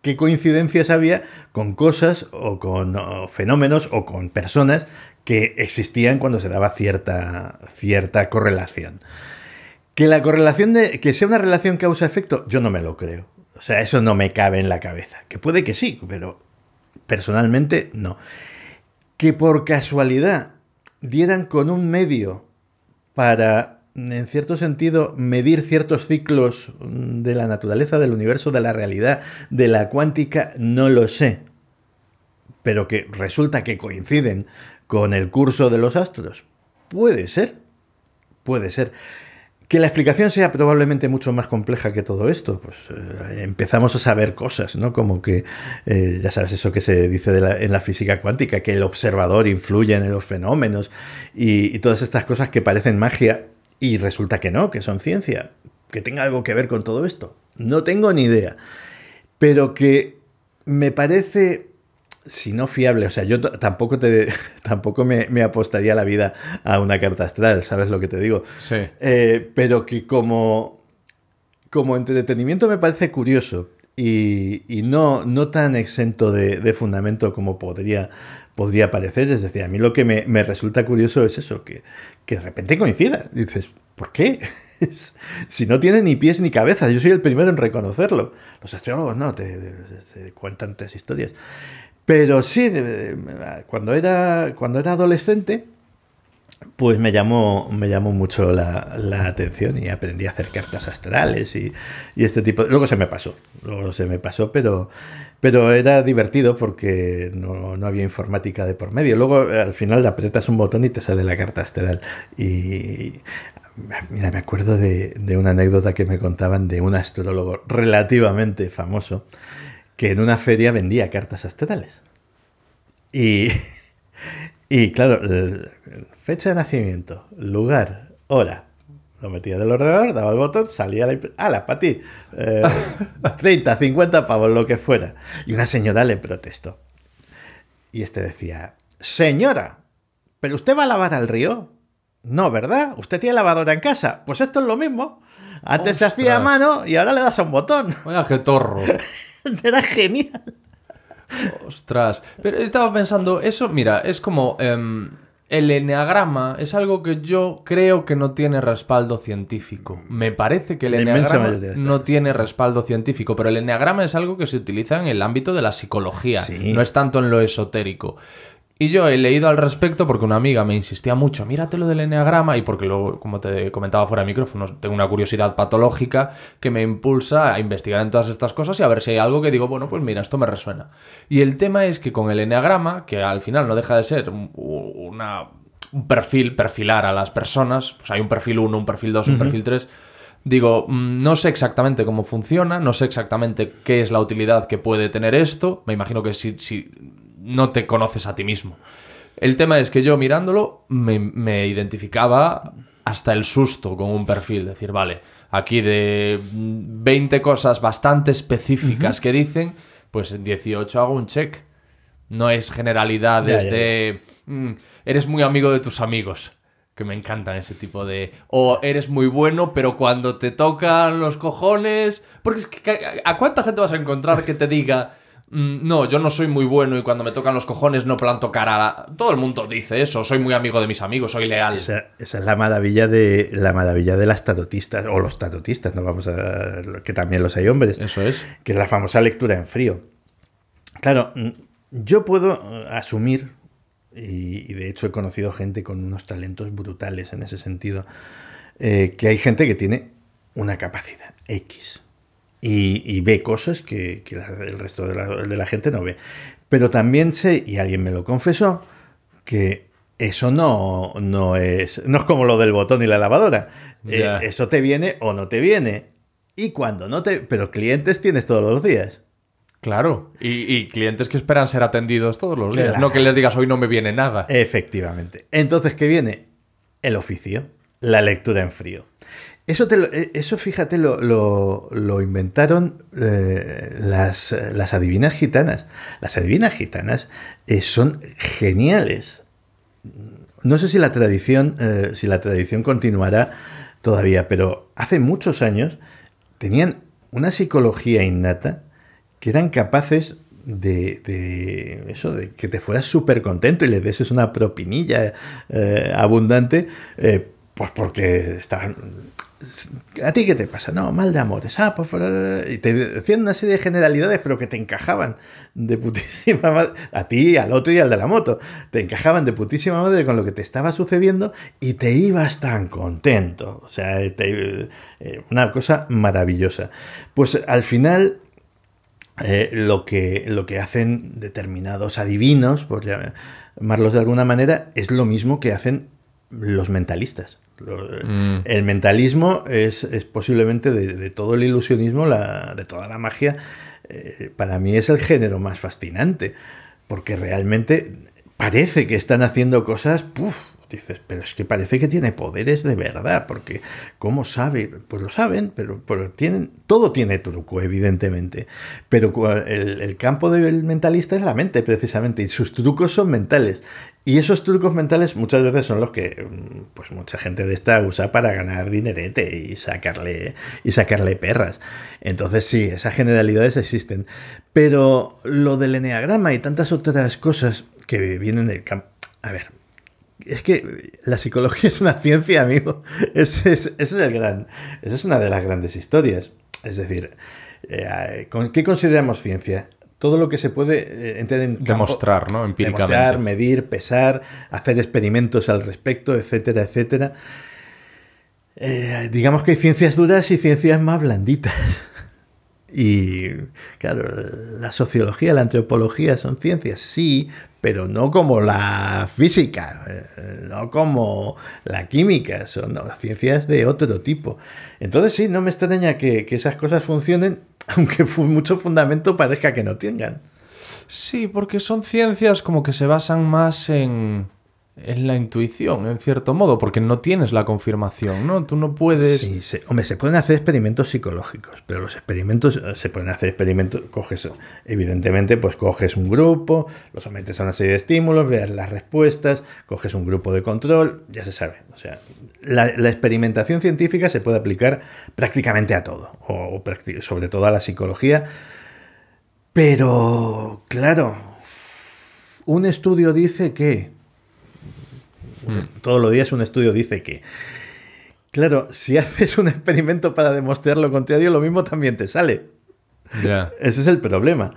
qué coincidencias había con cosas o con fenómenos o con personas que existían cuando se daba cierta, cierta correlación. Que la correlación de que sea una relación causa-efecto, yo no me lo creo. O sea, eso no me cabe en la cabeza. Que puede que sí, pero personalmente no. Que por casualidad dieran con un medio para en cierto sentido, medir ciertos ciclos mm, de la naturaleza, del universo, de la realidad, de la cuántica, no lo sé, pero que resulta que coinciden con el curso de los astros. Puede ser, puede ser. Que la explicación sea probablemente mucho más compleja que todo esto, pues eh, empezamos a saber cosas, ¿no? Como que, eh, ya sabes, eso que se dice en la física cuántica, que el observador influye en los fenómenos y todas estas cosas que parecen magia, y resulta que no, que son ciencia, que tenga algo que ver con todo esto. No tengo ni idea. Pero que me parece, si no fiable, o sea, yo tampoco, te, tampoco me, apostaría la vida a una carta astral, ¿sabes lo que te digo? Sí. Eh, pero que como, como entretenimiento me parece curioso y, y no, no tan exento de, de fundamento como podría podría parecer. Es decir, a mí lo que me, me resulta curioso es eso, que, que de repente coincida. dices, ¿por qué? si no tiene ni pies ni cabeza, yo soy el primero en reconocerlo. Los astrólogos no, te, cuentan tantas historias. Pero sí, cuando era, cuando era adolescente, pues me llamó, me llamó mucho la, la, atención y aprendí a hacer cartas astrales y, y, este tipo Luego se me pasó, luego se me pasó, pero pero era divertido porque no, había informática de por medio. Luego eh, al final aprietas un botón y te sale la carta astral. Y mira, me acuerdo de, una anécdota que me contaban de un astrólogo relativamente famoso que en una feria vendía cartas astrales. Y, y claro, fecha de nacimiento, lugar, hora, lo en del ordenador, daba el botón, salía la... ¡Hala, para ti! 30, 50 pavos, lo que fuera. Y una señora le protestó. Y este decía, señora, ¿pero usted va a lavar al río? No, ¿verdad? ¿Usted tiene lavadora en casa? Pues esto es lo mismo. Antes se hacía a mano y ahora le das a un botón. Vaya que torro. Era genial. Ostras. Pero estaba pensando, eso, mira, es como... Em, el enneagrama es algo que yo creo que no tiene respaldo científico. Me parece que el enneagrama no tiene respaldo científico, pero el enneagrama es algo que se utiliza en el ámbito de la psicología, no es tanto en lo esotérico. Y yo he leído al respecto porque una amiga me insistía mucho, mírate lo del enneagrama, y porque luego, como te comentaba fuera de micrófono, tengo una curiosidad patológica que me impulsa a investigar en todas estas cosas y a ver si hay algo que digo, bueno, pues mira, esto me resuena. Y el tema es que con el enneagrama, que al final no deja de ser una, un perfil, perfilar a las personas, pues hay un perfil 1, un perfil 2, un perfil 3. Digo, mm, no sé exactamente cómo funciona, no sé exactamente qué es la utilidad que puede tener esto. Me imagino que si no te conoces a ti mismo. El tema es que yo mirándolo me, identificaba hasta el susto con un perfil, decir, vale, aquí de 20 cosas bastante específicas que dicen, pues en 18 hago un check. No es generalidades de mm, eres muy amigo de tus amigos, que me encantan ese tipo de o eres muy bueno, pero cuando te tocan los cojones, porque es que, a cuánta gente vas a encontrar que te diga Mm, no, yo no soy muy bueno y cuando me tocan los cojones no planto cara. A Todo el mundo dice eso, soy muy amigo de mis amigos, soy leal. Esa, es la maravilla de la maravilla de las tatotistas o los tatotistas, no vamos a que también los hay hombres. Eso es. Que es la famosa lectura en frío. Claro, yo puedo eh, asumir y, de hecho he conocido gente con unos talentos brutales en ese sentido, eh, que hay gente que tiene una capacidad X y, ve cosas que, el resto de la, gente no ve. Pero también sé, y alguien me lo confesó, que eso no, no, es, no es como lo del botón y la lavadora. Eh, eso te viene o no te viene. Y cuando no te... Pero clientes tienes todos los días. Claro, y, clientes que esperan ser atendidos todos los días. No que les digas hoy no me viene nada. Efectivamente. Entonces, ¿qué viene? El oficio, la lectura en frío. Eso, te eh, eso fíjate, lo, inventaron eh, las, adivinas gitanas. Las adivinas gitanas eh, son geniales. No sé si la tradición, si la tradición continuará todavía, pero hace muchos años tenían una psicología innata que eran capaces de, eso, de que te fueras súper contento y les deses una propinilla abundante, pues porque estaban ¿A ti qué te pasa? No, mal de amores. Ah, pues, pues, y te decían una serie de generalidades, pero que te encajaban de putísima madre. A ti, al otro y al de la moto. Te encajaban de putísima madre con lo que te estaba sucediendo y te ibas tan contento. O sea, eh, una cosa maravillosa. Pues al final eh, lo, que, lo que hacen determinados adivinos, por llamarlos de alguna manera, es lo mismo que hacen los mentalistas. Mm. El mentalismo es, posiblemente de, todo el ilusionismo, de toda la magia, eh, para mí es el género más fascinante, porque realmente parece que están haciendo cosas, puf dices, pero es que parece que tiene poderes de verdad, porque ¿cómo sabe? Pues lo saben, pero, pero tienen, todo tiene truco, evidentemente. Pero el, campo del mentalista es la mente, precisamente, y sus trucos son mentales. Y esos trucos mentales muchas veces son los que mm, pues mucha gente de esta usa para ganar dinerete y sacarle y sacarle perras. Entonces sí, esas generalidades existen, pero lo del eneagrama y tantas otras cosas que vienen del campo, a ver, es que la psicología es una ciencia, amigo. es, esa es una de las grandes historias. Es decir, eh, eh, ¿qué consideramos ciencia? Todo lo que se puede eh, entender, demostrar, ¿no? Empíricamente. medir, pesar, hacer experimentos al respecto, etcétera, etcétera. digamos que hay ciencias duras y ciencias más blanditas. Y claro, la sociología, la antropología son ciencias, sí, pero no como la física, eh, no como la química, son ciencias de otro tipo. Entonces sí, no me extraña que, que esas cosas funcionen, aunque mucho fundamento parezca que no tengan. Sí, porque son ciencias como que se basan más en es la intuición, en cierto modo, porque no tienes la confirmación, ¿no? Tú no puedes... Sí, hombre, se pueden hacer experimentos psicológicos, pero los experimentos, eh, se pueden hacer experimentos, coges, evidentemente, pues coges un grupo, los sometes a una serie de estímulos, ves las respuestas, coges un grupo de control, ya se sabe. O sea, la, experimentación científica se puede aplicar prácticamente a todo, o sobre todo a la psicología, pero, claro, un estudio dice que Mm. Todos los días un estudio dice que. Claro, si haces un experimento para demostrar lo contrario, lo mismo también te sale. Ese es el problema.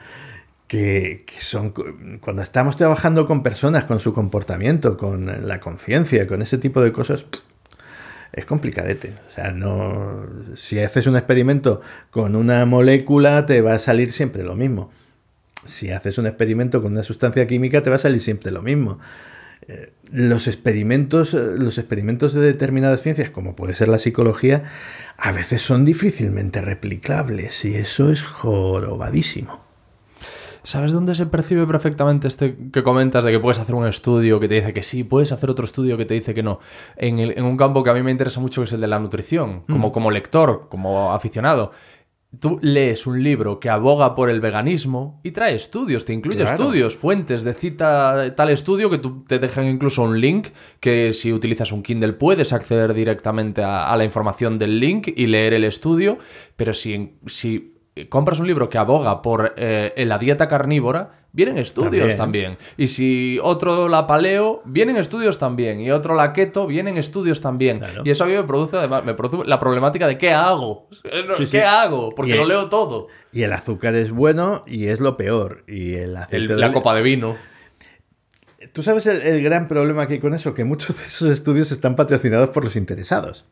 Que, son cuando estamos trabajando con personas, con su comportamiento, con la conciencia, con ese tipo de cosas, es complicadete. O sea, no. Si haces un experimento con una molécula, te va a salir siempre lo mismo. Si haces un experimento con una sustancia química, te va a salir siempre lo mismo. Eh, los experimentos, eh, los experimentos de determinadas ciencias, como puede ser la psicología, a veces son difícilmente replicables y eso es jorobadísimo. ¿Sabes dónde se percibe perfectamente este que comentas de que puedes hacer un estudio que te dice que sí, puedes hacer otro estudio que te dice que no? En, un campo que a mí me interesa mucho, que es el de la nutrición, como, mm. como lector, como aficionado. Tú lees un libro que aboga por el veganismo y trae estudios, te incluye estudios, fuentes de cita tal estudio que te dejan incluso un link que si utilizas un Kindle puedes acceder directamente a, la información del link y leer el estudio, pero si, compras un libro que aboga por eh, la dieta carnívora, vienen estudios también. Y si otro la paleo, vienen estudios también. Y otro la keto, vienen estudios también. Y eso a mí me produce, además, me produce la problemática de qué hago. Eh, ¿Qué hago? Porque no lo leo todo. Y el azúcar es bueno y es lo peor. Y el, aceite de... La copa de vino. Tú sabes el, el gran problema que hay con eso, que muchos de esos estudios están patrocinados por los interesados.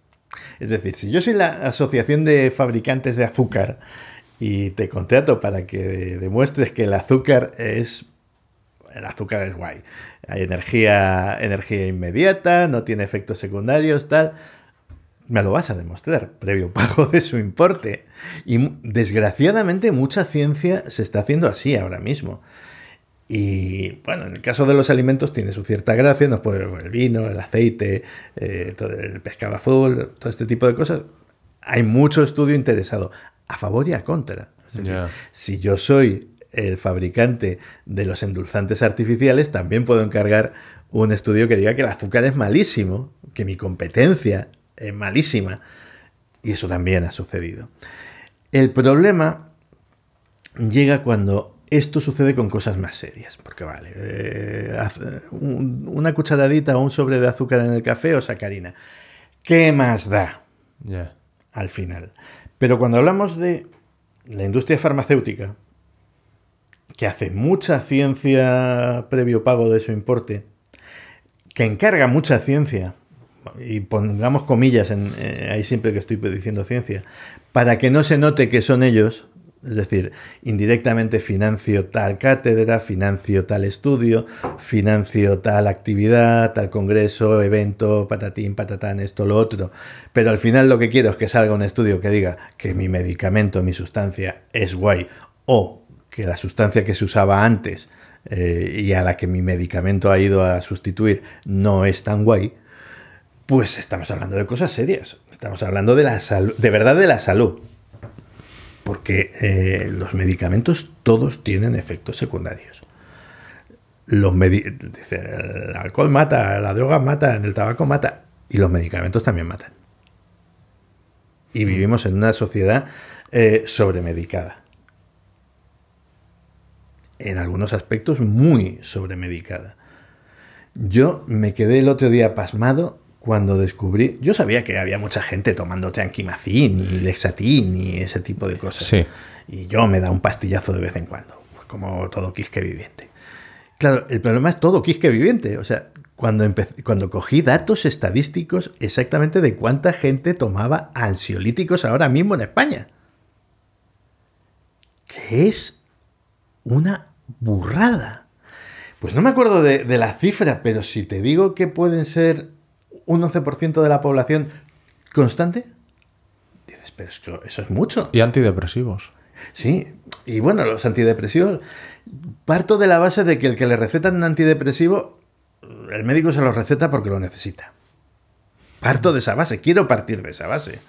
Es decir, si yo soy la Asociación de Fabricantes de Azúcar y te contrato para que demuestres que el azúcar es el azúcar es guay. Hay energía, energía inmediata, no tiene efectos secundarios, tal. Me lo vas a demostrar, previo pago de su importe. Y desgraciadamente mucha ciencia se está haciendo así ahora mismo. Y bueno, en el caso de los alimentos tiene su cierta gracia, nos pues, puede el vino, el aceite, eh, todo el pescado azul, todo este tipo de cosas. Hay mucho estudio interesado a favor y a contra. Si yo soy el fabricante de los endulzantes artificiales, también puedo encargar un estudio que diga que el azúcar es malísimo, que mi competencia es malísima. Y eso también ha sucedido. El problema llega cuando esto sucede con cosas más serias, porque vale, eh, eh, una cucharadita o un sobre de azúcar en el café o sacarina, ¿qué más da? Al final. Pero cuando hablamos de la industria farmacéutica, que hace mucha ciencia previo pago de su importe, que encarga mucha ciencia, y pongamos comillas en, eh, ahí siempre que estoy diciendo ciencia, para que no se note que son ellos, es decir, indirectamente financio tal cátedra, financio tal estudio, financio tal actividad, tal congreso, evento, patatín, patatán, esto, lo otro. Pero al final lo que quiero es que salga un estudio que diga que mi medicamento, mi sustancia es guay o que la sustancia que se usaba antes eh, y a la que mi medicamento ha ido a sustituir no es tan guay, pues estamos hablando de cosas serias. Estamos hablando de la salud, de verdad de la salud porque eh, los medicamentos todos tienen efectos secundarios. Los el alcohol mata, la droga mata, el tabaco mata y los medicamentos también matan. Y vivimos en una sociedad eh, sobremedicada. En algunos aspectos muy sobremedicada. Yo me quedé el otro día pasmado cuando descubrí, yo sabía que había mucha gente tomando tranquimacín y lexatín y ese tipo de cosas. Sí. Y yo me da un pastillazo de vez en cuando, pues como todo quisque viviente. Claro, el problema es todo quisque viviente. O sea, cuando, cuando cogí datos estadísticos exactamente de cuánta gente tomaba ansiolíticos ahora mismo en España. Que es una burrada. Pues no me acuerdo de, de la cifra, pero si te digo que pueden ser un 11% de la población constante, dices, pero eso es mucho. Y antidepresivos. Sí, y bueno, los antidepresivos, parto de la base de que el que le recetan un antidepresivo, el médico se lo receta porque lo necesita. Parto de esa base, quiero partir de esa base.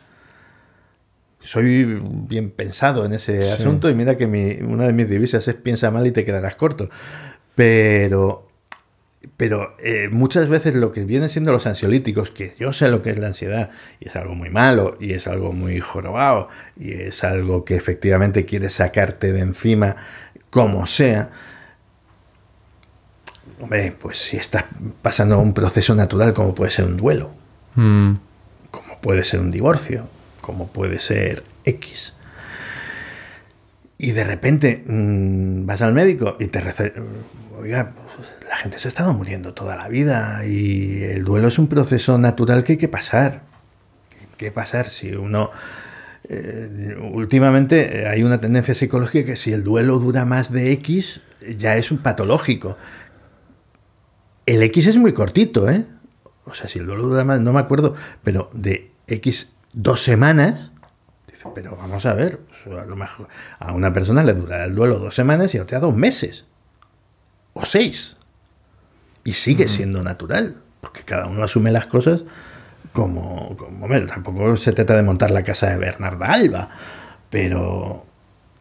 Soy bien pensado en ese asunto y mira que mi, una de mis divisas es piensa mal y te quedarás corto. Pero pero eh, muchas veces lo que vienen siendo los ansiolíticos, que yo sé lo que es la ansiedad, y es algo muy malo, y es algo muy jorobado, y es algo que efectivamente quiere sacarte de encima como sea, hombre, pues si estás pasando un proceso natural como puede ser un duelo, mm. como puede ser un divorcio, como puede ser X. Y de repente mm, vas al médico y te recetan oiga, la gente se ha estado muriendo toda la vida y el duelo es un proceso natural que hay que pasar. ¿Qué pasar si uno... Eh, últimamente eh, hay una tendencia psicológica que si el duelo dura más de X, ya es un patológico. El X es muy cortito, ¿eh? O sea, si el duelo dura más, no me acuerdo, pero de X dos semanas, pero vamos a ver, a lo mejor a una persona le dura el duelo dos semanas y a otra dos meses o seis. Y sigue siendo natural, porque cada uno asume las cosas como, como tampoco se trata de montar la casa de Bernarda Alba, pero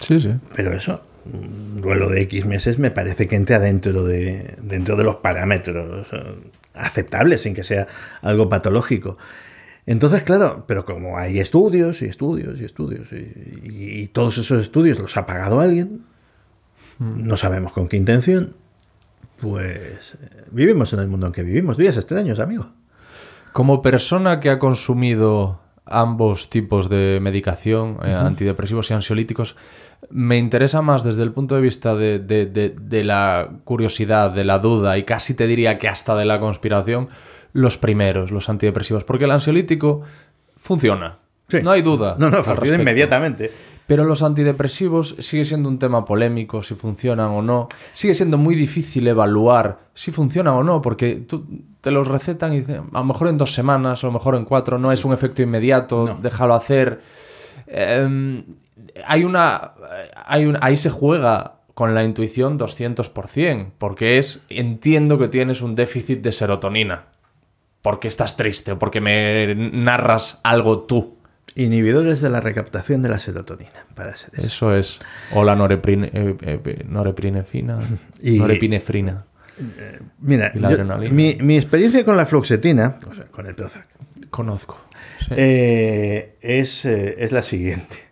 sí, sí. pero eso, un duelo de X meses me parece que entra dentro de dentro de los parámetros eh, aceptables sin que sea algo patológico. Entonces, claro, pero como hay estudios y estudios y estudios y, todos esos estudios los ha pagado alguien, hmm. no sabemos con qué intención pues eh, vivimos en el mundo en que vivimos, días extraños, amigo. Como persona que ha consumido ambos tipos de medicación, eh, antidepresivos y ansiolíticos, me interesa más desde el punto de vista de, la curiosidad, de la duda y casi te diría que hasta de la conspiración, los primeros, los antidepresivos, porque el ansiolítico funciona. No hay duda. No, no, funciona inmediatamente. Pero los antidepresivos sigue siendo un tema polémico, si funcionan o no. Sigue siendo muy difícil evaluar si funcionan o no, porque tú te los recetan y dicen, a lo mejor en dos semanas, a lo mejor en cuatro, no es un efecto inmediato, déjalo hacer. Em, hay una, hay un, ahí se juega con la intuición 200%, porque es, entiendo que tienes un déficit de serotonina, porque estás triste, porque me narras algo tú. Inhibidores de la recaptación de la serotonina, para eso. es. O la noreprinefina. Eh, eh, norepinefrina. norepinefrina. Eh, mira, la mi, experiencia con la fluoxetina, con el Prozac. Conozco. es, la siguiente.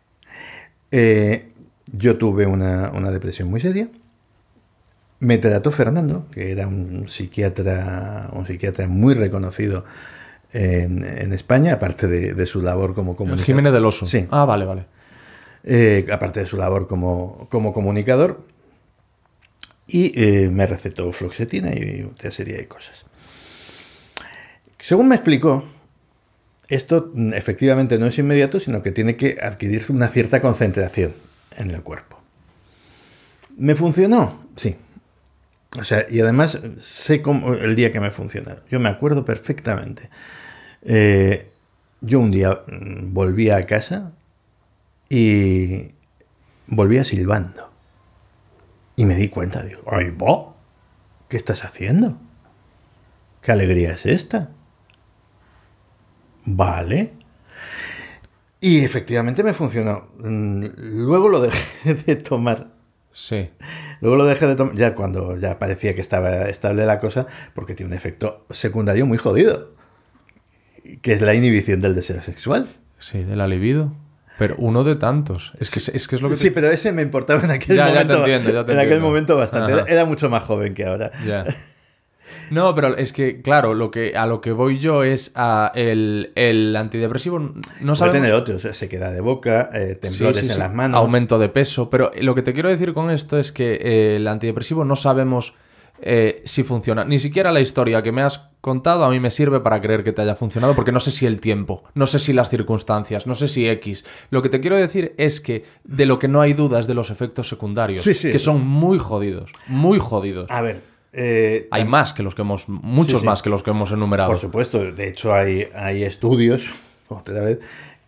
yo tuve una, una depresión muy seria. Me trató Fernando, que era un psiquiatra, un psiquiatra muy reconocido en, España, aparte de, su labor como comunicador. Jiménez del Oso. Sí. Ah, vale, vale. Eh, aparte de su labor como, comunicador. Y eh, me recetó floxetina y otra serie de cosas. Según me explicó, esto mm, efectivamente no es inmediato, sino que tiene que adquirir una cierta concentración en el cuerpo. ¿Me funcionó? Sí. O sea, y además sé cómo el día que me funcionó... Yo me acuerdo perfectamente. Eh, yo un día mm, volví a casa y volvía silbando. Y me di cuenta, digo, ¡ay, vos! ¿Qué estás haciendo? ¿Qué alegría es esta? Vale. Y efectivamente me funcionó. Mm, luego lo dejé de tomar. Sí. Luego lo dejé de tomar. Ya cuando ya parecía que estaba estable la cosa, porque tiene un efecto secundario muy jodido que es la inhibición del deseo sexual. Sí, de la libido. Pero uno de tantos. Es que, sí, es, lo que. pero ese me importaba en aquel momento. Ya te entiendo, en aquel momento bastante. Era, mucho más joven que ahora. No, pero es que, claro, lo que, a lo que voy yo es a el, el antidepresivo. No sabe. tener otros, se queda de boca, eh, temblores en las manos. Aumento de peso. Pero lo que te quiero decir con esto es que eh, el antidepresivo no sabemos eh, si funciona. Ni siquiera la historia que me has contado a mí me sirve para creer que te haya funcionado, porque no sé si el tiempo, no sé si las circunstancias, no sé si X. Lo que te quiero decir es que de lo que no hay duda es de los efectos secundarios, que son muy jodidos, muy jodidos. A ver, eh, hay más que los que hemos, muchos más que los que hemos enumerado. Por supuesto, de hecho hay, hay estudios, vez,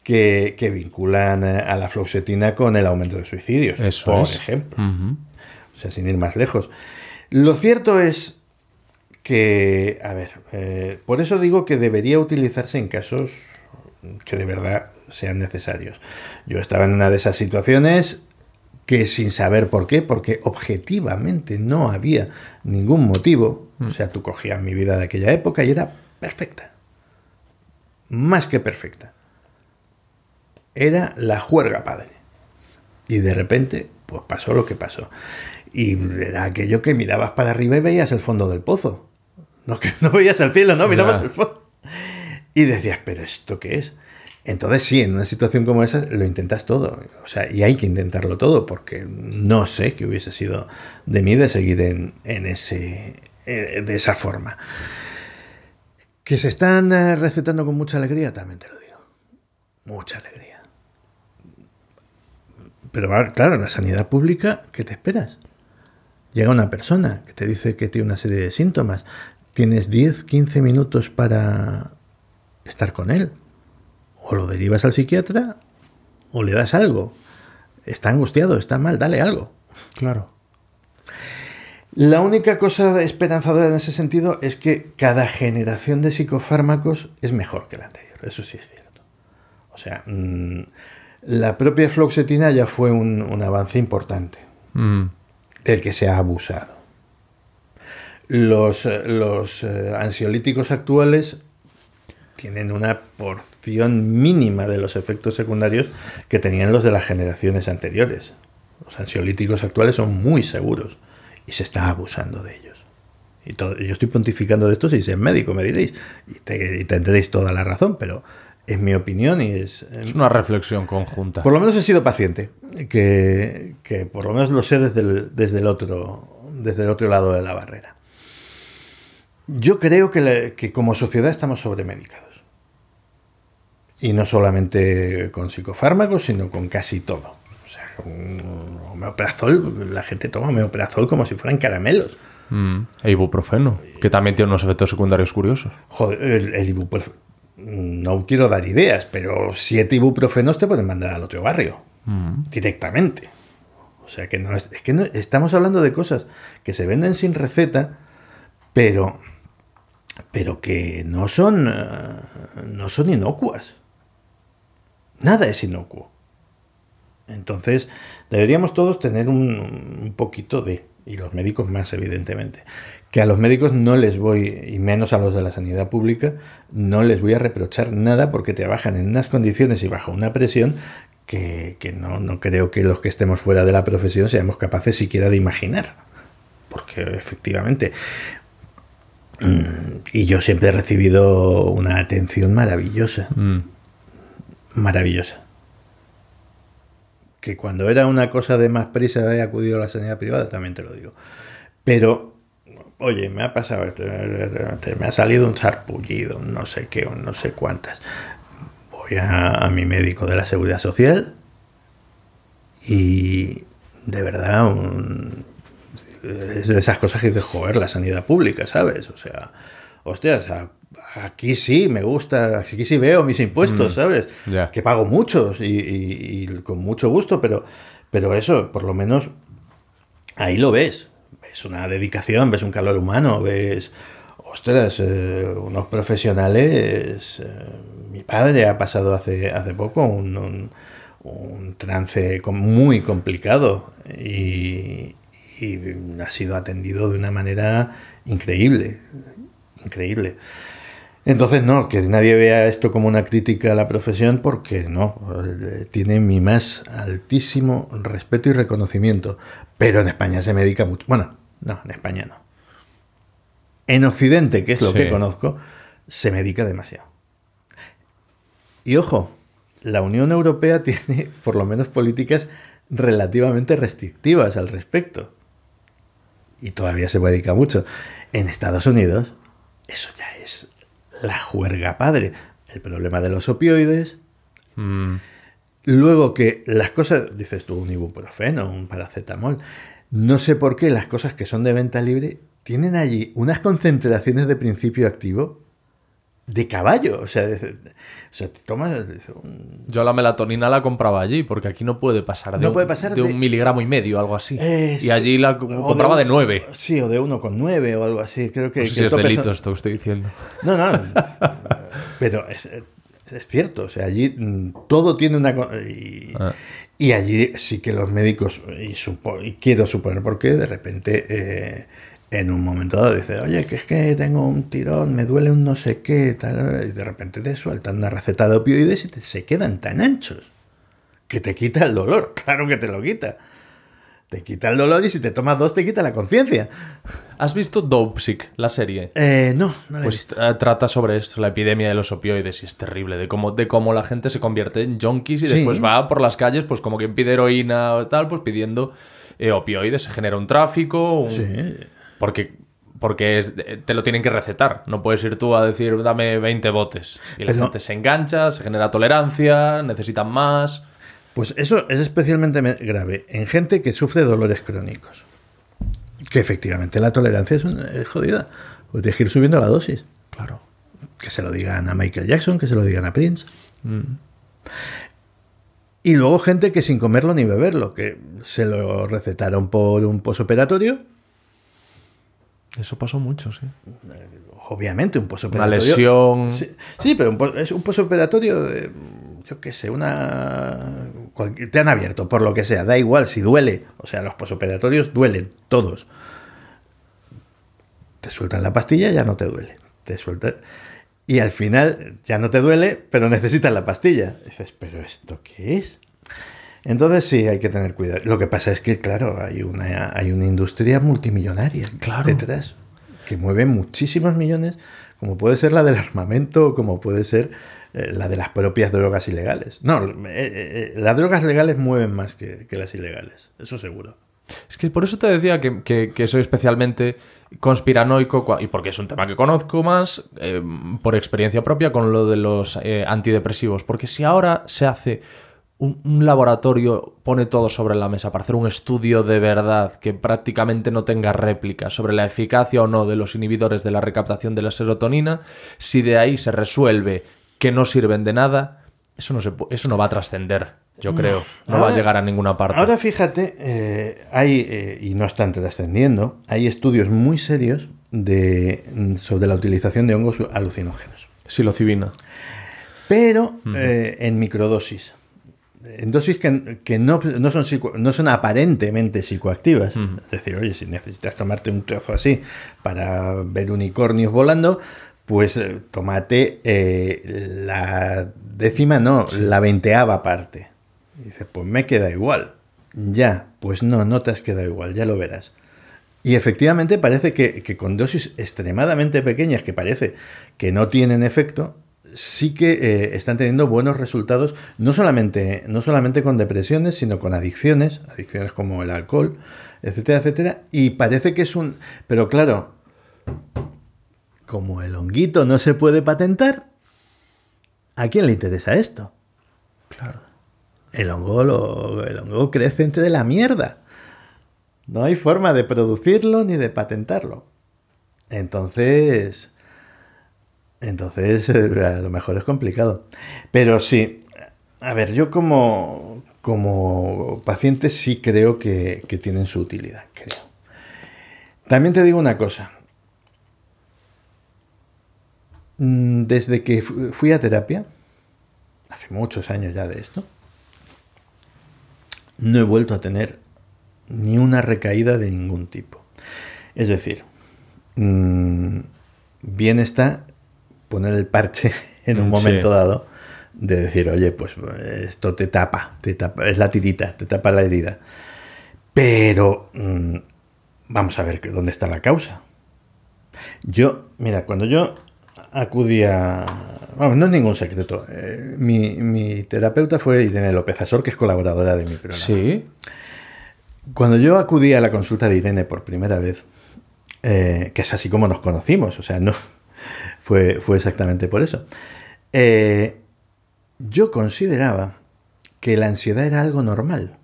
que, que, vinculan eh, a la floxetina con el aumento de suicidios, por ejemplo. O sea, sin ir más lejos. Lo cierto es que, a ver, eh, por eso digo que debería utilizarse en casos que de verdad sean necesarios. Yo estaba en una de esas situaciones que sin saber por qué, porque objetivamente no había ningún motivo, o mm. sea, tú cogías mi vida de aquella época y era perfecta, más que perfecta. Era la juerga padre. Y de repente, pues pasó lo que pasó. Y era aquello que mirabas para arriba y veías el fondo del pozo. No, veías el cielo, no, mirabas el fondo. Y decías, pero ¿esto qué es? Entonces sí, en una situación como esa lo intentas todo. O sea, y hay que intentarlo todo, porque no sé qué hubiese sido de mí de seguir en, en ese, eh, de esa forma. Que se están eh, recetando con mucha alegría, también te lo digo. Mucha alegría. Pero claro, la sanidad pública, ¿qué te esperas? Llega una persona que te dice que tiene una serie de síntomas. Tienes 10, 15 minutos para estar con él. O lo derivas al psiquiatra o le das algo. Está angustiado, está mal, dale algo. Claro. La única cosa esperanzadora en ese sentido es que cada generación de psicofármacos es mejor que la anterior, eso sí es cierto. O sea, mm, la propia floxetina ya fue un, avance importante. Mm. ...el que se ha abusado. Los, eh, eh, ansiolíticos actuales tienen una porción mínima de los efectos secundarios que tenían los de las generaciones anteriores. Los ansiolíticos actuales son muy seguros y se está abusando de ellos. Y yo estoy pontificando de esto si es médico, me diréis, y, te, y tendréis toda la razón, pero es mi opinión y es... Eh, es una reflexión conjunta. Por lo menos he sido paciente, que, por lo menos lo sé desde el, desde, el otro, desde el otro lado de la barrera. Yo creo que, como sociedad estamos sobremedicados. Y no solamente con psicofármacos, sino con casi todo. O sea, un homeoprazol, la gente toma homeoprazol como si fueran caramelos. Mm. e ibuprofeno, que también tiene unos efectos secundarios curiosos. Joder, el ibuprofeno no quiero dar ideas, pero siete ibuprofenos te pueden mandar al otro barrio mm. directamente. O sea que no es, que estamos hablando de cosas que se venden sin receta, pero pero que no son eh, no son inocuas. Nada es inocuo. Entonces, deberíamos todos tener un, un poquito de y los médicos más evidentemente que a los médicos no les voy, y menos a los de la sanidad pública, no les voy a reprochar nada porque trabajan en unas condiciones y bajo una presión que, no, creo que los que estemos fuera de la profesión seamos capaces siquiera de imaginar. Porque efectivamente, mm, y yo siempre he recibido una atención maravillosa. Mm. Maravillosa. Que cuando era una cosa de más prisa he acudido a la sanidad privada, también te lo digo. Pero oye, me ha pasado me ha salido un zarpullido, no sé qué, no sé cuántas. Voy a, mi médico de la seguridad social y de verdad esas cosas que de joder la sanidad pública, ¿sabes? O sea, hostias, aquí sí me gusta, aquí sí veo mis impuestos, mm, ¿sabes? Que pago muchos y, y, con mucho gusto, pero, pero eso, por lo menos ahí lo ves una dedicación, ves un calor humano, ves, ostras, eh, unos profesionales. Eh, mi padre ha pasado hace, hace poco un, un, trance muy complicado y, y ha sido atendido de una manera increíble, increíble. Entonces, no, que nadie vea esto como una crítica a la profesión, porque no, eh, tiene mi más altísimo respeto y reconocimiento. Pero en España se dedica mucho. Bueno, no, en España no. En Occidente, que es lo que conozco, se medica demasiado. Y ojo, la Unión Europea tiene por lo menos políticas relativamente restrictivas al respecto. Y todavía se medica mucho. En Estados Unidos, eso ya es la juerga padre. El problema de los opioides. Mm. Luego que las cosas, dices tú, un ibuprofeno, un paracetamol, no sé por qué las cosas que son de venta libre tienen allí unas concentraciones de principio activo de caballo. O sea, de, te tomas. Yo la melatonina la compraba allí, porque aquí no puede pasar de, un, miligramo y medio, algo así. y allí la compraba de, nueve. Sí, o de uno con nueve o algo así. Creo que. No si es delito esto que estoy diciendo. No, no. pero es, cierto, o sea, allí mm, todo tiene una. Ah. Y allí sí que los médicos, y, quiero suponer por qué, de repente eh, en un momento dado dice, oye, que es que tengo un tirón, me duele un no sé qué, tal, y de repente te sueltan una receta de opioides y te, se quedan tan anchos que te quita el dolor, claro que te lo quita. Te quita el dolor y si te tomas dos te quita la conciencia. ¿Has visto Dopesick, la serie? Eh, no, no la pues, he visto. Pues trata sobre esto, la epidemia de los opioides y es terrible, de cómo, de cómo la gente se convierte en junkies y después va por las calles, pues como quien pide heroína o tal, pues pidiendo eh, opioides. Se genera un tráfico, Sí. Porque porque te lo tienen que recetar. No puedes ir tú a decir, dame 20 botes. Y la gente se engancha, se genera tolerancia, necesitan más. Pues eso es especialmente grave en gente que sufre dolores crónicos. Que efectivamente la tolerancia es, jodida. Pues tienes que ir subiendo la dosis. Claro. Que se lo digan a Michael Jackson, que se lo digan a Prince. Mm. Y luego gente que sin comerlo ni beberlo, que se lo recetaron por un posoperatorio. Eso pasó mucho, sí. Obviamente, un posoperatorio. Una lesión. Sí, pero es un posoperatorio, de, yo qué sé, una te han abierto, por lo que sea, da igual si duele, o sea, los posoperatorios duelen, todos. Te sueltan la pastilla, ya no te duele. Te Y al final ya no te duele, pero necesitas la pastilla. dices, ¿pero esto qué es? Entonces sí, hay que tener cuidado. Lo que pasa es que, claro, hay una, hay una industria multimillonaria claro. detrás que mueve muchísimos millones, como puede ser la del armamento, como puede ser eh, la de las propias drogas ilegales. No, eh, eh, las drogas legales mueven más que, las ilegales, eso seguro. Es que por eso te decía que, soy especialmente conspiranoico y porque es un tema que conozco más por experiencia propia con lo de los antidepresivos. Porque si ahora se hace un, laboratorio, pone todo sobre la mesa para hacer un estudio de verdad que prácticamente no tenga réplica sobre la eficacia o no de los inhibidores de la recaptación de la serotonina, si de ahí se resuelve que no sirven de nada, eso no, se, eso no va a trascender, yo creo. No va a llegar a ninguna parte. Ahora fíjate, eh, hay, eh, y no están trascendiendo, hay estudios muy serios de, sobre la utilización de hongos alucinógenos. Silocibina. Pero eh, en microdosis. En dosis que, no, no, son no son aparentemente psicoactivas. Es decir, oye, si necesitas tomarte un trozo así para ver unicornios volando, pues eh, tómate eh, la décima, no, la veinteava parte. Y dice, pues me queda igual. Ya, pues no, no te has quedado igual, ya lo verás. Y efectivamente parece que, con dosis extremadamente pequeñas, que parece que no tienen efecto, sí que eh, están teniendo buenos resultados, no solamente, no solamente con depresiones, sino con adicciones, adicciones como el alcohol, etcétera, etcétera. Y parece que es un... Pero claro, como el honguito no se puede patentar, ¿a quién le interesa esto? Claro. El hongo, crece entre la mierda. No hay forma de producirlo ni de patentarlo. Entonces, entonces eh, a lo mejor es complicado. Pero sí, a ver, yo como, como paciente sí creo que, que tienen su utilidad, creo. También te digo una cosa, Mm, desde que fui a terapia, hace muchos años ya de esto, no he vuelto a tener ni una recaída de ningún tipo. Es decir, mm, bien está poner el parche en un momento dado de decir, oye, pues esto te tapa, te tapa, es la tirita, te tapa la herida. Pero mm, vamos a ver dónde está la causa. Yo, mira, cuando yo acudía... Vamos, no es ningún secreto. Eh, mi, terapeuta fue Irene López Azor, que es colaboradora de mi programa. Sí. Cuando yo acudí a la consulta de Irene por primera vez, eh, que es así como nos conocimos, o sea, no fue, fue exactamente por eso, eh, yo consideraba que la ansiedad era algo normal.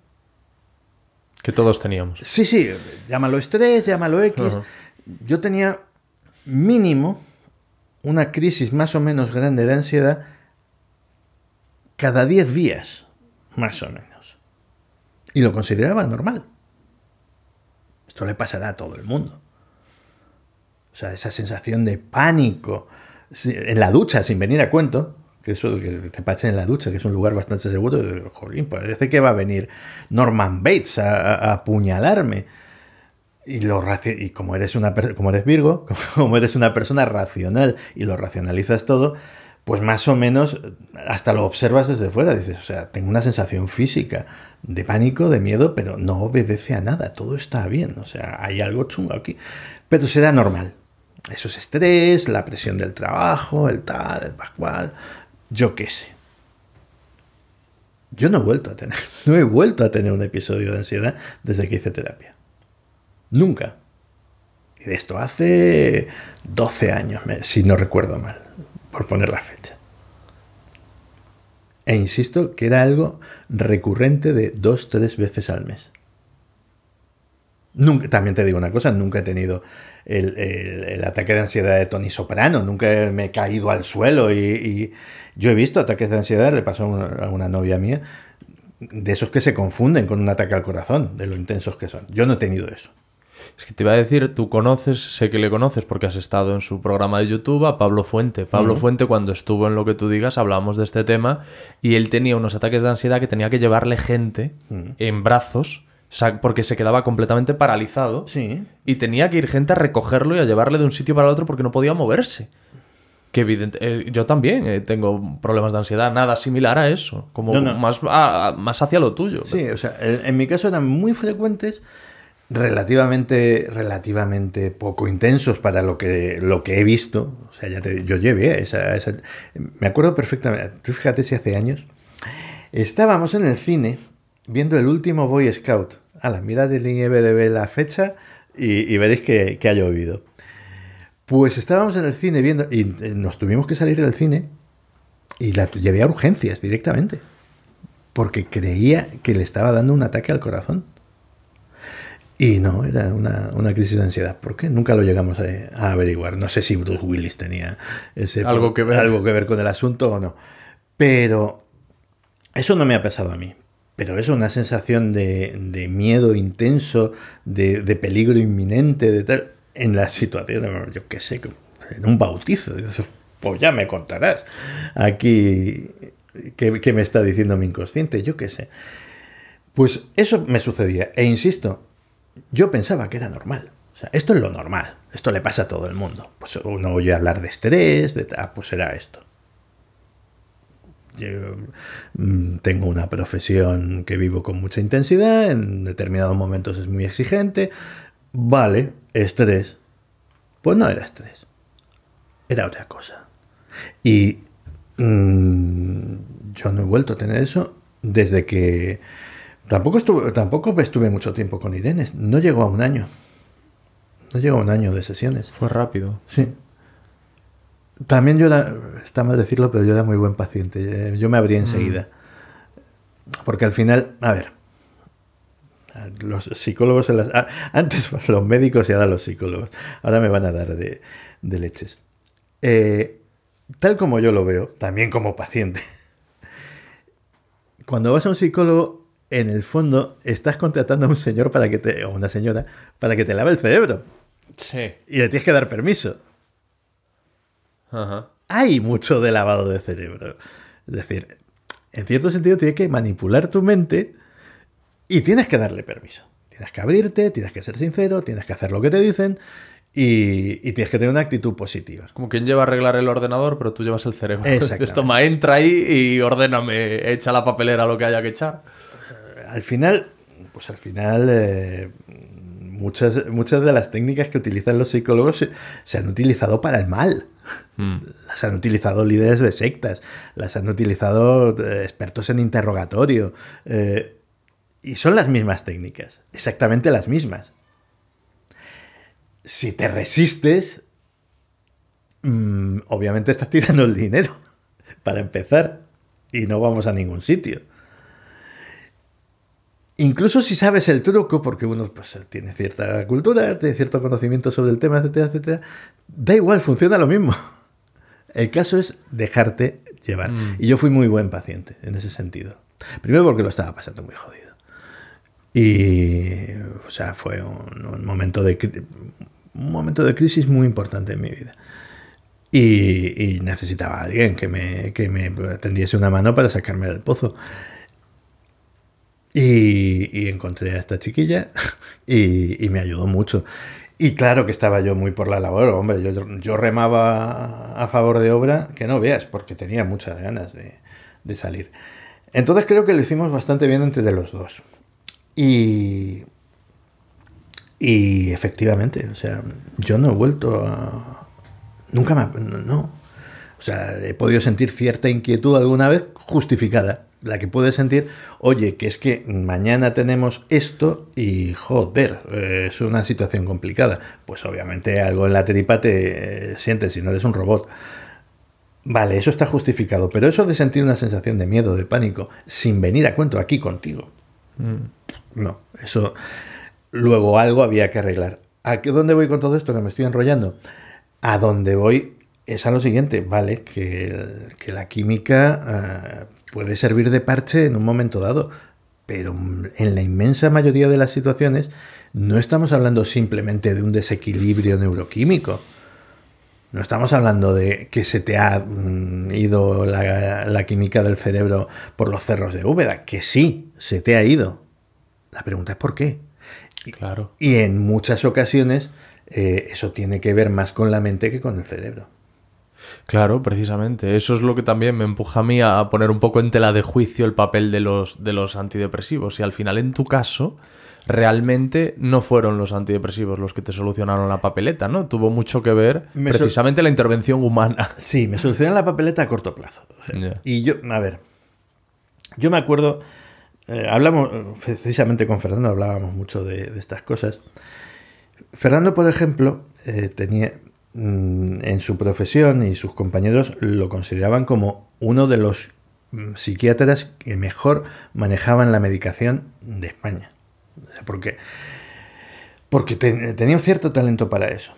Que todos teníamos. Sí, sí, llámalo estrés, llámalo X. Yo tenía mínimo una crisis más o menos grande de ansiedad cada 10 días, más o menos. Y lo consideraba normal. Esto le pasará a todo el mundo. O sea, esa sensación de pánico en la ducha, sin venir a cuento, que eso que te pase en la ducha, que es un lugar bastante seguro, jolín, parece que va a venir Norman Bates a apuñalarme. Y, lo y como, eres una como eres Virgo, como eres una persona racional y lo racionalizas todo, pues más o menos hasta lo observas desde fuera. Dices, o sea, tengo una sensación física de pánico, de miedo, pero no obedece a nada. Todo está bien. O sea, hay algo chungo aquí. Pero será normal. Eso es estrés, la presión del trabajo, el tal, el pascual, yo qué sé. Yo no he vuelto a tener, no he vuelto a tener un episodio de ansiedad desde que hice terapia. Nunca. Y de esto hace 12 años, si no recuerdo mal, por poner la fecha. E insisto que era algo recurrente de dos, tres veces al mes. Nunca, también te digo una cosa, nunca he tenido el, ataque de ansiedad de Tony Soprano, nunca me he caído al suelo y, yo he visto ataques de ansiedad, le pasó a una novia mía, de esos que se confunden con un ataque al corazón, de lo intensos que son. Yo no he tenido eso. Es que te iba a decir, tú conoces, sé que le conoces porque has estado en su programa de YouTube a Pablo Fuente. Pablo Fuente cuando estuvo en lo que tú digas hablábamos de este tema y él tenía unos ataques de ansiedad que tenía que llevarle gente en brazos porque se quedaba completamente paralizado y tenía que ir gente a recogerlo y a llevarle de un sitio para el otro porque no podía moverse. Que evidente, eh, yo también eh, tengo problemas de ansiedad, nada similar a eso, como Más, más hacia lo tuyo. Sí, o sea, en mi caso eran muy frecuentes relativamente, relativamente poco intensos para lo que, lo que he visto. O sea, ya yo llevé esa, Me acuerdo perfectamente. Tú fíjate si hace años. Estábamos en el cine viendo el último Boy Scout. Ala, mirad el de la fecha y, veréis que, que, ha llovido. Pues estábamos en el cine viendo. Y eh, nos tuvimos que salir del cine y la llevé a urgencias directamente. Porque creía que le estaba dando un ataque al corazón. Y no, era una, crisis de ansiedad. ¿Por qué? Nunca lo llegamos a, averiguar. No sé si Bruce Willis tenía algo, que ver. algo que ver con el asunto o no. Pero eso no me ha pasado a mí. Pero es una sensación de, miedo intenso, de, peligro inminente, de tal, en las situaciones, yo qué sé, en un bautizo. Pues ya me contarás aquí qué, qué me está diciendo mi inconsciente, yo qué sé. Pues eso me sucedía. E insisto, yo pensaba que era normal. esto es lo normal, esto le pasa a todo el mundo. Pues uno oye hablar de estrés, de ah, pues será esto. Yo mm, tengo una profesión que vivo con mucha intensidad, en determinados momentos es muy exigente. Vale, estrés. Pues no era estrés, era otra cosa. Y mm, yo no he vuelto a tener eso desde que Tampoco estuve, tampoco estuve mucho tiempo con Irene. no llegó a un año. No llegó a un año de sesiones. Fue rápido. Sí. También yo era, está mal decirlo, pero yo era muy buen paciente. Eh, yo me abrí enseguida. Mm. Porque al final, a ver, los psicólogos, antes los médicos y ahora los psicólogos, ahora me van a dar de, leches. Eh, tal como yo lo veo, también como paciente, cuando vas a un psicólogo en el fondo estás contratando a un señor para que te, o una señora para que te lave el cerebro. Sí. Y le tienes que dar permiso. Ajá. Hay mucho de lavado de cerebro. Es decir, en cierto sentido tienes que manipular tu mente y tienes que darle permiso. Tienes que abrirte, tienes que ser sincero, tienes que hacer lo que te dicen y, tienes que tener una actitud positiva. Como quien lleva a arreglar el ordenador, pero tú llevas el cerebro. Exacto. toma, entra ahí y ordéname, echa la papelera lo que haya que echar al final, pues al final, eh, muchas, muchas de las técnicas que utilizan los psicólogos se, han utilizado para el mal. Mm. Las han utilizado líderes de sectas, las han utilizado eh, expertos en interrogatorio. Eh, y son las mismas técnicas, exactamente las mismas. Si te resistes, mm, obviamente estás tirando el dinero, para empezar, y no vamos a ningún sitio. Incluso si sabes el truco, porque uno pues, tiene cierta cultura, tiene cierto conocimiento sobre el tema, etcétera, etcétera, da igual, funciona lo mismo. El caso es dejarte llevar. Mm. Y yo fui muy buen paciente en ese sentido. Primero porque lo estaba pasando muy jodido. Y, o sea, fue un, momento, de, un momento de crisis muy importante en mi vida. Y, necesitaba a alguien que me, que me tendiese una mano para sacarme del pozo. Y, encontré a esta chiquilla y, me ayudó mucho. Y claro que estaba yo muy por la labor, hombre, yo, remaba a favor de obra, que no veas, porque tenía muchas ganas de, salir. Entonces creo que lo hicimos bastante bien entre los dos. Y, y efectivamente, o sea, yo no he vuelto a... Nunca me no. O sea, he podido sentir cierta inquietud alguna vez justificada la que puede sentir, oye, que es que mañana tenemos esto y joder, eh, es una situación complicada. Pues obviamente algo en la tripa te eh, sientes si no eres un robot. Vale, eso está justificado, pero eso de sentir una sensación de miedo, de pánico, sin venir a cuento aquí contigo. Mm. No, eso luego algo había que arreglar. ¿A dónde voy con todo esto que me estoy enrollando? A dónde voy es a lo siguiente, vale, que, que la química eh, puede servir de parche en un momento dado, pero en la inmensa mayoría de las situaciones no estamos hablando simplemente de un desequilibrio neuroquímico. No estamos hablando de que se te ha mm, ido la, química del cerebro por los cerros de Úbeda, que sí, se te ha ido. La pregunta es por qué. Y, en muchas ocasiones eh, eso tiene que ver más con la mente que con el cerebro. Claro, precisamente. Eso es lo que también me empuja a mí a poner un poco en tela de juicio el papel de los, de los antidepresivos. Y al final, en tu caso, realmente no fueron los antidepresivos los que te solucionaron la papeleta, ¿no? Tuvo mucho que ver precisamente la intervención humana. Sí, me solucionaron la papeleta a corto plazo. Y yo, a ver, yo me acuerdo, eh, hablamos, precisamente con Fernando hablábamos mucho de, estas cosas. Fernando, por ejemplo, eh, tenía, Mm, en su profesión y sus compañeros lo consideraban como uno de los mm, psiquiatras que mejor manejaban la medicación de España. porque porque tenía un cierto talento para eso.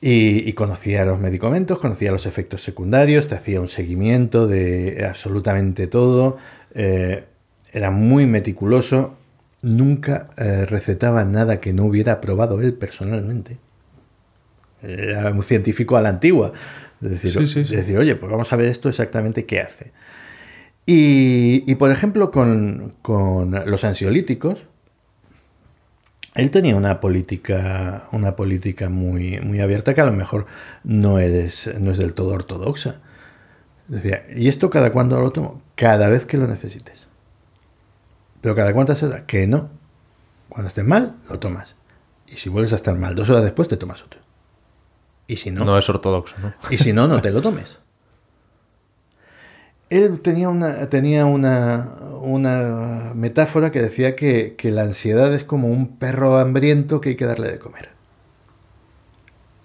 Y, conocía los medicamentos, conocía los efectos secundarios, te hacía un seguimiento de absolutamente todo. Eh, era muy meticuloso. Nunca eh, recetaba nada que no hubiera probado él personalmente era un científico a la antigua. Es decir, oye, pues vamos a ver esto exactamente qué hace. Y, por ejemplo, con, los ansiolíticos, él tenía una política, una política muy, muy abierta que a lo mejor no, no es del todo ortodoxa. Decía, ¿y esto cada cuándo lo tomo? Cada vez que lo necesites. Pero cada cuántas horas, que no. Cuando estés mal, lo tomas. Y si vuelves a estar mal dos horas después, te tomas otro. Y si no. No es ortodoxo, ¿no? Y si no, no te lo tomes. Él tenía una, tenía una, metáfora que decía que, la ansiedad es como un perro hambriento que hay que darle de comer.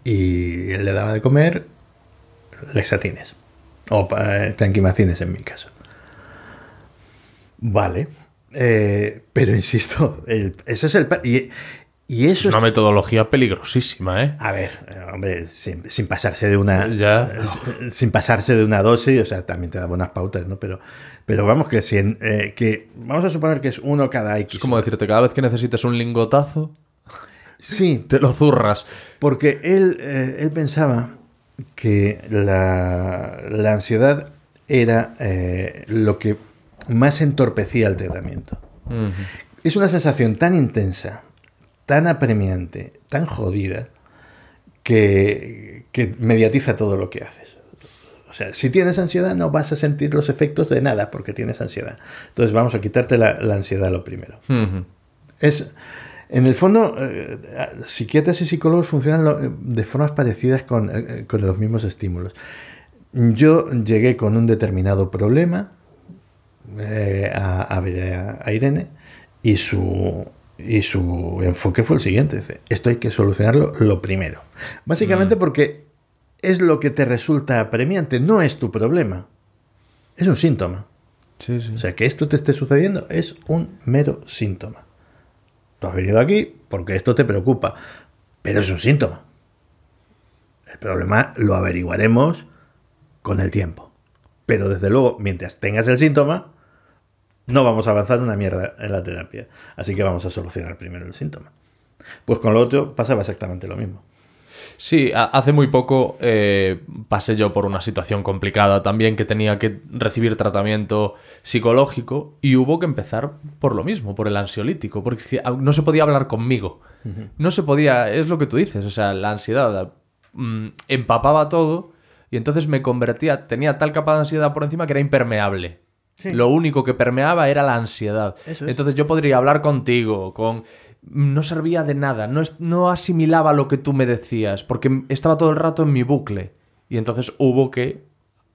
Y él le daba de comer lexatines. O eh, tanquimacines, en mi caso. Vale. Eh, pero insisto, ese eso es el es una metodología peligrosísima, ¿eh? A ver, eh, hombre, sin, pasarse de una. Eh, sin, pasarse de una dosis, o sea, también te da buenas pautas, ¿no? Pero, pero vamos, que, si eh, que vamos a suponer que es uno cada X. Es como decirte, cada vez que necesitas un lingotazo, sí, te lo zurras. Porque él, él pensaba que la, ansiedad era lo que más entorpecía el tratamiento. Es una sensación tan intensa tan apremiante, tan jodida, que, mediatiza todo lo que haces. O sea, si tienes ansiedad no vas a sentir los efectos de nada porque tienes ansiedad. Entonces vamos a quitarte la, ansiedad lo primero. Es, en el fondo, eh, psiquiatras y psicólogos funcionan de formas parecidas eh, eh, con, los mismos estímulos. Yo llegué con un determinado problema a, Irene y su y su enfoque fue el siguiente, dice, esto hay que solucionarlo lo primero. Básicamente mm. porque es lo que te resulta apremiante, no es tu problema, es un síntoma. O sea, que esto te esté sucediendo es un mero síntoma. Tú has venido aquí porque esto te preocupa, pero es un síntoma. El problema lo averiguaremos con el tiempo. Pero desde luego, mientras tengas el síntoma, no vamos a avanzar una mierda en la terapia. Así que vamos a solucionar primero el síntoma. Pues con lo otro pasaba exactamente lo mismo. Sí, hace muy poco eh, pasé yo por una situación complicada también que tenía que recibir tratamiento psicológico y hubo que empezar por lo mismo, por el ansiolítico, porque no se podía hablar conmigo. No se podía, es lo que tú dices, o sea, la ansiedad mm, empapaba todo y entonces me convertía, tenía tal capa de ansiedad por encima que era impermeable lo único que permeaba era la ansiedad. Entonces yo podría hablar contigo, con... No servía de nada, no, no asimilaba lo que tú me decías, porque estaba todo el rato en mi bucle. Y entonces hubo que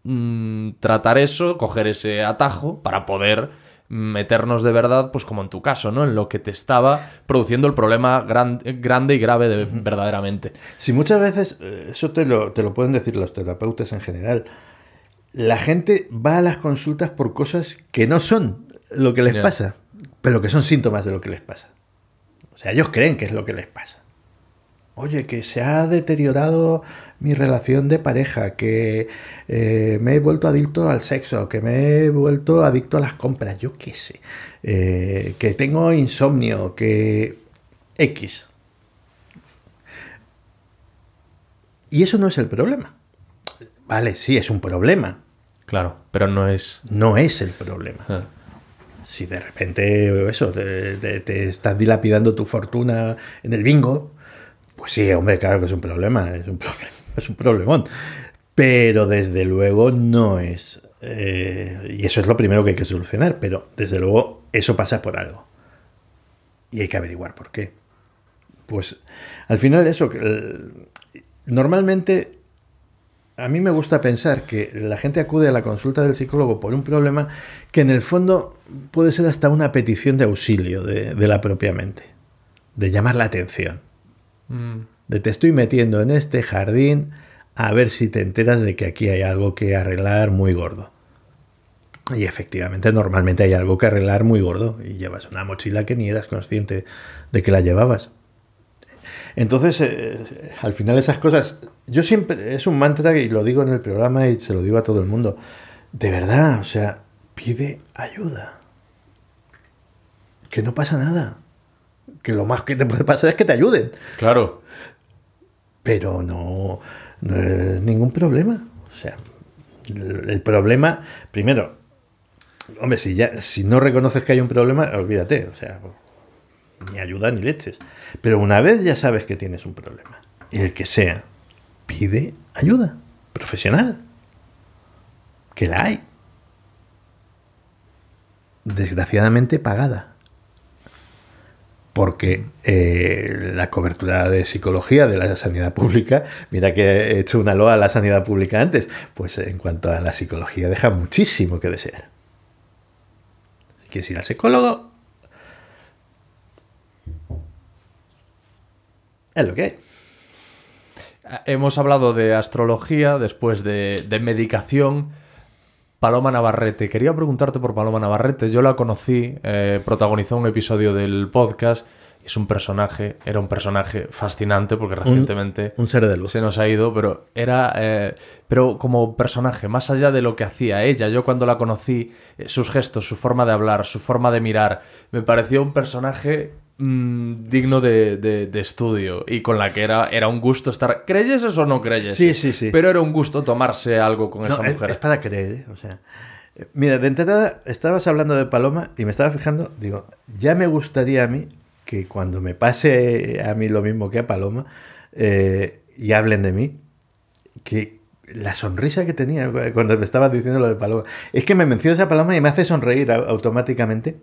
mm, tratar eso, coger ese atajo para poder meternos de verdad, pues como en tu caso, ¿no? En lo que te estaba produciendo el problema grande y grave de, verdaderamente. Si sí, muchas veces, eh, eso te lo, te lo pueden decir los terapeutas en general, la gente va a las consultas por cosas que no son lo que les pasa, pero que son síntomas de lo que les pasa. O sea, ellos creen que es lo que les pasa. Oye, que se ha deteriorado mi relación de pareja, que eh, me he vuelto adicto al sexo, que me he vuelto adicto a las compras, yo qué sé, eh, que tengo insomnio, que X. Y eso no es el problema. Vale, sí, es un problema. Claro, pero no es. No es el problema. Ah. Si de repente eso, te, estás dilapidando tu fortuna en el bingo, pues sí, hombre, claro que es un problema, es un, es un problemón. Pero desde luego no es. Eh, y eso es lo primero que hay que solucionar, pero desde luego eso pasa por algo. Y hay que averiguar por qué. Pues al final eso, eh, normalmente a mí me gusta pensar que la gente acude a la consulta del psicólogo por un problema que en el fondo puede ser hasta una petición de auxilio de, la propia mente, de llamar la atención. Mm. De te estoy metiendo en este jardín a ver si te enteras de que aquí hay algo que arreglar muy gordo. Y efectivamente, normalmente hay algo que arreglar muy gordo y llevas una mochila que ni eras consciente de que la llevabas. Entonces, eh, al final esas cosas yo siempre, es un mantra y lo digo en el programa y se lo digo a todo el mundo. De verdad, o sea, pide ayuda. Que no pasa nada. Que lo más que te puede pasar es que te ayuden. Claro. Pero no, es ningún problema. O sea, el, problema, primero, hombre, si, ya, si no reconoces que hay un problema, olvídate. O sea, ni ayuda ni leches. Pero una vez ya sabes que tienes un problema, el que sea pide ayuda profesional, que la hay, desgraciadamente pagada, porque eh, la cobertura de psicología de la sanidad pública, mira que he hecho una loa a la sanidad pública antes, pues en cuanto a la psicología deja muchísimo que desear. Si quieres ir al psicólogo, es lo que hay. Hemos hablado de astrología, después de, medicación. Paloma Navarrete. Quería preguntarte por Paloma Navarrete. Yo la conocí, eh, protagonizó un episodio del podcast. Es un personaje, era un personaje fascinante porque recientemente un, se nos ha ido, pero era, eh, pero como personaje, más allá de lo que hacía ella, yo cuando la conocí, eh, sus gestos, su forma de hablar, su forma de mirar, me pareció un personaje Mm, digno de, de, estudio y con la que era, era un gusto estar. ¿Creyes eso o no creyes? Sí, sí, sí. Pero era un gusto tomarse algo con esa mujer. Es, para creer, ¿eh? o sea. Mira, de entrada estabas hablando de Paloma y me estaba fijando, digo, ya me gustaría a mí que cuando me pase a mí lo mismo que a Paloma eh, y hablen de mí, que la sonrisa que tenía cuando me estabas diciendo lo de Paloma, es que me mencionas a Paloma y me hace sonreír automáticamente.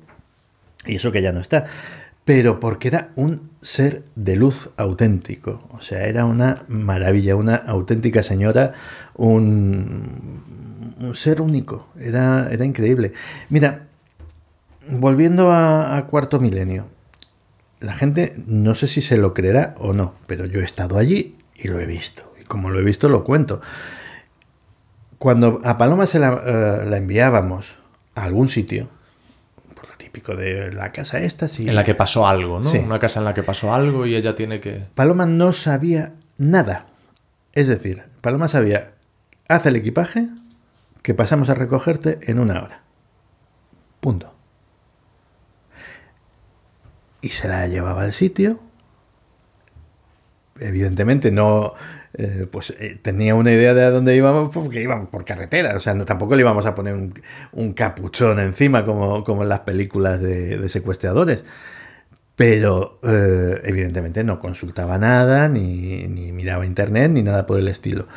Y eso que ya no está pero porque era un ser de luz auténtico. O sea, era una maravilla, una auténtica señora, un, ser único. Era, increíble. Mira, volviendo a, Cuarto Milenio, la gente no sé si se lo creerá o no, pero yo he estado allí y lo he visto. Y como lo he visto, lo cuento. Cuando a Paloma se la eh, enviábamos a algún sitio, típico de la casa esta. Sí. En la que pasó algo, ¿no? Una casa en la que pasó algo y ella tiene que... Paloma no sabía nada. Es decir, Paloma sabía, haz el equipaje, que pasamos a recogerte en una hora. Punto. Y se la llevaba al sitio. Evidentemente no, eh, pues eh, tenía una idea de a dónde íbamos porque pues, íbamos por carretera, o sea, tampoco le íbamos a poner un, capuchón encima como, como, en las películas de, secuestradores. Pero eh, evidentemente no consultaba nada, ni, ni, miraba internet, ni nada por el estilo.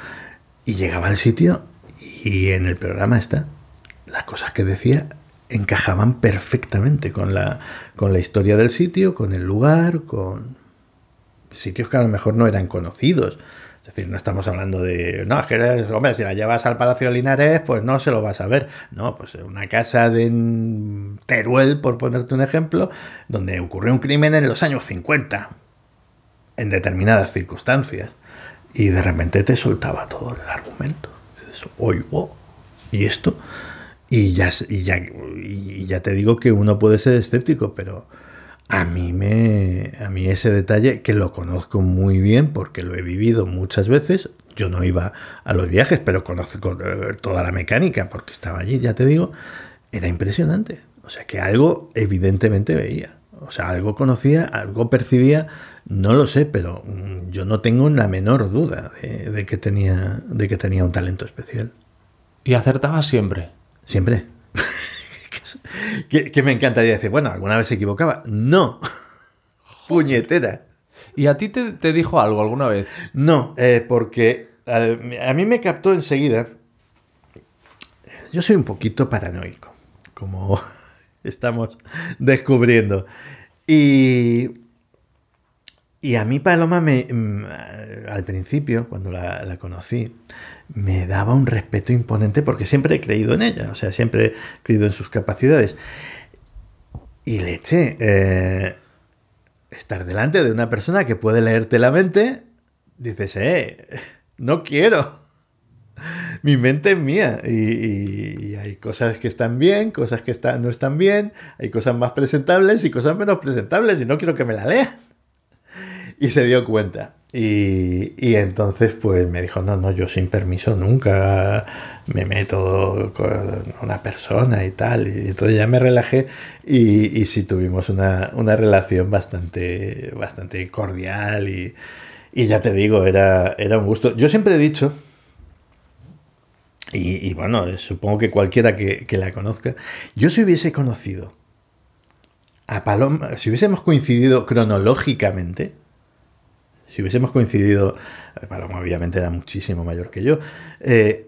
Y llegaba al sitio y en el programa está, las cosas que decía encajaban perfectamente con la, con la historia del sitio, con el lugar, con sitios que a lo mejor no eran conocidos. Es decir, no estamos hablando de, no, es que hombre, si la llevas al Palacio Linares, pues no se lo vas a ver. No, pues una casa de Teruel, por ponerte un ejemplo, donde ocurrió un crimen en los años 50, en determinadas circunstancias, y de repente te soltaba todo el argumento. Oigo, oh, ¿y esto? Y ya, ya, y ya te digo que uno puede ser escéptico, pero a mí, me, a mí ese detalle, que lo conozco muy bien porque lo he vivido muchas veces, yo no iba a los viajes, pero conozco eh, toda la mecánica porque estaba allí, ya te digo, era impresionante. O sea que algo evidentemente veía. O sea, algo conocía, algo percibía, no lo sé, pero mm, yo no tengo la menor duda de, que, tenía, de que tenía un talento especial. ¿Y acertaba siempre? Siempre. que, me encantaría decir, bueno, alguna vez se equivocaba. No, puñetera. ¿Y a ti te, dijo algo alguna vez? No, eh, porque a, mí me captó enseguida. Yo soy un poquito paranoico, como estamos descubriendo. Y, a mí Paloma me, mm, al principio, cuando la conocí, me daba un respeto imponente porque siempre he creído en ella, o sea, siempre he creído en sus capacidades. Y le eh, estar delante de una persona que puede leerte la mente, dices, eh, no quiero. Mi mente es mía y, hay cosas que están bien, cosas que no están bien, hay cosas más presentables y cosas menos presentables y no quiero que me la lean. Y se dio cuenta. Y, entonces pues me dijo, no, no, yo sin permiso nunca me meto con una persona y tal. Y entonces ya me relajé y, y sí tuvimos una, relación bastante, bastante cordial y, ya te digo, era, era un gusto. Yo siempre he dicho, y, bueno, supongo que cualquiera que, que la conozca, yo si hubiese conocido a Paloma, si hubiésemos coincidido cronológicamente, si hubiésemos coincidido, eh, Paloma obviamente era muchísimo mayor que yo, eh,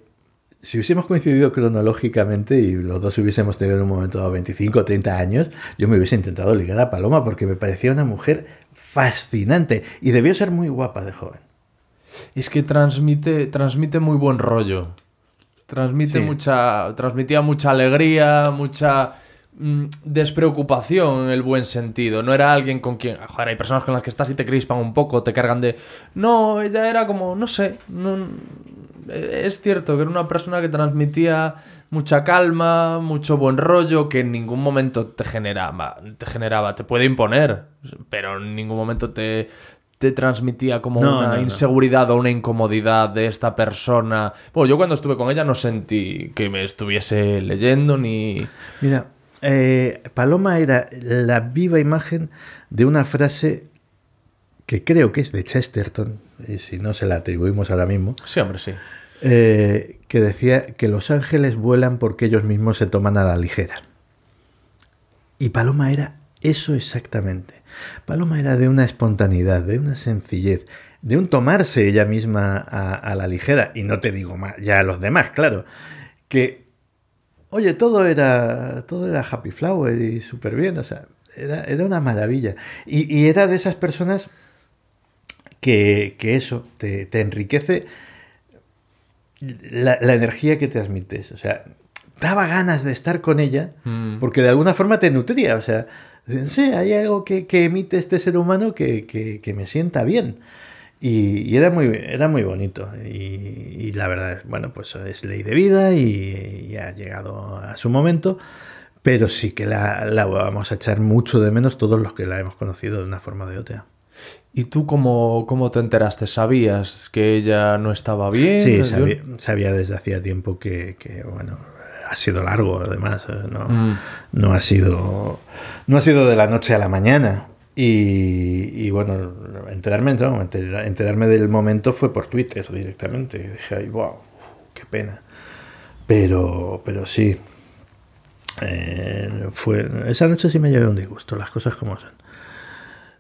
si hubiésemos coincidido cronológicamente y los dos hubiésemos tenido en un momento 25 o 30 años, yo me hubiese intentado ligar a Paloma porque me parecía una mujer fascinante y debió ser muy guapa de joven. Es que transmite, transmite muy buen rollo. Transmite mucha. Transmitía mucha alegría, mucha Mm, despreocupación en el buen sentido. No era alguien con quien. Joder, hay personas con las que estás y te crispan un poco, te cargan de. No, ella era como, no sé. No... E-, es cierto que era una persona que transmitía mucha calma, mucho buen rollo, que en ningún momento te generaba. Te generaba, te puede imponer, pero en ningún momento te, te transmitía como una inseguridad o una incomodidad de esta persona. Bueno, yo cuando estuve con ella no sentí que me estuviese leyendo ni. Mira, eh, Paloma era la viva imagen de una frase que creo que es de Chesterton, y si no se la atribuimos ahora mismo. Sí, hombre, sí. Eh, que decía que los ángeles vuelan porque ellos mismos se toman a la ligera. Y Paloma era eso exactamente. Paloma era de una espontaneidad, de una sencillez, de un tomarse ella misma a, a la ligera, y no te digo más, ya a los demás, claro, que Oye, todo era, todo era happy flower y súper bien, o sea, era, una maravilla. Y, era de esas personas que, eso, te, enriquece la, energía que te transmites. O sea, daba ganas de estar con ella mm. porque de alguna forma te nutría. O sea, sí, hay algo que, emite este ser humano que me sienta bien. Y, era, muy, era muy bonito. Y, la verdad es, bueno, pues es ley de vida y, ha llegado a su momento. Pero sí que la, vamos a echar mucho de menos todos los que la hemos conocido de una forma o de otra. ¿Y tú cómo, cómo te enteraste? ¿Sabías que ella no estaba bien? Sí, sabía, sabía desde hacía tiempo que, bueno, ha sido largo además, no, mm. no, ha sido, no ha sido de la noche a la mañana, y, bueno, enterarme, enterarme del momento fue por Twitter eso directamente. dije, wow, qué pena. Pero, pero sí. Eh, fue, esa noche sí me llevé un disgusto, las cosas como son.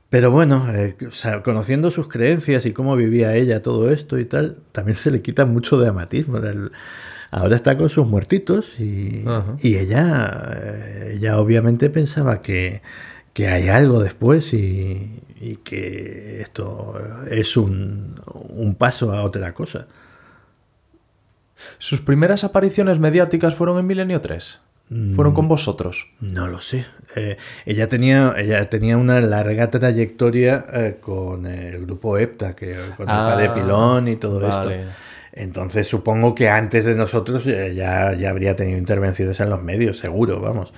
Pero bueno, eh, conociendo sus creencias y cómo vivía ella todo esto y tal, también se le quita mucho de amatismo. ahora está con sus muertitos y, y ella, eh, ella obviamente pensaba que, que hay algo después y, que esto es un, paso a otra cosa. ¿Sus primeras apariciones mediáticas fueron en Milenio 3? ¿Fueron con mm, vosotros? No lo sé. Eh, ella, tenía, ella tenía una larga trayectoria eh, con el grupo EPTA, que, con el padre ah, Pilón y todo esto. Entonces supongo que antes de nosotros eh, ya, ya habría tenido intervenciones en los medios, seguro, vamos.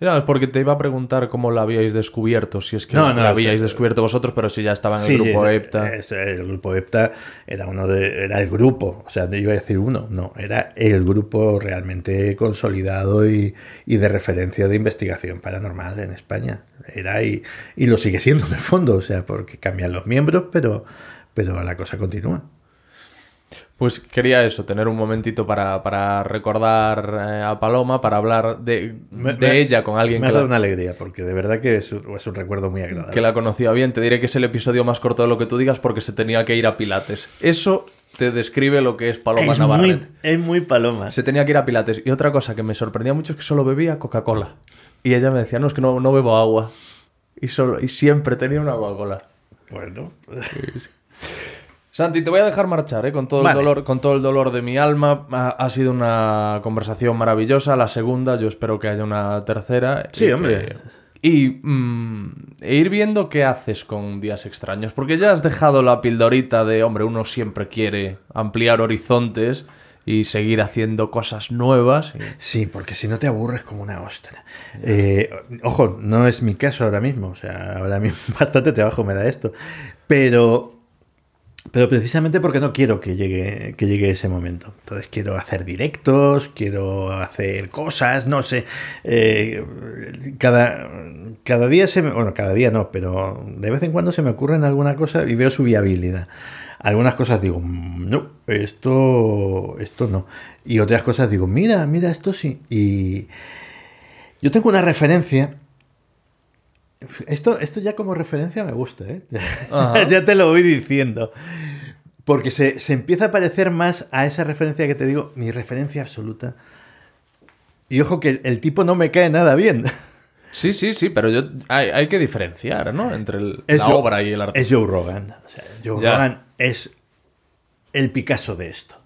No, es porque te iba a preguntar cómo la habíais descubierto, si es que no, habíais descubierto vosotros, pero si ya estaba en el grupo eh, EPTA. Es, el grupo EPTA era uno de, era el grupo, o sea, no iba a decir uno, no, era el grupo realmente consolidado y, y de referencia de investigación paranormal en España. Era y, y lo sigue siendo en el fondo, o sea, porque cambian los miembros, pero, pero la cosa continúa. Pues quería eso, tener un momentito para, recordar eh, a Paloma, para hablar de, ella con alguien. Me una alegría, porque de verdad que es un, recuerdo muy agradable. Que la conocía bien. Te diré que es el episodio más corto de lo que tú digas porque se tenía que ir a Pilates. Eso te describe lo que es Paloma es Muy, es muy Paloma. Se tenía que ir a Pilates. Y otra cosa que me sorprendía mucho es que solo bebía Coca-Cola. Y ella me decía, no, es que no, bebo agua. Y, solo, y siempre tenía una Coca-Cola. Bueno. Santi, te voy a dejar marchar, ¿eh? con, todo el dolor, con todo el dolor de mi alma. Ha, sido una conversación maravillosa. La segunda, yo espero que haya una tercera. Sí, hombre. Y mm, e ir viendo qué haces con días extraños, porque ya has dejado la pildorita de, hombre, uno siempre quiere ampliar horizontes y seguir haciendo cosas nuevas. Sí, porque si no te aburres como una ostra. Eh, ojo, no es mi caso ahora mismo, o sea, ahora mismo bastante trabajo me da esto, pero pero precisamente porque no quiero que llegue, que llegue ese momento. Entonces quiero hacer directos, quiero hacer cosas, no sé. Eh, cada, cada día se me... Bueno, cada día no, pero de vez en cuando se me ocurren alguna cosa y veo su viabilidad. Algunas cosas digo, mm, no, esto, esto no. Y otras cosas digo, mira, mira, esto sí. Y yo tengo una referencia esto, esto ya como referencia me gusta, ¿eh? ya te lo voy diciendo. Porque se, se, empieza a parecer más a esa referencia que te digo, mi referencia absoluta. Y ojo que el, tipo no me cae nada bien. Sí, sí, sí, pero yo, hay, hay que diferenciar, ¿no? Entre el, la obra y el arte. Es Joe Rogan. Joe Rogan es el Picasso de esto.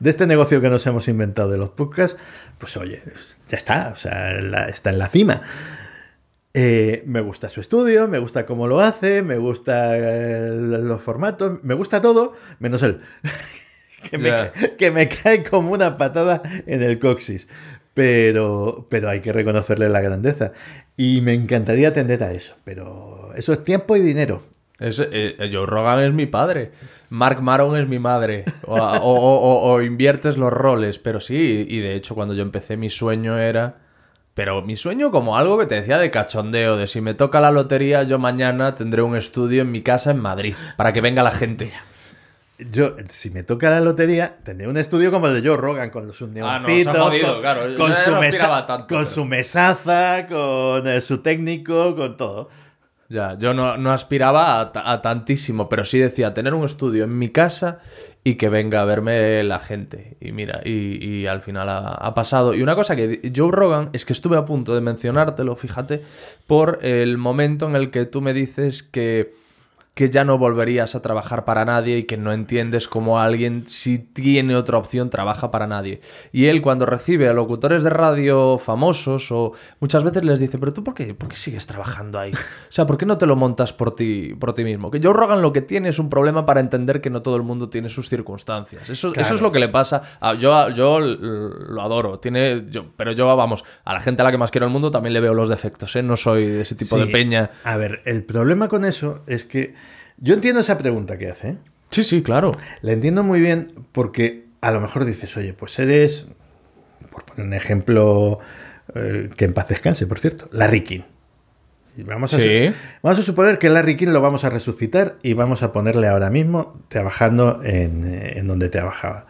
De este negocio que nos hemos inventado de los podcasts, pues oye, ya está, o sea, está en la cima. Eh, me gusta su estudio, me gusta cómo lo hace, me gusta eh, los formatos, me gusta todo, menos él. que, me, cae como una patada en el coxis. Pero, pero hay que reconocerle la grandeza. Y me encantaría atender a eso. Pero eso es tiempo y dinero. Eh, Joe Rogan es mi padre. Mark Maron es mi madre. o inviertes los roles. Pero sí, y de hecho, cuando yo empecé, mi sueño era pero mi sueño como algo que te decía de cachondeo, de si me toca la lotería, yo mañana tendré un estudio en mi casa en Madrid, para que venga la gente. Yo, si me toca la lotería, tendré un estudio como el de Joe Rogan, con sus ah, neumáticos con, su mesaza, con eh, su técnico, con todo. Ya, yo no, aspiraba a, tantísimo, pero sí decía, tener un estudio en mi casa y que venga a verme la gente. Y mira, y, al final ha, ha, pasado. Y una cosa que Joe Rogan es que estuve a punto de mencionártelo, fíjate, por el momento en el que tú me dices que que ya no volverías a trabajar para nadie y que no entiendes cómo alguien, si tiene otra opción, trabaja para nadie. Y él cuando recibe a locutores de radio famosos o muchas veces les dice, pero tú por qué, sigues trabajando ahí? O sea, ¿por qué no te lo montas por ti, por ti mismo? Que yo Rogan lo que tiene es un problema para entender que no todo el mundo tiene sus circunstancias. Eso, es lo que le pasa. A, yo, yo lo adoro, tiene, yo, pero yo, vamos, a la gente a la que más quiero el mundo también le veo los defectos, ¿eh? No soy de ese tipo de peña. A ver, el problema con eso es que yo entiendo esa pregunta que hace. ¿eh? Sí, sí, claro. La entiendo muy bien porque a lo mejor dices, oye, pues eres, por poner un ejemplo, eh, que en paz descanse, por cierto, Larry King. vamos, a sí. vamos a suponer que Larry King lo vamos a resucitar y vamos a ponerle ahora mismo trabajando en, eh, en donde trabajaba.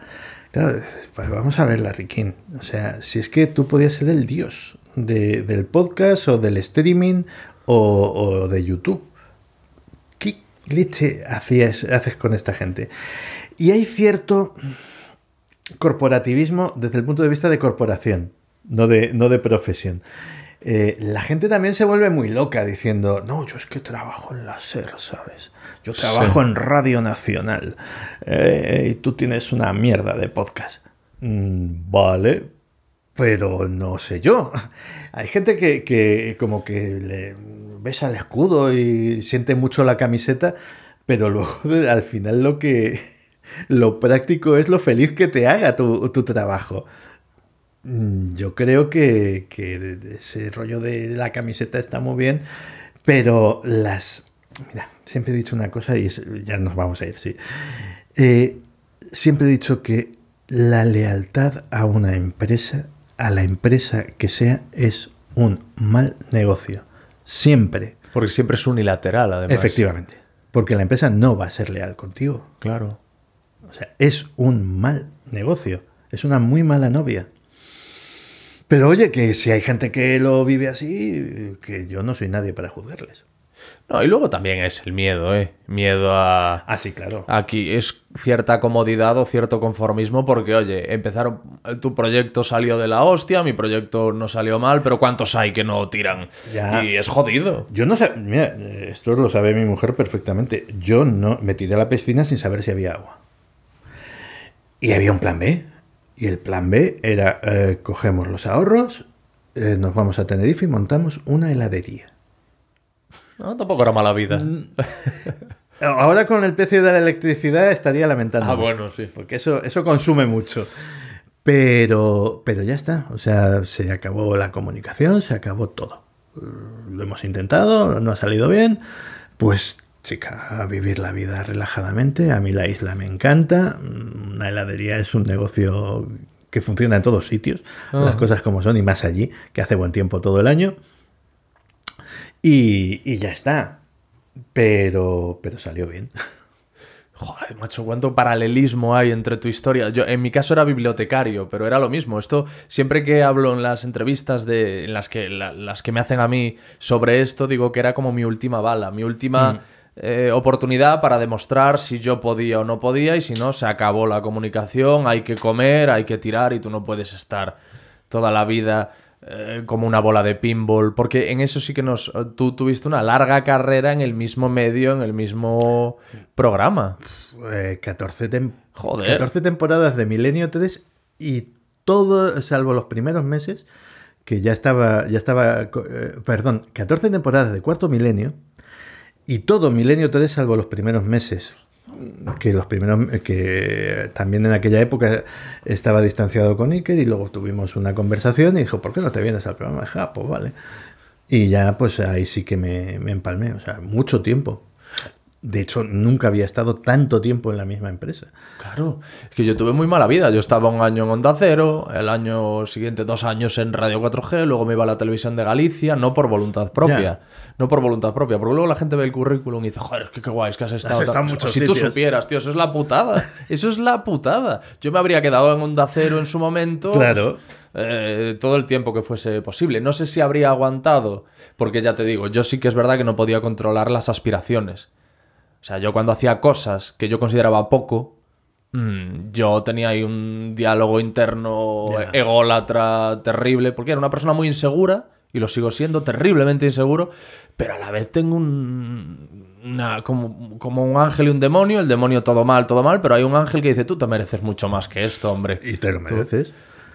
Claro, pues vamos a ver, Larry King. O sea, si es que tú podías ser el dios del podcast o del streaming o de YouTube. Glitch haces, haces con esta gente. Y hay cierto corporativismo desde el punto de vista de corporación, no de, no de profesión. Eh, la gente también se vuelve muy loca diciendo, no, yo es que trabajo en la SER, ¿sabes? Yo trabajo en Radio Nacional eh, y tú tienes una mierda de podcast. Mm, vale, pero no sé yo. Hay gente que, como que le besa el escudo y siente mucho la camiseta, pero luego al final lo que lo práctico es lo feliz que te haga tu, tu trabajo. Mm, yo creo que, que, ese rollo de la camiseta está muy bien, pero las... Mira, siempre he dicho una cosa y ya nos vamos a ir, sí. Eh, siempre he dicho que la lealtad a una empresa a la empresa que sea es un mal negocio. Siempre. Porque siempre es unilateral, además. Efectivamente. Porque la empresa no va a ser leal contigo. Claro. O sea, es un mal negocio. Es una muy mala novia. Pero oye, que si hay gente que lo vive así, que yo no soy nadie para juzgarles y luego también es el miedo, ¿eh? Miedo a. Ah, sí, claro. Aquí es cierta comodidad o cierto conformismo, porque, oye, empezaron. Tu proyecto salió de la hostia, mi proyecto no salió mal, pero ¿cuántos hay que no tiran? Y es jodido. Yo no sé. Mira, esto lo sabe mi mujer perfectamente. Yo no me tiré a la piscina sin saber si había agua. Y había un plan B. Y el plan B era: eh, cogemos los ahorros, eh, nos vamos a Tenerife y montamos una heladería. No, tampoco era mala vida. Mm. Ahora con el precio de la electricidad estaría lamentando. Ah, bueno, sí. Porque eso, eso consume mucho. Pero, pero ya está. O sea, se acabó la comunicación, se acabó todo. Lo hemos intentado, no ha salido bien. Pues, chica, vivir la vida relajadamente. A mí la isla me encanta. Una heladería es un negocio que funciona en todos sitios. Ah. Las cosas como son y más allí, que hace buen tiempo todo el año. Y, ya está. Pero, pero salió bien. Joder, macho, cuánto paralelismo hay entre tu historia. Yo, en mi caso era bibliotecario, pero era lo mismo. Esto, siempre que hablo en las entrevistas de, en las que, las que me hacen a mí sobre esto, digo que era como mi última bala, mi última mm. eh, oportunidad para demostrar si yo podía o no podía, y si no, se acabó la comunicación, hay que comer, hay que tirar, y tú no puedes estar toda la vida eh, como una bola de pinball, porque en eso sí que nos... Tú tuviste una larga carrera en el mismo medio, en el mismo programa. 14, 14 eh, temporadas de Milenio 3 y todo, salvo los primeros meses, que ya estaba, ya estaba, eh, perdón, 14 temporadas de Cuarto Milenio y todo Milenio 3 salvo los primeros meses que los primeros que también en aquella época estaba distanciado con Iker y luego tuvimos una conversación y dijo, ¿por qué no te vienes al programa? de vale. Y ya pues ahí sí que me, me empalmé, o sea, mucho tiempo. De hecho, nunca había estado tanto tiempo en la misma empresa. Claro, es que yo tuve muy mala vida. Yo estaba un año en Onda Cero, el año siguiente dos años en Radio 4G, luego me iba a la televisión de Galicia, no por voluntad propia. No por voluntad propia, porque luego la gente ve el currículum y dice, joder, es que qué guay, es que has estado... si tú supieras, tío, eso es la putada. Eso es la putada. Yo me habría quedado en Onda Cero en su momento. Eh, todo el tiempo que fuese posible. No sé si habría aguantado, porque ya te digo, yo sí que es verdad que no podía controlar las aspiraciones. O sea, yo cuando hacía cosas que yo consideraba poco, mm, yo tenía ahí un diálogo interno ególatra terrible, porque era una persona muy insegura, y lo sigo siendo, terriblemente inseguro, pero a la vez tengo un, como, un ángel y un demonio, el demonio todo mal, todo mal, pero hay un ángel que dice, tú te mereces mucho más que esto, hombre. Y te mereces.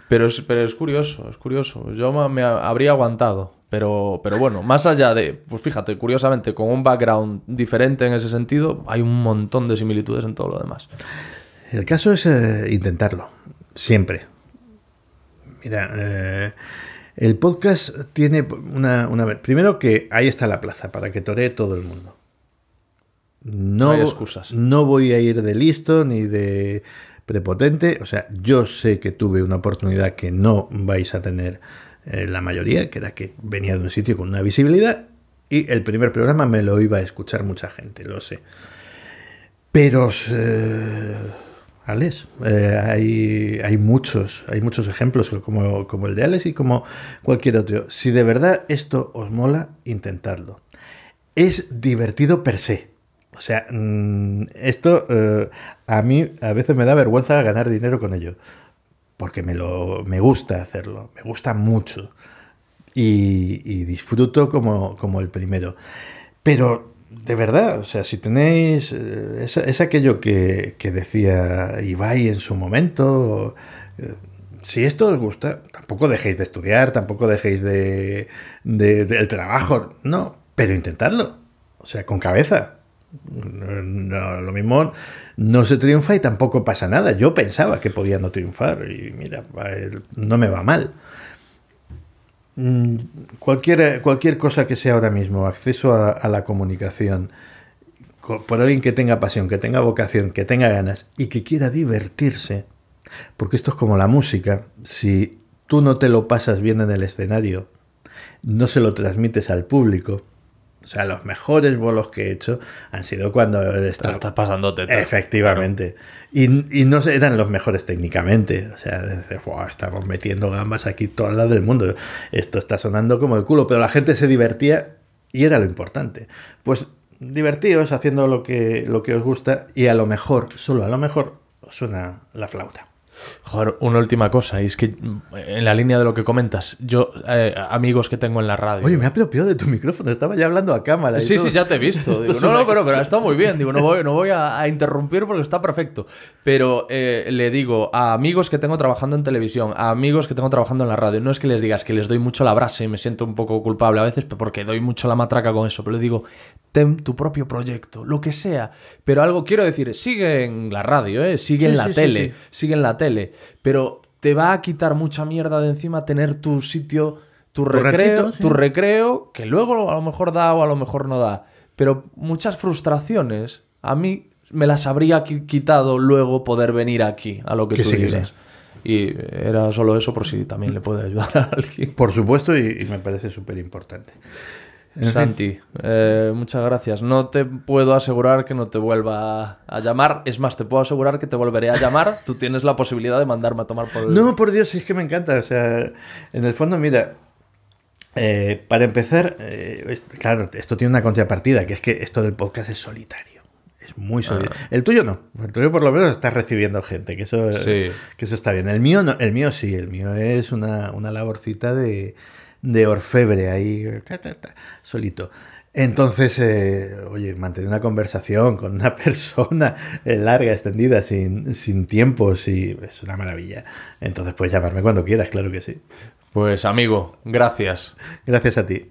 Pero es, pero es curioso, es curioso. Yo me, habría aguantado. Pero, pero bueno, más allá de, pues fíjate, curiosamente, con un background diferente en ese sentido, hay un montón de similitudes en todo lo demás. El caso es eh, intentarlo, siempre. Mira, eh, el podcast tiene una, Primero que ahí está la plaza, para que toree todo el mundo. No, No voy a ir de listo ni de prepotente. O sea, yo sé que tuve una oportunidad que no vais a tener eh, la mayoría, que era que venía de un sitio con una visibilidad, y el primer programa me lo iba a escuchar mucha gente, lo sé. Pero, eh, Alex, eh, hay, muchos, hay muchos ejemplos como, el de Alex y como cualquier otro. Si de verdad esto os mola, intentadlo. Es divertido per se. O sea, mm, esto a mí a veces me da vergüenza ganar dinero con ello porque me, lo, me gusta hacerlo, me gusta mucho y, disfruto como, el primero. Pero de verdad, o sea, si tenéis, eh, es, aquello que, que, decía Ibai en su momento, eh, si esto os gusta, tampoco dejéis de estudiar, tampoco dejéis de, de, del trabajo, no, pero intentadlo, o sea, con cabeza. lo mismo no se triunfa y tampoco pasa nada. Yo pensaba que podía no triunfar y mira, no me va mal. Mm, cualquier, cualquier cosa que sea ahora mismo, acceso a, a la comunicación, por alguien que tenga pasión, que tenga vocación, que tenga ganas y que quiera divertirse, porque esto es como la música, si tú no te lo pasas bien en el escenario, no se lo transmites al público, o sea, los mejores bolos que he hecho han sido cuando estás pasando Efectivamente. Y, y, no eran los mejores técnicamente. O sea, desde, estamos metiendo gambas aquí todas las del mundo. Esto está sonando como el culo, pero la gente se divertía y era lo importante. Pues divertíos haciendo lo que, lo que os gusta y a lo mejor, solo a lo mejor, suena la flauta. Joder, una última cosa, y es que mm, en la línea de lo que comentas, yo, eh, amigos que tengo en la radio. Oye, me ha de tu micrófono, estaba ya hablando a cámara. sí, sí, ya te he visto. no, no, pero, pero está muy bien, digo, no voy, a, interrumpir porque está perfecto. Pero eh, le digo a amigos que tengo trabajando en televisión, a amigos que tengo trabajando en la radio, no es que les digas que les doy mucho la brasa y me siento un poco culpable a veces porque doy mucho la matraca con eso, pero le digo, tu propio proyecto, lo que sea. Pero algo quiero decir, sigue en la radio, ¿eh? sigue en la tele, sigue en la tele. Pero te va a quitar mucha mierda de encima tener tu sitio, tu recreo, tu recreo, que luego a lo mejor da o a lo mejor no da. Pero muchas frustraciones a mí me las habría quitado luego poder venir aquí, a lo que, tú dices. Y era solo eso por si también le puede ayudar a alguien. Por supuesto, y me parece súper importante. Santi, eh, muchas gracias. No te puedo asegurar que no te vuelva a llamar. Es más, te puedo asegurar que te volveré a llamar. Tú tienes la posibilidad de mandarme a tomar por No, por Dios, es que me encanta. O sea, en el fondo, mira, eh, para empezar, eh, claro, esto tiene una contrapartida, que es que esto del podcast es solitario. Es muy solitario. Ah. El tuyo no. El tuyo por lo menos está recibiendo gente, que eso, que eso está bien. El mío el mío sí, el mío es una laborcita de de orfebre ahí, solito. Entonces, eh, oye, mantener una conversación con una persona eh, larga, extendida, sin, sin tiempos, y es una maravilla. Entonces puedes llamarme cuando quieras, claro que sí. Pues amigo, gracias. Gracias a ti.